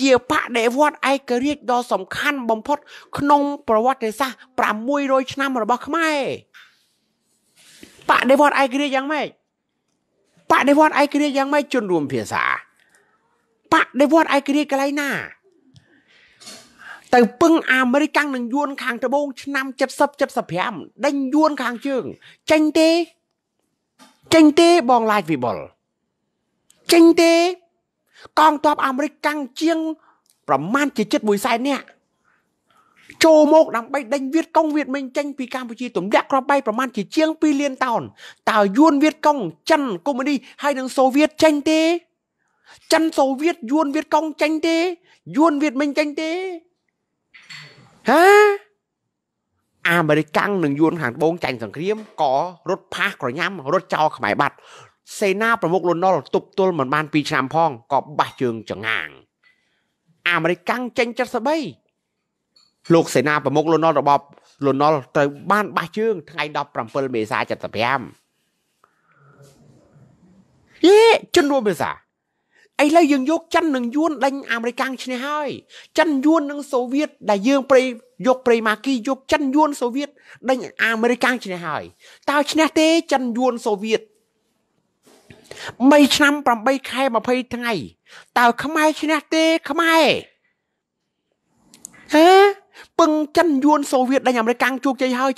B: ជាបដិវត្តឯករាជ្យដ៏សំខាន់បំផុត ក្នុងប្រវត្តិសាស្ត្រ600ឆ្នាំរបស់ខ្មែរបដិវត្តឯករាជ្យយ៉ាងម៉េចបដិវត្តឯករាជ្យយ៉ាងម៉េចជនរួមភាសាបដិវត្តឯករាជ្យកន្លែងណាទៅពឹងអាមេរិកាំងនឹងយួនខាងត្បូងឆ្នាំ70 75ដេញយួនខាងជើងចេញទេចេញទេបងឡាយវិបុលចេញទេ កងទ័ពអាមេរិកកាំងជាងប្រមាណជាជិត1សែននាក់ចូលមកដើម្បីដេញវៀតកុងវៀតមិញចេញពីកម្ពុជាទម្លាក់គ្រាប់បែកប្រមាណជាជាង2លានតោនតើយួនវៀតកុងចិនកុម្មុយនីហើយនិងសូវៀតចេញទេ ចិនសូវៀតយួនវៀតកុងចេញទេ យួនវៀតមិញចេញទេហ៎អាមេរិកាំងនិងយួនខាងត្បូងចាញ់សង្គ្រាមក៏រត់ផាសក្រញ៉ាំរត់ចោលខ្មែរបាត់សេនាប្រមុខលន់នល់ទប់ទល់មិនបាន2ឆ្នាំផងក៏បាស់ជើងចងាងអាមេរិកាំងចេញ73លោកសេនាប្រមុខលន់នល់របបលន់នល់ត្រូវបានបាស់ជើងថ្ងៃ17មេសា75យេជនរួមភាសាឥឡូវយើងយកចិននិងយួនដេញអាមេរិកាំងឈ្នះហើយចិនយួននិងសូវៀតដែលយើងប្រៃយកប្រេម៉ាគីយកចិនយួនសូវៀតដេញអាមេរិកឈ្នះហើយតើឈ្នះទេចិនយួនសូវៀត3ឆ្នាំ8ខែ20ថ្ងៃតើខ្មែរឈ្នះទេខ្មែរហេពឹងចិនយួនសូវៀតដេញអាមេរិកជោគជ័យហើយ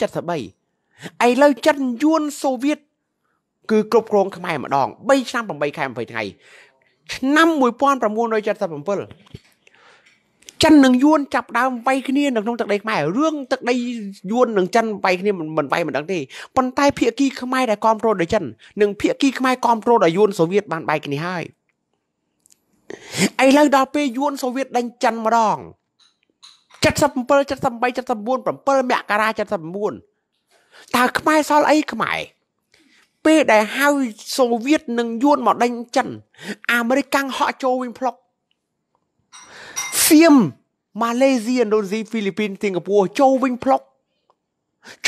B: 73ឥឡូវចិនយួនសូវៀតគឺគ្រប់គ្រងខ្មែរម្ដង3ឆ្នាំ8ខែ20ថ្ងៃឆ្នាំ1977ចិននិងយួនចាប់ដើមវាយគ្នានៅក្នុងទឹកដីខ្មែររឿងទឹកដីយួននិងចិនវាយគ្នាមិនវាយមិនដឹងទេប៉ុន្តែភៀកគីខ្មែរដែលគ្រប់គ្រងដោយចិននិងភៀកគីខ្មែរគ្រប់គ្រងដោយយួនសូវៀតបានបែកគ្នាហើយឥឡូវដល់ពេលយួនសូវៀតដេញចិនម្ដង77 78 79 7មករា79តើខ្មែរសល់អីខ្មែរពេលដែលហៅសូវៀតនិងយួនមកដេញចិនអាមេរិកកាំងហក់ចូលវិញផ្លុកសៀមម៉ាឡេស៊ីឥណ្ឌូនេស៊ីហ្វីលីពីនសិង្ហបុរីចូលវិញផ្លុក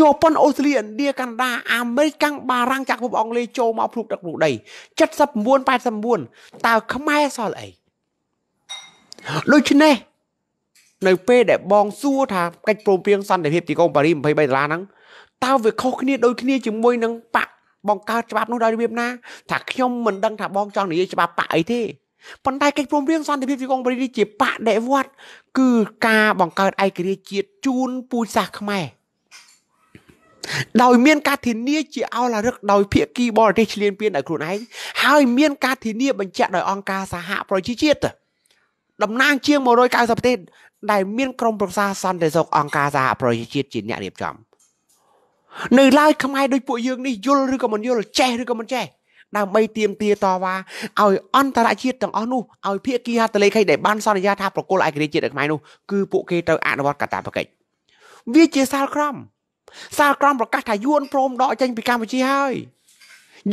B: ជប៉ុនអូស្ត្រាលីឥណ្ឌាកាណាដាអាមេរិកកាំងបារាំងចាក់ភពអង់គ្លេសចូលមកភ្លុកទឹកនោះដី79 89តើខ្មែរសល់អីដូច្នេះនៅពេលដែលបងសួរថាកិច្ចព្រមព្រៀងសន្តិភាពទីក្រុងប៉ារីស23ដុល្លារហ្នឹងតើវាខុសគ្នាដូចគ្នាជាមួយនឹងបាក់បង្កើតច្បាប់នោះដោយរបៀបណាថាខ្ញុំមិនដឹងថាបងចង់និយាយច្បាប់បាក់អីទេប៉ុន្តែកិច្ចព្រមព្រៀងសន្តិភាពទីក្រុងប៉ារីសនេះជាបដិវត្តគឺការបង្កើតឯករាជ្យជាតិជូនពូជសាសន៍ខ្មែរដោយមានការធានាជាអលរឹកដោយភាគីបរទេសឆ្លៀនពៀនដោយខ្លួនឯងហើយ មាន ការធានាបញ្ជាក់ដោយអង្គការសហប្រជាជាតិតំណាងជាង190ប្រទេសដែលមានក្រុមប្រឹក្សាសន្តិសុខអង្គការសហប្រជាជាតិជាអ្នករៀបចំនៅឡើយខ្មែរដូចពួកយើងនេះយល់ឬក៏មិនយល់ចេះឬក៏មិនចេះដើម្បីទៀមទាតវ៉ាឲ្យអន្តរជាតិទាំងអស់នោះឲ្យភាគីហត្ថលេខីដែលបានសន្យាថាប្រគល់ឯករាជ្យជាតិដល់ខ្មែរនោះគឺពួកគេត្រូវអនុវត្តកាតាបកិច្ចវាជាសាលក្រមសាលក្រមប្រកាសថាយួនព្រមដកចេញពីកម្ពុជាហើយ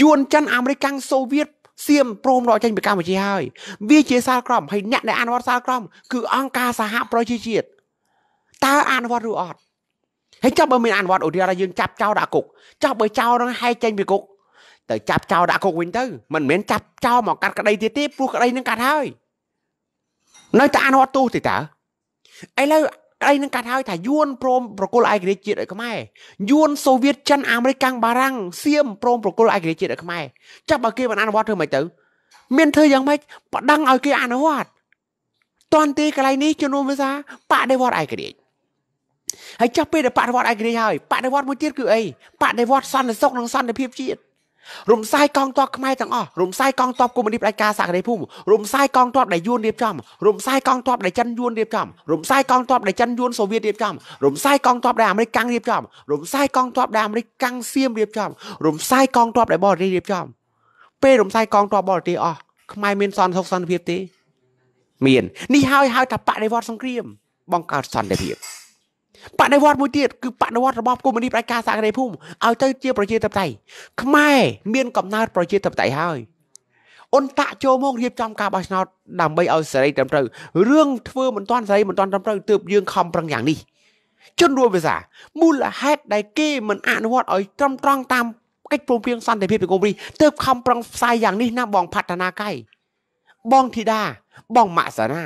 B: យួនចិនអាមេរិកកាំងសូវៀតសៀមព្រមដកចេញពីកម្ពុជាហើយវាជាសាលក្រមហើយអ្នកដែលអនុវត្តសាលក្រមគឺអង្គការសហប្រជាជាតិតើអនុវត្តឬអត់ហើយចុះបើមានអនុវត្តអូឌីរ៉ាយើងចាប់ចោលដាក់គុកចុះបើចោលនឹងហែកចេញពីគុកទៅចាប់ចោលដាក់គុកវិញទៅមិនមែនចាប់ចោលមកកាត់ក្តីទៀតទេព្រោះក្តីនឹងកាត់ហើយនៅតែអនុវត្តទោសទេតើឥឡូវក្តីនឹងកាត់ហើយថាយួនព្រមប្រគល់ឯករាជ្យជាតិឲ្យខ្មែរយួនសូវៀតចិនអាមេរិកកាំងបារាំងសៀមព្រមប្រគល់ឯករាជ្យជាតិឲ្យខ្មែរចាប់បើគេមិនអនុវត្តធ្វើម៉េចទៅមានធ្វើយ៉ាងម៉េចបដិងឲ្យគេអនុវត្តតន្ទីកន្លែងនេះជំនុំភាសាបដិវត្តឯករាជ្យហើយចាប់ពេលដែលបដិវត្តឯករាជ្យហើយបដិវត្តមួយទៀតគឺអីបដិវត្តសន្តិសុខនិងសន្តិភាពជាតិរំសាយកងទ័ពខ្មែរទាំងអស់រំសាយកងទ័ពកុម្មុយនីសផ្ដាច់ការសក្តិភូមិរំសាយកងទ័ពដែលយួនរៀបចំរំសាយកងទ័ពដែលចិនយួនរៀបចំរំសាយកងទ័ពដែលចិនយួនសូវៀតរៀបចំរំសាយកងទ័ពដែលអាមេរិកកាំងរៀបចំរំសាយកងទ័ពដែលអាមេរិកកាំងសៀមរៀបចំរំសាយកងទ័ពដែលបរទេសរៀបចំពេលរំសាយកងទ័ពបរទេសអស់ខ្មែរមានសន្តិសុខសន្តិភាពទេមាននេះហើយហៅថាបដិវត្តសង្គ្រាមបង្កើតសន្តិភាពបដិវត្តមួយទៀតគឺបដិវត្តរបបកុម្មុយនីសផ្ដាច់ការសហគ្រាសភូមិឲ្យទៅជាប្រជាធិបតេយ្យខ្មែរមានកំណើតប្រជាធិបតេយ្យហើយអ៊ុនតាក់ចូលមករៀបចំការបោះឆ្នោតដើម្បីឲ្យសេរីត្រឹមត្រូវរឿងធ្វើមិនទាន់សេរីមិនទាន់ត្រឹមត្រូវទើបយើងខំប្រឹងយ៉ាងនេះជនរួមភាសាមូលហេតុដែលគេមិនអនុវត្តឲ្យត្រឹមត្រង់តាមកិច្ចព្រមព្រៀងសន្តិភាពសង្គមនេះទើបខំប្រឹងផ្សាយយ៉ាងនេះណាបងផាត់ធនាកៃបងធីតាបងម៉ាក់សាណា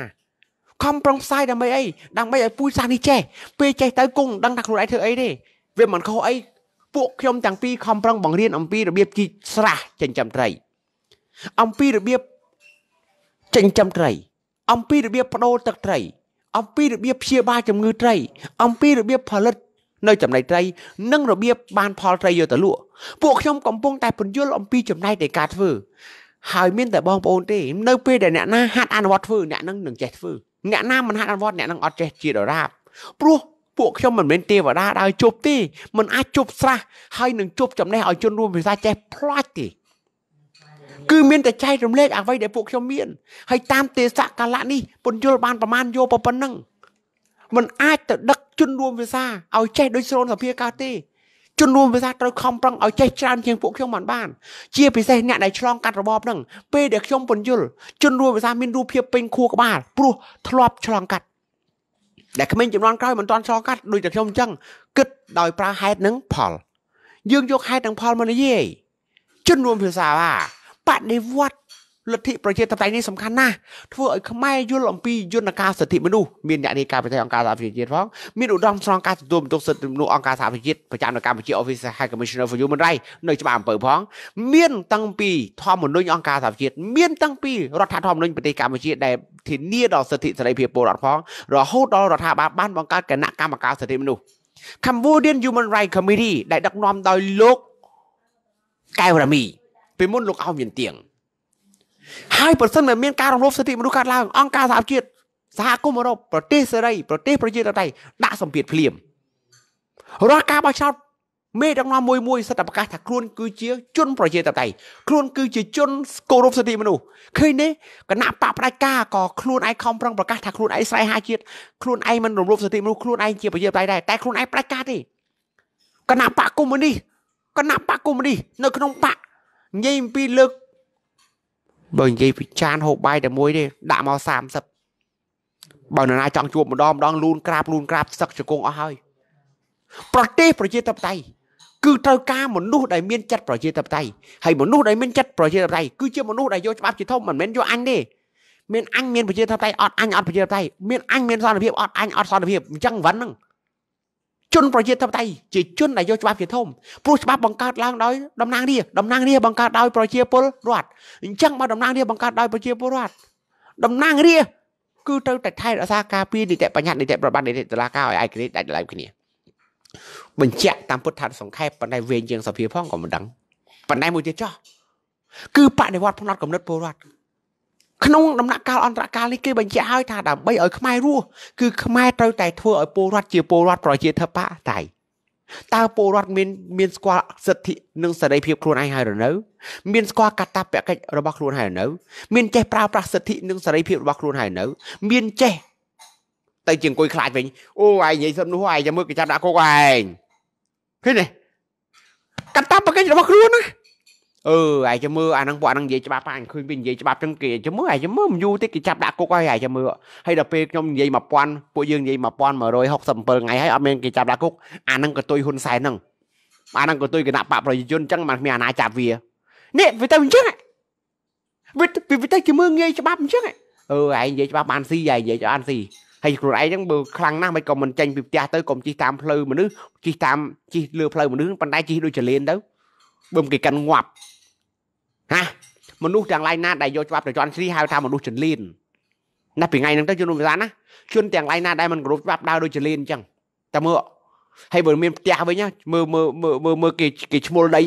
B: ខំប្រឹងផ្សាយដើម្បីអីដើម្បីឲ្យពូជសាសនេះចេះពេលចេះទៅគង់ដឹងថាខ្លួនឯងធ្វើអីទេវាមិនខុសអីពួកខ្ញុំទាំងពីរខំប្រឹងបង្រៀនអំពីរបៀបជីស្រះចិញ្ចឹមត្រី អំពីរបៀបចិញ្ចឹមត្រីអំពីរបៀបបដូរទឹកត្រីអំពីរបៀបព្យាបាលជំងឺត្រី អំពីរបៀបផលិត នៅ ចំណីត្រីនិងរបៀបបាន ផលត្រីយកទៅលក់ពួកខ្ញុំកំពុងតែពន្យល់អំពីចំណែកនៃការធ្វើហើយមានតែបងប្អូនទេនៅពេលដែលអ្នកណាហាត់អនុវត្តធ្វើអ្នកនឹងនឹងចេះធ្វើអ្នកណាមិនហាត់អនុវត្តអ្នកនឹងអត់ចេះជាដរាបព្រោះពួកខ្ញុំមិនមែនទេវតាដើរជប់ទេមិនអាចជប់ស្រះហើយនឹងជប់ចំណេះឲ្យជនរួមភាសាចេះផ្លាច់ទេគឺមានតែចែករំលែកអ្វីដែលពួកខ្ញុំមាន ហើយតាមទេសៈកាលៈនេះពន្យល់បានប្រមាណយោប៉ុណ្ណឹងมันអាចទៅដឹកជនរួមភាសាឲ្យចេះដូចស្រនសភាកើតទេជនរួមភាសាត្រូវខំប្រឹងឲ្យចេះច្រើនជាងពួកខ្ញុំមិនបាន ជា ពិសេសអ្នកដែលឆ្លងកាត់របបហ្នឹងពេលដែលខ្ញុំពន្យល់ជនរួមភាសាមានរូបភាពពេញខួរក្បាលព្រោះធ្លាប់ឆ្លងកាត់ដែលក្មេងចំនួនក្រោយមិនទាន់ឆ្លងកាត់ដូចតែខ្ញុំអញ្ចឹងគិតដោយប្រើហេតុនិងផល យើងយកហេតុនិងផលមកនិយាយជនរួមភាសាបាបដិវត្តលទ្ធិប្រជាធិបតេយ្យនេះសំខាន់ណាស់ធ្វើឲ្យខ្មែរយល់អំពីយន្តការសិទ្ធិមនុស្សមានអ្នកនាយការប្រទេសអង្គការសហប្រជាជាតិផង មានឧត្តមស្នងការទទួលបន្ទុកសិទ្ធិមនុស្សអង្គការសហប្រជាជាតិប្រចាំនៅកម្ពុជា Office High Commissioner for Human Rights នៅច្បារអំពើផងមានតាំងពីធម្មនុញ្ញអង្គការសហប្រជាជាតិមានតាំងពីរដ្ឋធម្មនុញ្ញប្រទេសកម្ពុជាដែលធានាដល់សិទ្ធិសេរីភាពពលរដ្ឋផងរហូតដល់រដ្ឋាភិបាលបានបង្កើតគណៈកម្មការសិទ្ធិមនុស្ស Cambodian Human Rights Committee ដែល ដឹកនាំដោយលោកកែវរ៉ាមីពីមុនលោកអោមយន្តទៀងហើយប្រសិនបើមានការរំលោភសិទ្ធិមនុស្សកើតឡើងអង្គការសហជាតិសហគមន៍អឺរ៉ុបប្រទេសសេរីប្រទេសប្រជាធិបតេយ្យដាក់សម្ពាធភ្លាមរាល់ការបោះឆ្នោតមេដឹកនាំមួយមួយសិទ្ធិប្រកាសថាខ្លួនគឺជាជនប្រជាធិបតេយ្យខ្លួនគឺជាជនគោរពសិទ្ធិមនុស្សឃើញទេគណៈបកផ្ដាច់ការក៏ខ្លួនឯងខំប្រឹងប្រកាសថាខ្លួនឯងស្រ័យហាជាតិខ្លួនឯងមិនរំលោភសិទ្ធិមនុស្សខ្លួនឯងជាប្រជាធិបតេយ្យដែរតែខ្លួនឯងផ្ដាច់ការទេគណៈបកកុម្មុយនីសគណៈបកកុម្មុយនីសនៅក្នុងបកនិយាយអំពីលើកបើនិយាយពីចានហូបបាយតែមួយទេដាក់មក30បើនរណា ចង់ជួបម្ដងម្ដងលូនក្រាបលូនក្រាបសឹកជង្គង់អស់ហើយប្រទេសប្រជាធិបតេយ្យគឺត្រូវការមនុស្សដែលមានចិត្តប្រជាធិបតេយ្យហើយមនុស្សដែលមានចិត្តប្រជាធិបតេយ្យគឺជាមនុស្សដែលយកច្បាប់ជាធំមិនមែនយកអញទេមានអញមានប្រជាធិបតេយ្យអត់អញអត់ប្រជាធិបតេយ្យមានអញមានសន្តិភាពអត់អញអត់សន្តិភាពអញ្ចឹងវ៉ាន់ហ្នឹងជនប្រជាធិបតេយ្យជាជនដែលយកច្បាប់ជាធំព្រោះច្បាប់បង្កើតឡើងដោយតំណាងរាស្ត្រតំណាងរាស្ត្របង្កើតដោយប្រជាពលរដ្ឋអញ្ចឹងបើតំណាងរាស្ត្របង្កើតដោយប្រជាពលរដ្ឋតំណាងរាស្ត្រគឺត្រូវតែថែរក្សាការពារនីតិបញ្ញត្តិនីតិប្រតិបត្តិនីតិតុលាការឲ្យឯករាជ្យដាច់ដោយឡែកគ្នាបញ្ជាក់តាមពុទ្ធថាសង្ខេបប៉ុន្តែវែងជាងសភាផងក៏មិនដឹងប៉ុន្តែមួយទៀតចោះគឺបដិវត្តផ្នត់កំណត់ពលរដ្ឋក្នុងដំណាក់កាលអន្តរកាលនេះគេបញ្ជាក់ឲ្យថាដើម្បីឲ្យខ្មែររស់គឺខ្មែរត្រូវតែធ្វើឲ្យពលរដ្ឋជាពលរដ្ឋប្រជាធិបតេយ្យតើពលរដ្ឋមានមានស្គាល់សិទ្ធិនិងសេរីភាពខ្លួនឯងហើយឬនៅ មានស្គាល់កាតព្វកិច្ចរបស់ខ្លួនហើយឬនៅ មានចេះប្រើប្រាស់សិទ្ធិនិងសេរីភាពរបស់ខ្លួនហើយឬនៅមានចេះទៅជាអង្គុយខ្លាចវិញអូឯងនិយាយសឹមនោះឯងចាំមើលគេចាប់ដាក់គុកឯងឃើញទេកាតព្វកិច្ចរបស់ខ្លួនណាអឺឯងចាំមើលអាហ្នឹងពួកអាហ្នឹងនិយាយច្បាប់ហ្នឹងឃើញវានិយាយច្បាប់ចឹងគេចាំមើលឯងចាំមើលមិនយូរទេគេចាប់ដាក់គុកហើយឯងចាំមើលហើយដល់ពេលខ្ញុំនិយាយ1000ពួកយើងនិយាយ1167ថ្ងៃហើយអត់មានគេចាប់ដាក់គុកអាហ្នឹងក៏ទុយហ៊ុនសែនហ្នឹងអាហ្នឹងក៏ទុយគណៈបកប្រជាជនចឹងមិនមានអាណាចាប់វានេះវាទៅអញ្ចឹងវាទៅវាទៅគេមើលងាយច្បាប់អញ្ចឹងអឺឯងនិយាយច្បាប់បានស៊ីឯងនិយាយច្បាប់បានស៊ីហើយខ្លួនឯងហ្នឹងបើខ្លាំងណាស់មិនក៏មិនចេញពីផ្ទះទៅកុំជិះតាមផ្លូវមនុស្សជិះតាមជិះលើផ្លូវមនុស្សប៉ុន្តែជិះដូចចលេនទៅបើគេកាន់ងាប់ហាមនុស្សទាំងឡាយណាដែលយកច្បាប់ទៅជន់ជ្រីហៅថាមនុស្សចលៀនណាពីថ្ងៃហ្នឹងទៅជនរួមសាណាជនទាំងឡាយណាដែលមិនគោរពច្បាប់ដើរដូចចលៀនអញ្ចឹងតែមើលហើយបើមានផ្ទះវិញមើលមើលមើលមើលគេគេឈ្មោលដី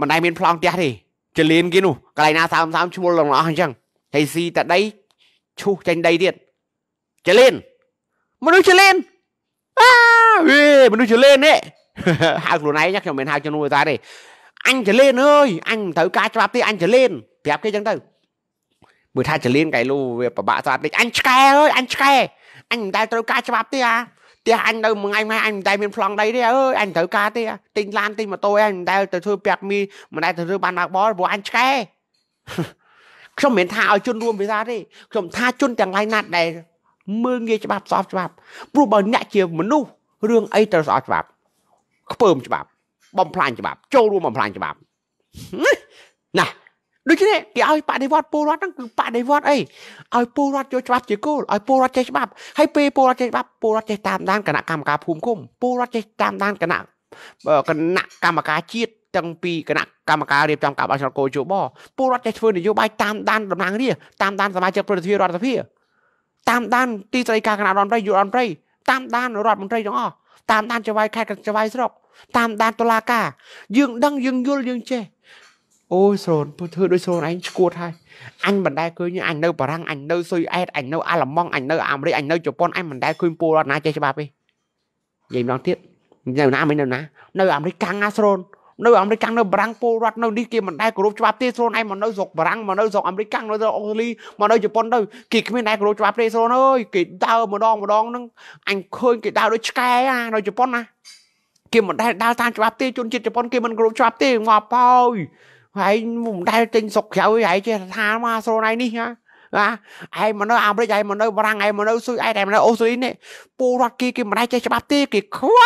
B: មិនដែលមានប្លង់ផ្ទះទេ ចលៀនគេនោះកន្លែងណាសើមសើមឈ្មោលទាំងអស់អញ្ចឹងហើយស៊ីតដីឈូសចាញ់ដីទៀតចលៀនមនុស្សចលៀនអាវេមនុស្សចលៀននេះហៅខ្លួនឯងខ្ញុំមិនហៅជនរួមសាទេអញចលេនអើយអញត្រូវការច្បាប់ទេអញចលេនប្រាប់គេចឹងទៅមើលថាចលេនកៃលូវាពិបាកស្អាតពេកអញឆ្កែអើយអញឆ្កែអញមិនដែលត្រូវការច្បាប់ទេអាផ្ទះអញនៅមួយថ្ងៃម៉ែអញមិនដែលមានប្លង់ដីទេអើយអញត្រូវការទេទិញឡានទិញម៉ូតូអញមិនដែលទៅធ្វើពាក់មីមិនដែលទៅធ្វើបានបើកបលព្រោះអញឆ្កែខ្ញុំមិនថាឲ្យជន់រួមភាសាទេខ្ញុំថាជន់ទាំងឡាយណាត់ដែលមើលងាយច្បាប់ស្អប់ច្បាប់ព្រោះបើអ្នកជាមនុស្សរឿងអីត្រូវស្អប់ច្បាប់ខ្ពើមច្បាប់បំផ្លាញច្បាប់ចូលរួមបំផ្លាញច្បាប់ណាដូច្នេះគេឲ្យបដិវត្តពលរដ្ឋហ្នឹងគឺបដិវត្តអីឲ្យពលរដ្ឋយកច្បាប់ជាគោលឲ្យពលរដ្ឋចេះច្បាប់ហើយពេលពលរដ្ឋចេះច្បាប់ពលរដ្ឋចេះតាមដានគណៈកម្មការភូមិឃុំពលរដ្ឋចេះតាមដានគណៈគណៈកម្មការជាតិតាំងពីគណៈកម្មការរៀបចំការបោះឆ្នោតគោជបពលរដ្ឋចេះធ្វើនយោបាយតាមដានតំណាងរាតាមដានសមាជិកប្រតិភិរដ្ឋសភាតាមដានទីស្តីការគណៈរដ្ឋមន្ត្រីយុរដ្ឋមន្ត្រីតាមដានរដ្ឋមន្ត្រីទាំងអស់តាមដានចវាយខេត្តចវាយស្រុកតាមដានតុលាការយើងដឹងយើងយល់យើងចេះអូយស្រូនធ្វើដូចស្រូនឯងឈួតហើយអញមិនដែលឃើញអញនៅបារាំងអញនៅស៊ុយអែតអញនៅអាល្លឺម៉ង់អញនៅអាមេរិកអញនៅជប៉ុនអញមិនដែលឃើញពលរដ្ឋណាចេះច្បាប់ទេនិយាយម្ដងទៀតនៅណាមិញនៅណា នៅអាមេរិកកាំងណាស្រូននៅអាមេរិកនៅបារាំងពលរដ្ឋនៅនេះគេមិនដែលគោរពច្បាប់ទេខ្លួនឯងមកនៅស្រុកបារាំងមកនៅស្រុកអាមេរិកនៅស្រុកអូស្ត្រាលីមកនៅជប៉ុនទៅគេគ្មានដែលគោរពច្បាប់ទេខ្លួនអើយគេដើរម្ដងម្ដងហ្នឹងអញឃើញគេដើរដូចឆ្កែណានៅជប៉ុនណាគេមិនដែលដើរតាមច្បាប់ទេជនជាតិជប៉ុនគេមិនគោរពច្បាប់ទេងាប់ហើយហើយមិនដែលទិញស្រុកក្រៅហើយចេះថាមកខ្លួនឯងនេះណាណាឯងមកនៅអាមេរិកឯងមកនៅបារាំងឯងមកនៅស៊ុយឯងឯងមកនៅអូស្ត្រាលីនេះពលរដ្ឋគេគេមិនដែលចេះច្បាប់ទេគេខ្វះ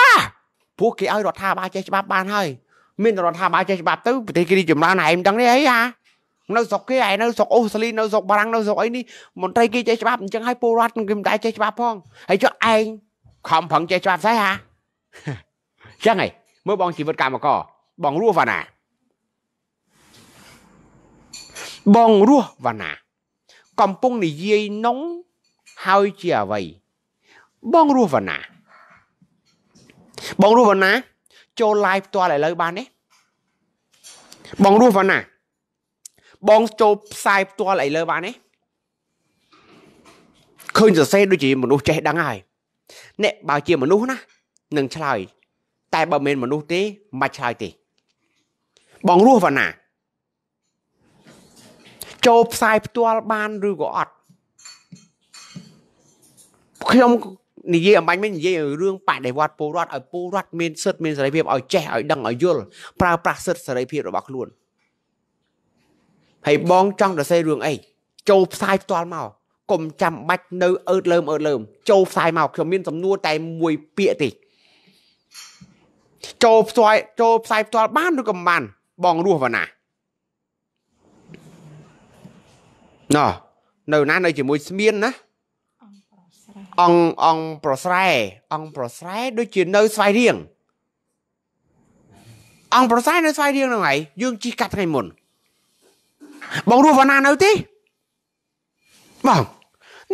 B: ព្រោះគេឲ្យរដ្ឋាភិបាលចេះច្បាប់បានហើយមានរដ្ឋាភិបាលចេះច្បាប់ទៅប្រទេសគេរីចម្រើនឯងដឹងនេះអីអានៅស្រុកគេឯនៅស្រុកអូស្ត្រាលីនៅស្រុកបារាំងនៅស្រុកអីនេះមន្ត្រីគេចេះច្បាប់អញ្ចឹងហើយពលរដ្ឋគេមិនដែរចេះច្បាប់ផងហើយចុះឯងខំប្រឹងចេះច្បាប់ស្អីហាចឹងហីមើលបងជីវិតកម្មករបងរស់វណ្ណាបងរស់វណ្ណា កំពុងនិយាយនងហើយជាអ្វីបងរស់វណ្ណាបងរស់វណ្ណាចូល live ផ្ទាល់ឥឡូវបានទេបងរស់វណ្ណា បងចូលផ្សាយផ្ទាល់ឥឡូវបានទេឃើញសរសេរដូចជាមនុស្សចេះដឹងហើយអ្នកបើជាមនុស្សណានឹងឆ្លើយតែបើមិនមនុស្សទេមិនឆ្លើយទេបងរស់វណ្ណា ចូលផ្សាយផ្ទាល់បានឬក៏អត់ខ្ញុំនិយាយអំបញ្ញមិញនិយាយរឿងបដិវត្តពលរដ្ឋឲ្យពលរដ្ឋមានសិទ្ធិមានសេរីភាពឲ្យចេះឲ្យដឹងឲ្យយល់ប្រើប្រាស់សិទ្ធិសេរីភាពរបស់ខ្លួនហើយបងចង់សរសេររឿងអីចូលផ្សាយផ្ទាល់មកកុំចាំបាច់នៅអឺតលើមអឺតលើមចូលផ្សាយមកខ្ញុំមានសំណួរតែមួយពាក្យទេចូលផ្សាយចូលផ្សាយផ្ទាល់បានឬក៏មិនបានបងរស់វណ្ណាណោះនៅណានៅជាមួយស្មៀនណាអង្គអង្គប្រស្រែ អង្គប្រស្រែ ដូចជានៅស្វាយរៀងអង្គប្រស្រែនៅស្វាយរៀងហ្នឹងហើយយើងជីកកាត់ថ្ងៃមុន បងរស់វណ្ណានៅទេបង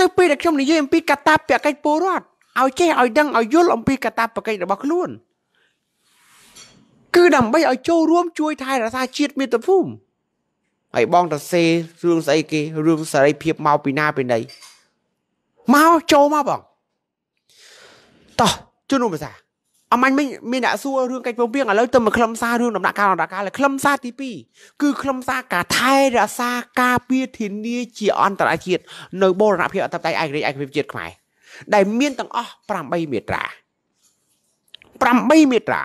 B: នៅពេលដែលខ្ញុំនិយាយអំពីកតាបកិច្ចពលរដ្ឋឲ្យចេះឲ្យដឹងឲ្យយល់អំពីកតាបកិច្ចរបស់ខ្លួនគឺដើម្បីឲ្យចូលរួម ជួយ ថែរក្សាជាតិមាតុភូមិហើយបងតសេរឿងស្អីគេរឿងសេរីភាពមកពីណាពីណីមកចូលមកបងតោះជួននោះភាសាអមាញ់មិញមានអ្នកសួររឿងកិច្ចពំពៀងឥឡូវទៅមកខ្លឹមសាររឿងដំណាក់កាលដំណាក់កាលខ្លឹមសារទី2គឺខ្លឹមសារការថែរក្សាការពារធានាជាអន្តរជាតិនៅបូរណភាពអធិបតេយ្យឯករាជ្យឯកភាពជាតិខ្មែរដែលមានទាំងអស់8មេត្រា8មេត្រា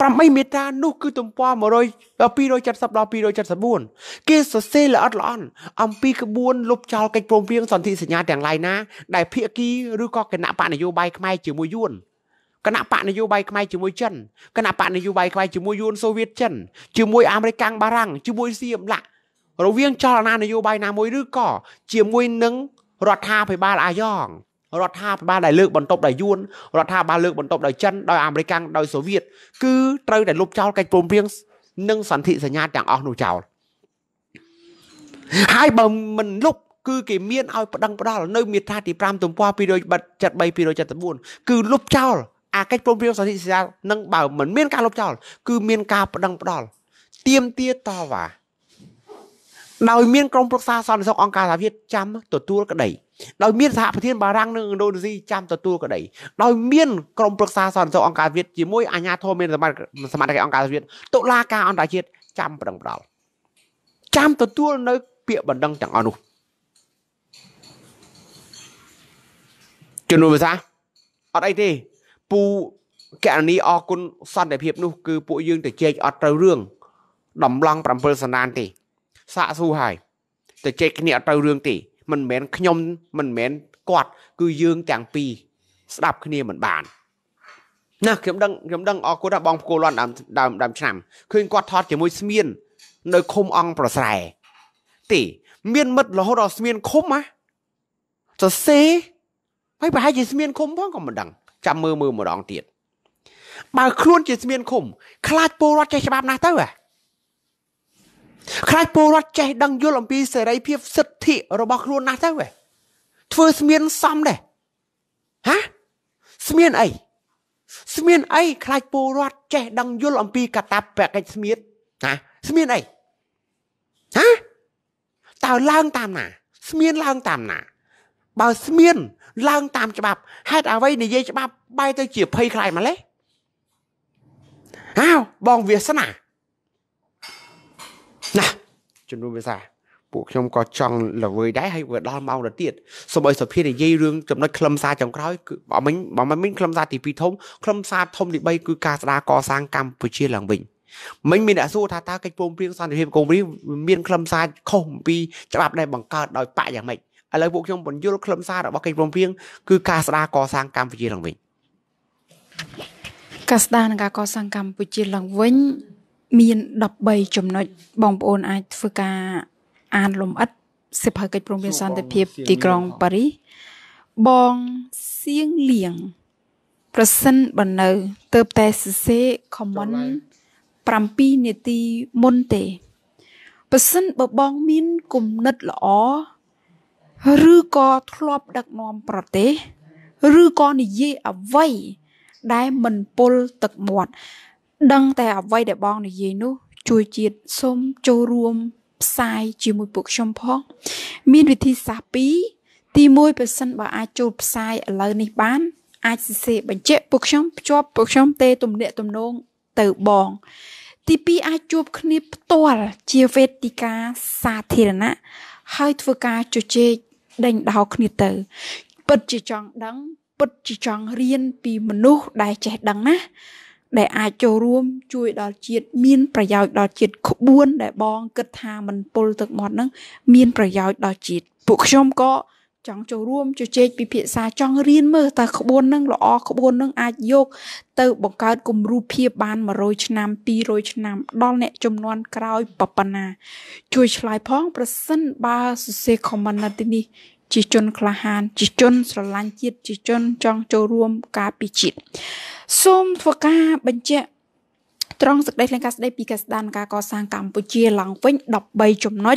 B: 8មេត្រានោះគឺទំព័រ170ដល់274គេសរសេរល្អិតល្អន់អំពីក្បួនលុបចោលកិច្ចព្រមព្រៀងសន្ធិសញ្ញាទាំងឡាយណាដែលភាគីឬក៏គណៈបកនយោបាយខ្មែរជាមួយយួនគណៈបកនយោបាយខ្មែរជាមួយចិនគណៈបកនយោបាយខ្មែរជាមួយយួនសូវៀតចិនជាមួយអាមេរិកបារាំងជាមួយសៀមឡាក់រវាងចលនានយោបាយណាមួយឬក៏ជាមួយនឹងរដ្ឋាភិបាលអាយ៉ងរដ្ឋាភិបាលដែលលើកបន្ទប់ដោយយួនរដ្ឋាភិបាលលើកបន្ទប់ដោយចិនដោយអាមេរិកដោយសូវៀតគឺត្រូវតែលុបចោលកិច្ចព្រមព្រៀងនិងសន្ធិសញ្ញាទាំងអស់នោះចោលហើយបើមិនលុបគឺគេមានឲ្យប្តឹងផ្ដាល់នៅមាត្រាទី5ទំព័រ273 274គឺលុបចោលអាកិច្ចព្រមព្រៀងសន្ធិសញ្ញានឹងបើមិនមានការលុបចោលគឺមានការប្តឹងផ្ដាល់ទៀមទាតវ៉ាដោយមានក្រុមប្រឹក្សាសន្តិសុខអង្គការសហជាតិចាំទទួលក្តីដោយមានសហប្រធានបារាំងនិងឥណ្ឌូនេស៊ីចាំទទួលក្តីដោយមានក្រុមប្រឹក្សាសន្តិសុខអង្គការវិទ្យាជាមួយអាជ្ញាធរមានសមត្ថសមត្ថកិច្ចអង្គការវិទ្យាតុលាការអន្តរជាតិចាំប្រឹងប្រដៅចាំទទួលនៅ ពាក្យបណ្ដឹងទាំងអស់នោះជំនួសភាសាអត់អីទេពូកណនីអរគុណសន្តិភាព នោះគឺពួកយើងទៅជែកអត់ត្រូវរឿងដំឡង7សណ្ដានទេ សាក់ស៊ូហើយទៅជែកគ្នាអត់ត្រូវរឿងទេមិនមែនខ្ញុំមិនមែនគាត់គឺយើងទាំងពីរស្ដាប់គ្នាមិនបានណាខ្ញុំដឹងខ្ញុំដឹងអរគុណដល់បងផ្គោលាន់ដើមដើមដើមឆ្នាំឃើញគាត់ថត ជាមួយស្មៀននៅឃុំអង្គប្រស្រែទេមានមិត្តរហូតដល់ស្មៀនឃុំហ៎សរសេរហើយប្រហែលជាស្មៀនឃុំផងក៏មិនដឹងចាំមើលមើលម្ដងទៀតបើខ្លួនជាស្មៀនឃុំខ្លាចពលរដ្ឋចេះច្បាប់ណាស់ទៅហ៎ខ្លាចពលរដ្ឋចេះ ដឹងយល់អំពីសេរីភាពសិទ្ធិរបស់ខ្លួនណាស់ទៅហ៎ធ្វើស្មានសំដែរហាស្មានអីស្មានអីខ្លាចពលរដ្ឋចេះដឹងយល់អំពីកតាបកិច្ចស្មៀតណាស្មានអីហាតើឡើងតាមណាស្មានឡើងតាមណាបើស្មានឡើងតាមច្បាប់ហេតុអ្វីនិយាយច្បាប់បែរទៅជាភ័យខ្លាចម៉េះអោបងវាសនាជំនួសភាសាពួកខ្ញុំក៏ចង់ល្វើយដែរហើយវាដល់ម៉ោងទៅទៀតសូម្បីសភានិយាយរឿងចំណុចខ្លឹមសារចុងក្រោយគឺបើមិញបើមិញខ្លឹមសារទី2ធំខ្លឹមសារធំទី3គឺការស្ដារកសាងកម្ពុជាឡើងវិញមិញមានអ្នកសួរថាតើកិច្ចព្រមព្រៀងសន្តិភាពកូរ៉េមានខ្លឹមសារខុសអំពីច្បាប់ដែលបង្កើតដោយបកយ៉ាងម៉េចឥឡូវពួកខ្ញុំបញ្យល់ខ្លឹមសាររបស់កិច្ចព្រមព្រៀងគឺការស្ដារកសាងកម្ពុជាឡើងវិញ
A: ការស្ដារនិងការកសាងកម្ពុជាឡើងវិញមាន13ចំណុចបងប្អូនអាចធ្វើការ អាន លំអិតសិភៅកិច្ចព្រមព្រៀងសន្តិភាពទីក្រុងប៉ារីសបងសៀងលៀងប្រសិនបើនៅទៅតែសរសេរ comment 7នាទីមុនទេ ប្រសិនបើបងមានគុណិតល្អឬក៏ធ្លាប់ដឹកនាំប្រទេសឬក៏និយាយអ្វីដែលមិនពុលទឹកមាត់ដឹងតែអ្វីដែលបងនិយាយនោះជួយជាតិសូមចូលរួមផ្សាយជាមួយពួកខ្ញុំផងមានវិធីសាស្ត្រពីរទី1ប្រសិនបើអាចចូលផ្សាយឥឡូវនេះបាន អាចសរសេរបញ្ជាក់ពួកខ្ញុំភ្ជាប់ពួកខ្ញុំទេទំនាក់ទំនងទៅបងទី2អាចជួបគ្នាផ្ទាល់ជាវេទិកាសាធារណៈហើយធ្វើការជជែកដេញដោលគ្នាទៅពិតជាចង់ដឹងពិតជាចង់រៀនពីមនុស្សដែលចេះដឹងណាដែលអាចចូលរួមជួយដល់ជាតិមានប្រយោជន៍ដល់ជាតិក្បួនដែលបងគិតថាមិនពុលទឹកមាត់ហ្នឹងមានប្រយោជន៍ដល់ជាតិពួកខ្ញុំក៏ចង់ចូលរួមជជែកពិភាក្សាចង់រៀនមើលតើក្បួននឹងល្អក្បួននឹងអាចយក ទៅបង្កើតគំរូភាពបាន100ឆ្នាំ200ឆ្នាំដល់អ្នកចំនួនក្រោយប៉ុណ្ណា ជួយឆ្លើយផង ប្រសិនបើសរសេរ comment នៅទីនេះជាជនក្លាហានជាជន ស្រឡាញ់ជាតិជាជន ចង់ចូលរួមការពារជាតិសូមធ្វើការបញ្ជាក់ត្រង់សេចក្តីថ្លែងការណ៍ស្តីពីការស្ដារការកសាងកម្ពុជាឡើងវិញ13ចំណុច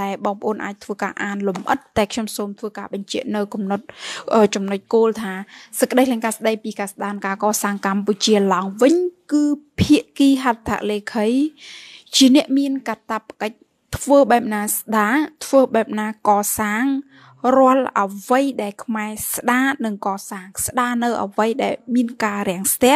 A: ដែលបងប្អូនអាចធ្វើការអាន លំអិតតែខ្ញុំសូមធ្វើការបញ្ជាក់នៅកំណត់ចំណុចគោលថាសេចក្តីថ្លែងការណ៍ស្តីពីការស្ដារការកសាងកម្ពុជាឡើងវិញគឺភាគីហត្ថលេខីជាអ្នកមាន កាតព្វកិច្ចធ្វើបែបណាស្ដារធ្វើបែបណាកសាងរាល់អ្វីដែលខ្មែរស្ដារនិងកសាងស្ដារនៅអ្វីដែលមានការរាំងស្ទះ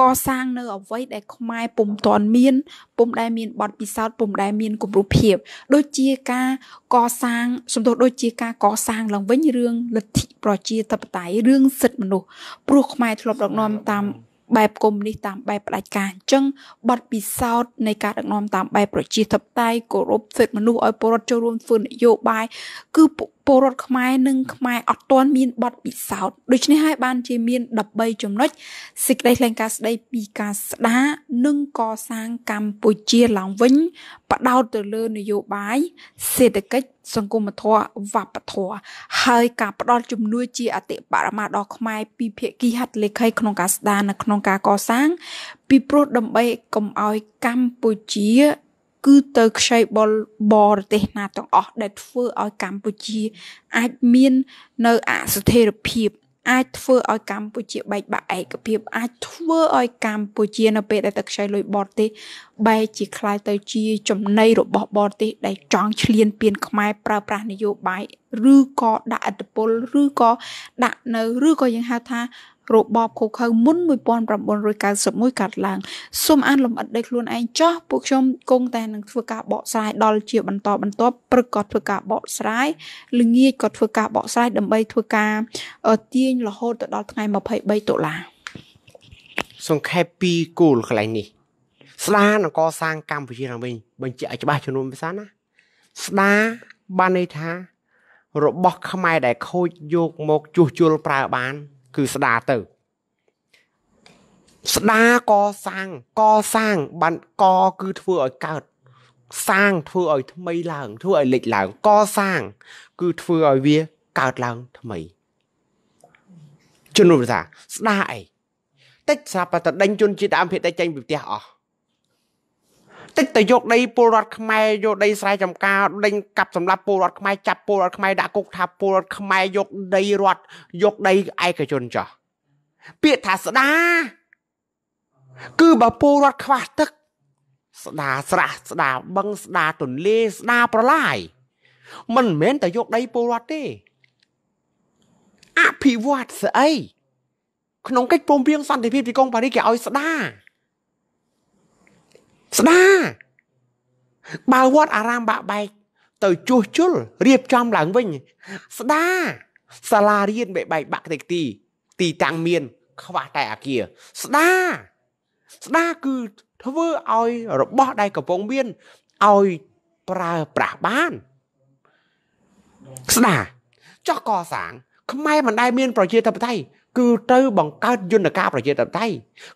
A: កសាងនៅអ្វីដែលខ្មែរពុំទាន់មាន ពុំដែលមានបទពិសោធន៍ពុំដែលមានគំរូភាព ដូចជាការកសាងសំដៅដូចជាការកសាងឡើងវិញរឿងលទ្ធិប្រជាធិបតេយ្យរឿងសិទ្ធិមនុស្សព្រោះខ្មែរធ្លាប់ដឹកនាំតាមបែបកុំនេះតាមបែបផ្ដាច់ការអញ្ចឹងបទពិសោធន៍នៃការដឹកនាំតាមបែបប្រជាធិបតេយ្យគោរពសិទ្ធិមនុស្សឲ្យពលរដ្ឋចូលរួមធ្វើនយោបាយគឺពួកពលរដ្ឋខ្មែរនិងខ្មែរអត់ទាន់មានបទពិសោធន៍ដូច្នេះហើយបានជាមាន13ចំណុចសេចក្តីថ្លែងការណ៍ស្តីពីការស្ដារ និងកសាងកម្ពុជាឡើងវិញបដោតទៅលើនយោបាយសេដ្ឋកិច្ចសង្គមធម៌វប្បធម៌ហើយការផ្ដល់ជំនួយជាអតិបរមាដល់ខ្មែរពីភាគីហត្ថលេខីក្នុងការស្ដារនៅក្នុងការកសាង ពីព្រោះដើម្បីកុំឲ្យកម្ពុជាគឺទៅខ្ចីបលបរទេស ណាទាំងអស់ ដែលធ្វើឲ្យកម្ពុជាអាចមាន នៅអស្ថិរភាពអាចធ្វើឲ្យកម្ពុជាបែកបាក់ឯកភាពអាចធ្វើឲ្យកម្ពុជា នៅពេលដែលទឹកខ្ចីលុយបរទេសបែកជាคล้ายទៅជា ចំណៃរបស់បរទេសដែលចង់ឈ្លានពានខ្មែរប្រើប្រាស់នយោបាយឬក៏ដាក់អត្តពល ឬក៏ដាក់នៅ ឬក៏យើងហៅថារបបឃោឃៅមុន1991កាត់ឡើងសូមអានលំអិតដោយខ្លួនឯងចោះពួកខ្ញុំគង់តែនឹងធ្វើការបកស្រាយដល់ជាបន្តបន្ទាប់ព្រឹកក៏ធ្វើការបកស្រាយល្ងាចក៏ធ្វើការបកស្រាយដើម្បី ធ្វើការទាញរហូតទៅដល់ថ្ងៃ23ដុល្លារស
B: ង្ខេបពីគោលកន្លែងនេះ ស្ដារនឹងកសាងកម្ពុជាឡើងវិញបញ្ជាក់ឲ្យច្បាស់ជំនុំភាសាណាស្ដារបានន័យថារបស់ខ្មែរដែលខូចយកមកជួសជុលប្រើបានគឺស្ដារទៅស្ដារកសាងកសាងបានកគឺធ្វើឲ្យកើតសាងធ្វើឲ្យថ្មីឡើង ធ្វើឲ្យលេចឡើងកសាងគឺធ្វើឲ្យវាកើតឡើង ថ្មីជំនុំថាស្ដារអីតិចស្រាប់តែដេញជនជាតិដើមភេទតែចេញពីផ្ទះអស់តិចតែយកដីពលរដ្ឋខ្មែរយកដីស្រែចម្ការដេញកាប់សម្លាប់ពលរដ្ឋខ្មែរចាប់ពលរដ្ឋខ្មែរដាក់គុកថាពលរដ្ឋខ្មែរយកដីរដ្ឋយកដីឯកជនចោះពាក្យថាស្ដាគឺបើពលរដ្ឋខ្វះទឹកស្ដាស្រះស្ដាបឹងស្ដាទន្លេស្ដាប្រឡាយមិនមែនតែយកដីពលរដ្ឋទេអភិវឌ្ឍស្អីក្នុងកិច្ចព្រមព្រៀងសន្តិភាពទីក្រុងប៉ារីសគេឲ្យស្ដារស្ដាបើវត្តអារាមបាក់បែក ទៅជួសជុលរៀបចំឡើងវិញ ស្ដាសាលារៀនបែកបែកបាក់តិចទីទីតាំងមាន ខ្វះតែអាគារស្ដាស្ដាគឺធ្វើឲ្យរបស់ដែលកំពុងមានឲ្យប្រើប្រាស់បានស្ដាចោះកសាង ខ្មែរមិនដែលមានប្រជាធិបតេយ្យគឺត្រូវបង្កើតយន្តការប្រជាធិបតេយ្យ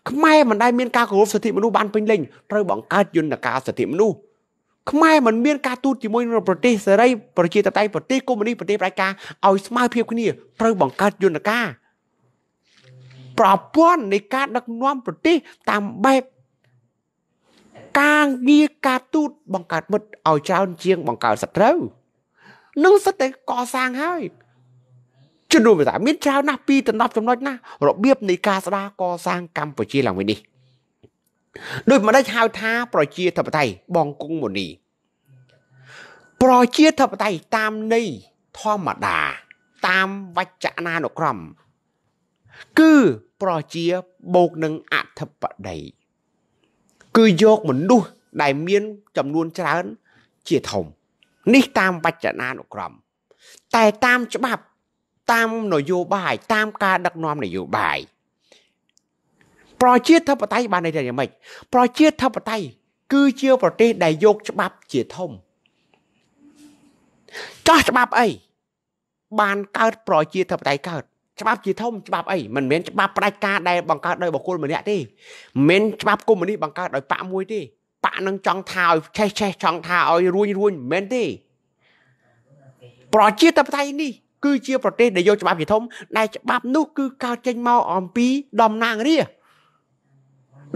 B: ខ្មែរមិនដែលមានការគោរពសិទ្ធិមនុស្សបានពេញលេញត្រូវបង្កើតយន្តការសិទ្ធិមនុស្សខ្មែរមិនមានការទូតជាមួយនឹងប្រទេសសេរី ប្រជាធិបតេយ្យប្រទេសកុម្មុយនីសប្រទេសប្រជាការឲ្យស្មើភាពគ្នាត្រូវបង្កើតយន្តការប្រព័ន្ធនៃការដឹកនាំប្រទេសតាមបែបការងារការទូតបង្កើតមិត្តឲ្យច្រើនជាងបង្កើតសត្រូវនឹងសិតតែកសាងហើយជនរួមភាសាមានច្រើនណាស់ពីដំណប់ចំណុចណារបៀបនៃការស្ដារកសាងកម្ពុជាឡើងវិញនេះដោយមិនដេចហៅថាប្រជាធិបតេយ្យបងគង់មូនីប្រជាធិបតេយ្យតាមន័យធម្មតាតាមវចនានុក្រមគឺប្រជាបូកនឹងអធិបតីគឺយកមនុស្សដែលមានចំនួនច្រើនជាធំ នេះតាមវចនានុក្រមតែតាមច្បាប់តាមនយោបាយ តាមការដឹកនាំនយោបាយប្រជាធិបតេយ្យបានន័យថាយ៉ាងម៉េចប្រជាធិបតេយ្យគឺជាប្រទេសដែលយកច្បាប់ជាធំចោះច្បាប់អីបានកើតប្រជាធិបតេយ្យកើតច្បាប់ជាធំច្បាប់អីមិនមែនច្បាប់ផ្ដាច់ការដែលបង្កើតដោយបុគ្គលម្នាក់ទេមិនច្បាប់កុម្មុយនីសបង្កើតដោយបកមួយទេបកនឹងចង់ថាឲ្យឆេះឆេះចង់ថាឲ្យរួញរួញមិនមែនទេប្រជាធិបតេយ្យនេះគឺជាប្រទេសដែលយកច្បាប់ជាធំដែលច្បាប់នោះគឺកើតចេញមកអំពីតំណាងរា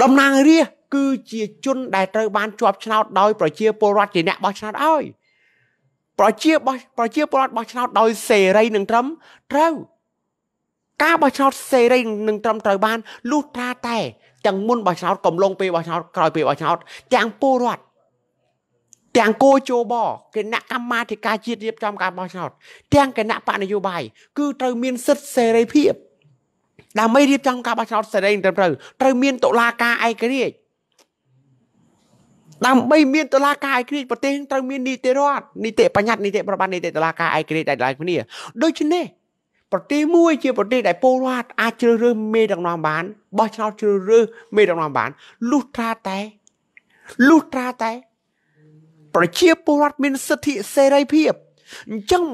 B: តំណាងរាគឺជាជនដែលត្រូវបានជាប់ឆ្នោត ដោយប្រជាពលរដ្ឋជាអ្នកបោះឆ្នោតឲ្យប្រជាបោះប្រជាពលរដ្ឋបោះឆ្នោតដោយសេរីនិងត្រឹមត្រូវការបោះឆ្នោតសេរីនិងត្រឹមត្រូវបានលុះត្រាតែទាំងមុនបោះឆ្នោតកំឡុងពេលបោះឆ្នោតក្រោយពេលបោះឆ្នោតទាំងពលរដ្ឋទាំងគោជោបគណៈកម្មាធិការជាតិរៀបចំការបោះឆ្នោតទាំងគណៈបកនយោបាយគឺត្រូវមានសិទ្ធិសេរីភាពដើម្បីរៀបចំការបោះឆ្នោតសេរីត្រឹមត្រូវត្រូវមានតុលាការឯករាជ្យដើម្បីមានតុលាការឯករាជ្យប្រទេសត្រូវមាននីតិរដ្ឋនីតិបញ្ញត្តិនីតិប្រព័ន្ធនីតិតុលាការឯករាជ្យដែលឡើងគ្នាដូច្នេះប្រទេសមួយជាប្រទេសដែលពលរដ្ឋអាចជ្រើសរើសមេដឹកនាំបានបោះឆ្នោតជ្រើសរើសមេដឹកនាំបានលុះត្រាតែលុះត្រាតែប្រជាពលរដ្ឋមានសិទ្ធិសេរីភាពអញ្ចឹង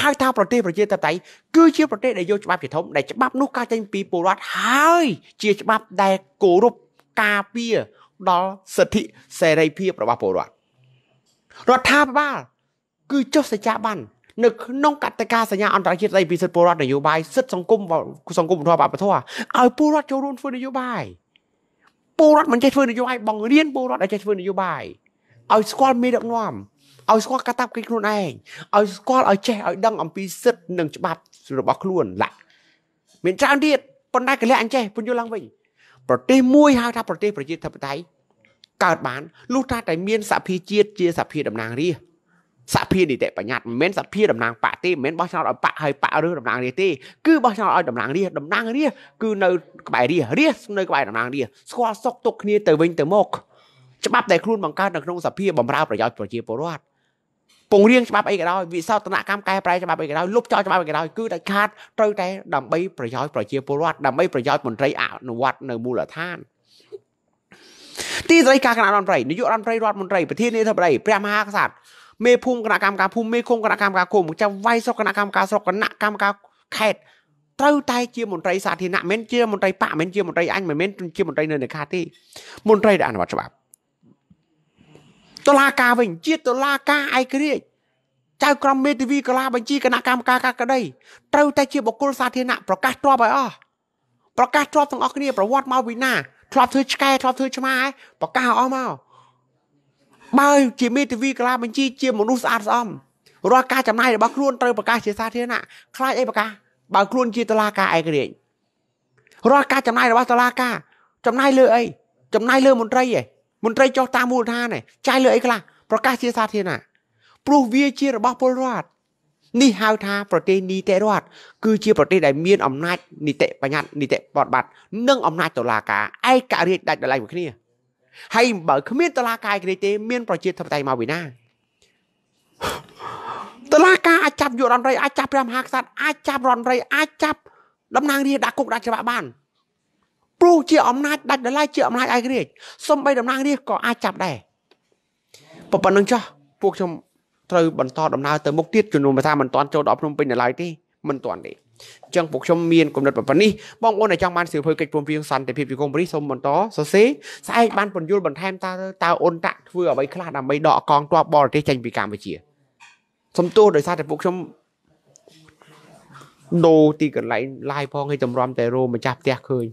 B: ហៅថាប្រទេសប្រជាធិបតេយ្យគឺជាប្រទេសដែលយកច្បាប់ជាធំដែលច្បាប់នោះកើតចេញពីពលរដ្ឋហើយជាច្បាប់ដែលគោរពការពារដល់សិទ្ធិសេរីភាពរបស់ពលរដ្ឋរដ្ឋាភិបាលគឺចុះសច្ចាប័ននៅក្នុងកតិកាសញ្ញាអន្តរជាតិស្តីពីសិទ្ធិពលរដ្ឋនយោបាយសិទ្ធិសង្គមសង្គមធម៌បព្វធម៌ឲ្យពលរដ្ឋចូលរួមធ្វើនយោបាយពលរដ្ឋមិនចេះធ្វើនយោបាយបង្រៀនពលរដ្ឋឲ្យចេះធ្វើនយោបាយឲ្យស្គាល់មេដឹកនាំឲ្យស្គាល់កាតព្វកិច្ចខ្លួនឯងឲ្យស្គាល់ឲ្យចេះឲ្យដឹងអំពីសិទ្ធិនិងច្បាប់របស់ខ្លួនឡាក់មានច្រើនទៀតប៉ុន្តែកលៈអញ្ចេះពន្យល់ឡើងវិញប្រទេសមួយហៅថាប្រទេសប្រជាធិបតេយ្យកើតបានលុះត្រាតែមានសភាជាតិជាសភាតំណាងរាស្ត្រសភានីតិបញ្ញត្តិមិនមែនសភាតំណាងបកទេមិនមែនបោះឆ្នោតឲ្យបកហើយបករើសតំណាងរាទេគឺបោះឆ្នោតឲ្យតំណាងរាតំណាង រាគឺនៅក្បែររារានៅក្បែរតំណាងរាស្គាល់សុកទុកគ្នាទៅវិញទៅមកច្បាប់ដែលខ្លួនបង្កើតនៅក្នុងសភាបំរើប្រយោជន៍ប្រជាពលរដ្ឋពង្រៀងច្បាប់អីក៏ដោយវិសោធនកម្មកែប្រែច្បាប់អីក៏ដោយលុបចោលច្បាប់អីក៏ដោយគឺដាច់ខាតត្រូវតែដើម្បីប្រយោជន៍ប្រជាពលរដ្ឋដើម្បីប្រយោជន៍មន្ត្រីអនុវត្តនៅមូលដ្ឋានទីស្តីការគណៈរដ្ឋមន្ត្រីនាយករដ្ឋមន្ត្រីរដ្ឋមន្ត្រីប្រធានាធិបតីព្រះមហាក្សត្រមេភូមិគណៈកម្មការភូមិមេឃុំគណៈកម្មការឃុំចាំវាយស្រុកគណៈកម្មការស្រុកគណៈកម្មការខេត្តត្រូវតែជាមន្ត្រីសាធារណៈមិនជាមន្ត្រីបកមិនជាមន្ត្រីអញមិនមែនជាមន្ត្រីនៅនេកាទេមន្ត្រីដែលអនុវត្តច្បាប់តុលាការវិញជាតុលាការឯករាជ្យចៅក្រមមេធាវីកលាបញ្ជីគណៈកម្មការការក្តីត្រូវតែជាបុគ្គលសាធារណៈប្រកាសទ្របឲ្យអស់ប្រកាសទ្របទាំងអស់គ្នាប្រវត្តិមកវិណាធ្លាប់ធ្វើឆ្កែធ្លាប់ធ្វើឆ្មាប្រកាសអស់មកបើជាមេធាវីកលាបញ្ជីជាមនុស្សស្អាតស្អំរាល់ការចំណាយរបស់ខ្លួនត្រូវប្រកាសជាសាធារណៈខ្លាចអីប្រកាសបើខ្លួនជាតុលាការឯករាជ្យរាល់ការចំណាយរបស់តុលាការចំណាយលើអីចំណាយលើមន្ត្រីឯងមន្ត្រីចុះតាមមូលដ្ឋានឯងចាយលើអីខ្លះប្រកាសជាសាធារណៈព្រោះវាជារបស់ពលរដ្ឋនេះហៅថាប្រទេសនីតិរដ្ឋគឺជាប្រទេសដែលមានអំណាចនីតិបញ្ញត្តិនីតិបដបត្តិនិងអំណាចតុលាការឯករាជ្យដាច់ដោយឡែកពីគ្នាហើយបើគ្មានតុលាការឯករាជ្យទេមានប្រជាធិបតេយ្យមកពីណាតុលាការអាចចាប់យុរដ្ឋមន្ត្រីអាចចាប់ព្រះមហាក្សត្រអាចចាប់រដ្ឋមន្ត្រីអាចចាប់តំណាងរាស្ត្រដាក់គុកដាក់ច្បាប់បានព្រោះជាអំណាចដាច់ដライជាអំណាចឯករាជ្យសំបីតំណាងរាជក៏អាចចាប់ដែរប៉ុណ្ណឹងចោះពួកខ្ញុំត្រូវបន្តដំណើរទៅមុខទៀតជំនុំថាមិនតាន់ចូលដល់ភ្នំពេញនៅឡើយទេមិនតាន់ទេអញ្ចឹងពួកខ្ញុំមានគំនិតប៉ុណ្ណេះបងប្អូនដែលចង់បានសៀវភៅកិច្ចព្រមព្រៀងសន្តិភាពជាកុំព្រីសូមបន្តសរសេរស្អែកបានពន្យល់បន្ថែមតើតើអូនតាក់ធ្វើអ្វីខ្លះដើម្បីដកកងទ័ពបរទេសចេញពីកម្ពុជាសូមទោសដោយសារតែពួកខ្ញុំដូរទីកន្លែងឡាយផងឲ្យតម្រាំតែរោម្ចាស់ផ្ទះឃើញ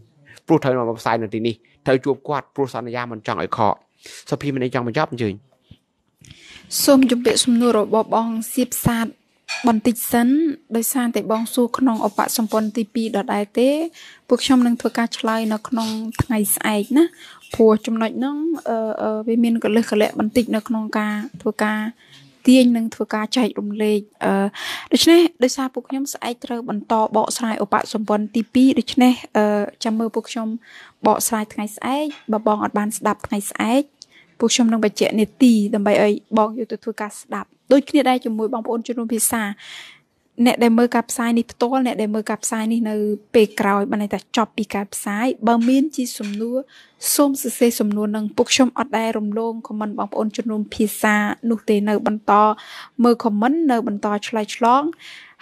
B: ព្រោះត្រូវមកផ្សាយនៅទីនេះត្រូវជួបគាត់ព្រោះសន្យាមិនចង់ឲ្យខកសុភីមិនចង់បញ្ចប់អញ្ជើញ
A: សូមជម្រាបសំណួររបស់បងសៀបសាទបន្តិចសិនដោយសារតែបងសួរក្នុងអបសម្ព័ន្ធទី2ដដែលទេពួកខ្ញុំនឹងធ្វើការឆ្លើយនៅក្នុងថ្ងៃស្អែកណាព្រោះចំណុចហ្នឹងវាមានកលឹះកលៈបន្តិចនៅក្នុងការធ្វើការទាញនិងធ្វើការចែករំលែកដូច្នេះដោយសារពួកខ្ញុំស្អែកត្រូវបន្តបកស្រាយឧបសម្ព័ន្ធទី2ដូច្នេះចាំមើលពួកខ្ញុំបកស្រាយថ្ងៃស្អែកបើបងអត់បានស្ដាប់ថ្ងៃស្អែកពួកខ្ញុំនឹងបញ្ជាក់នេតិដើម្បីឲ្យបងយកទៅធ្វើការស្ដាប់ដូចគ្នាដែរជាមួយបងប្អូនជនរួមភាសាអ្នកដែលមើលការផ្សាយនេះផ្ទាល់អ្នកដែលមើលការផ្សាយនេះនៅពេលក្រោយបានន័យថាចប់ពីការផ្សាយបើមានជាសំណួរសូមសរសេរសំណួរនឹងពួកខ្ញុំអត់ដែលរំលងខមមិនបងប្អូនជំនុំភាសា នោះទេនៅបន្តមើលខមមិននៅ បន្តឆ្លើយឆ្លង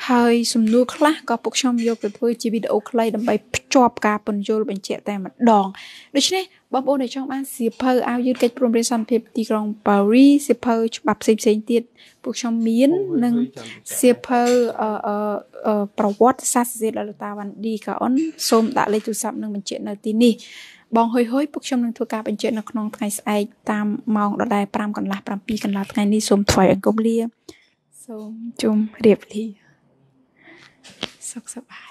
A: ហើយសំណួរខ្លះក៏ពួកខ្ញុំយកទៅធ្វើជាវីដេអូខ្លីដើម្បីភ្ជាប់ការពន្យល់បញ្ជាក់តែម្ដងដូច្នេះបងប្អូនដែលចង់បានសៀវភៅអាវយឺតកិច្ចព្រមព្រៀងសន្តិភាពទីក្រុងប៉ារីសៀវភៅច្បាប់ផ្សេងផ្សេងទៀតពួកខ្ញុំមាននិងសៀវភៅអឺប្រវត្តិសាស្ត្ររបស់លោកតាវ៉ាន់ឌីកាអុនសូមដាក់លេខទូរស័ព្ទនិងបញ្ជាក់នៅទីនេះបងហុយហុយពួកខ្ញុំនឹងធ្វើការបញ្ជាក់នៅក្នុងថ្ងៃស្អែកតាមម៉ោងដដែល5កន្លះ7កន្លះថ្ងៃនេះសូមថ្វាយអង្គមលាសូមជុំរៀបលាសុខសប្បាយ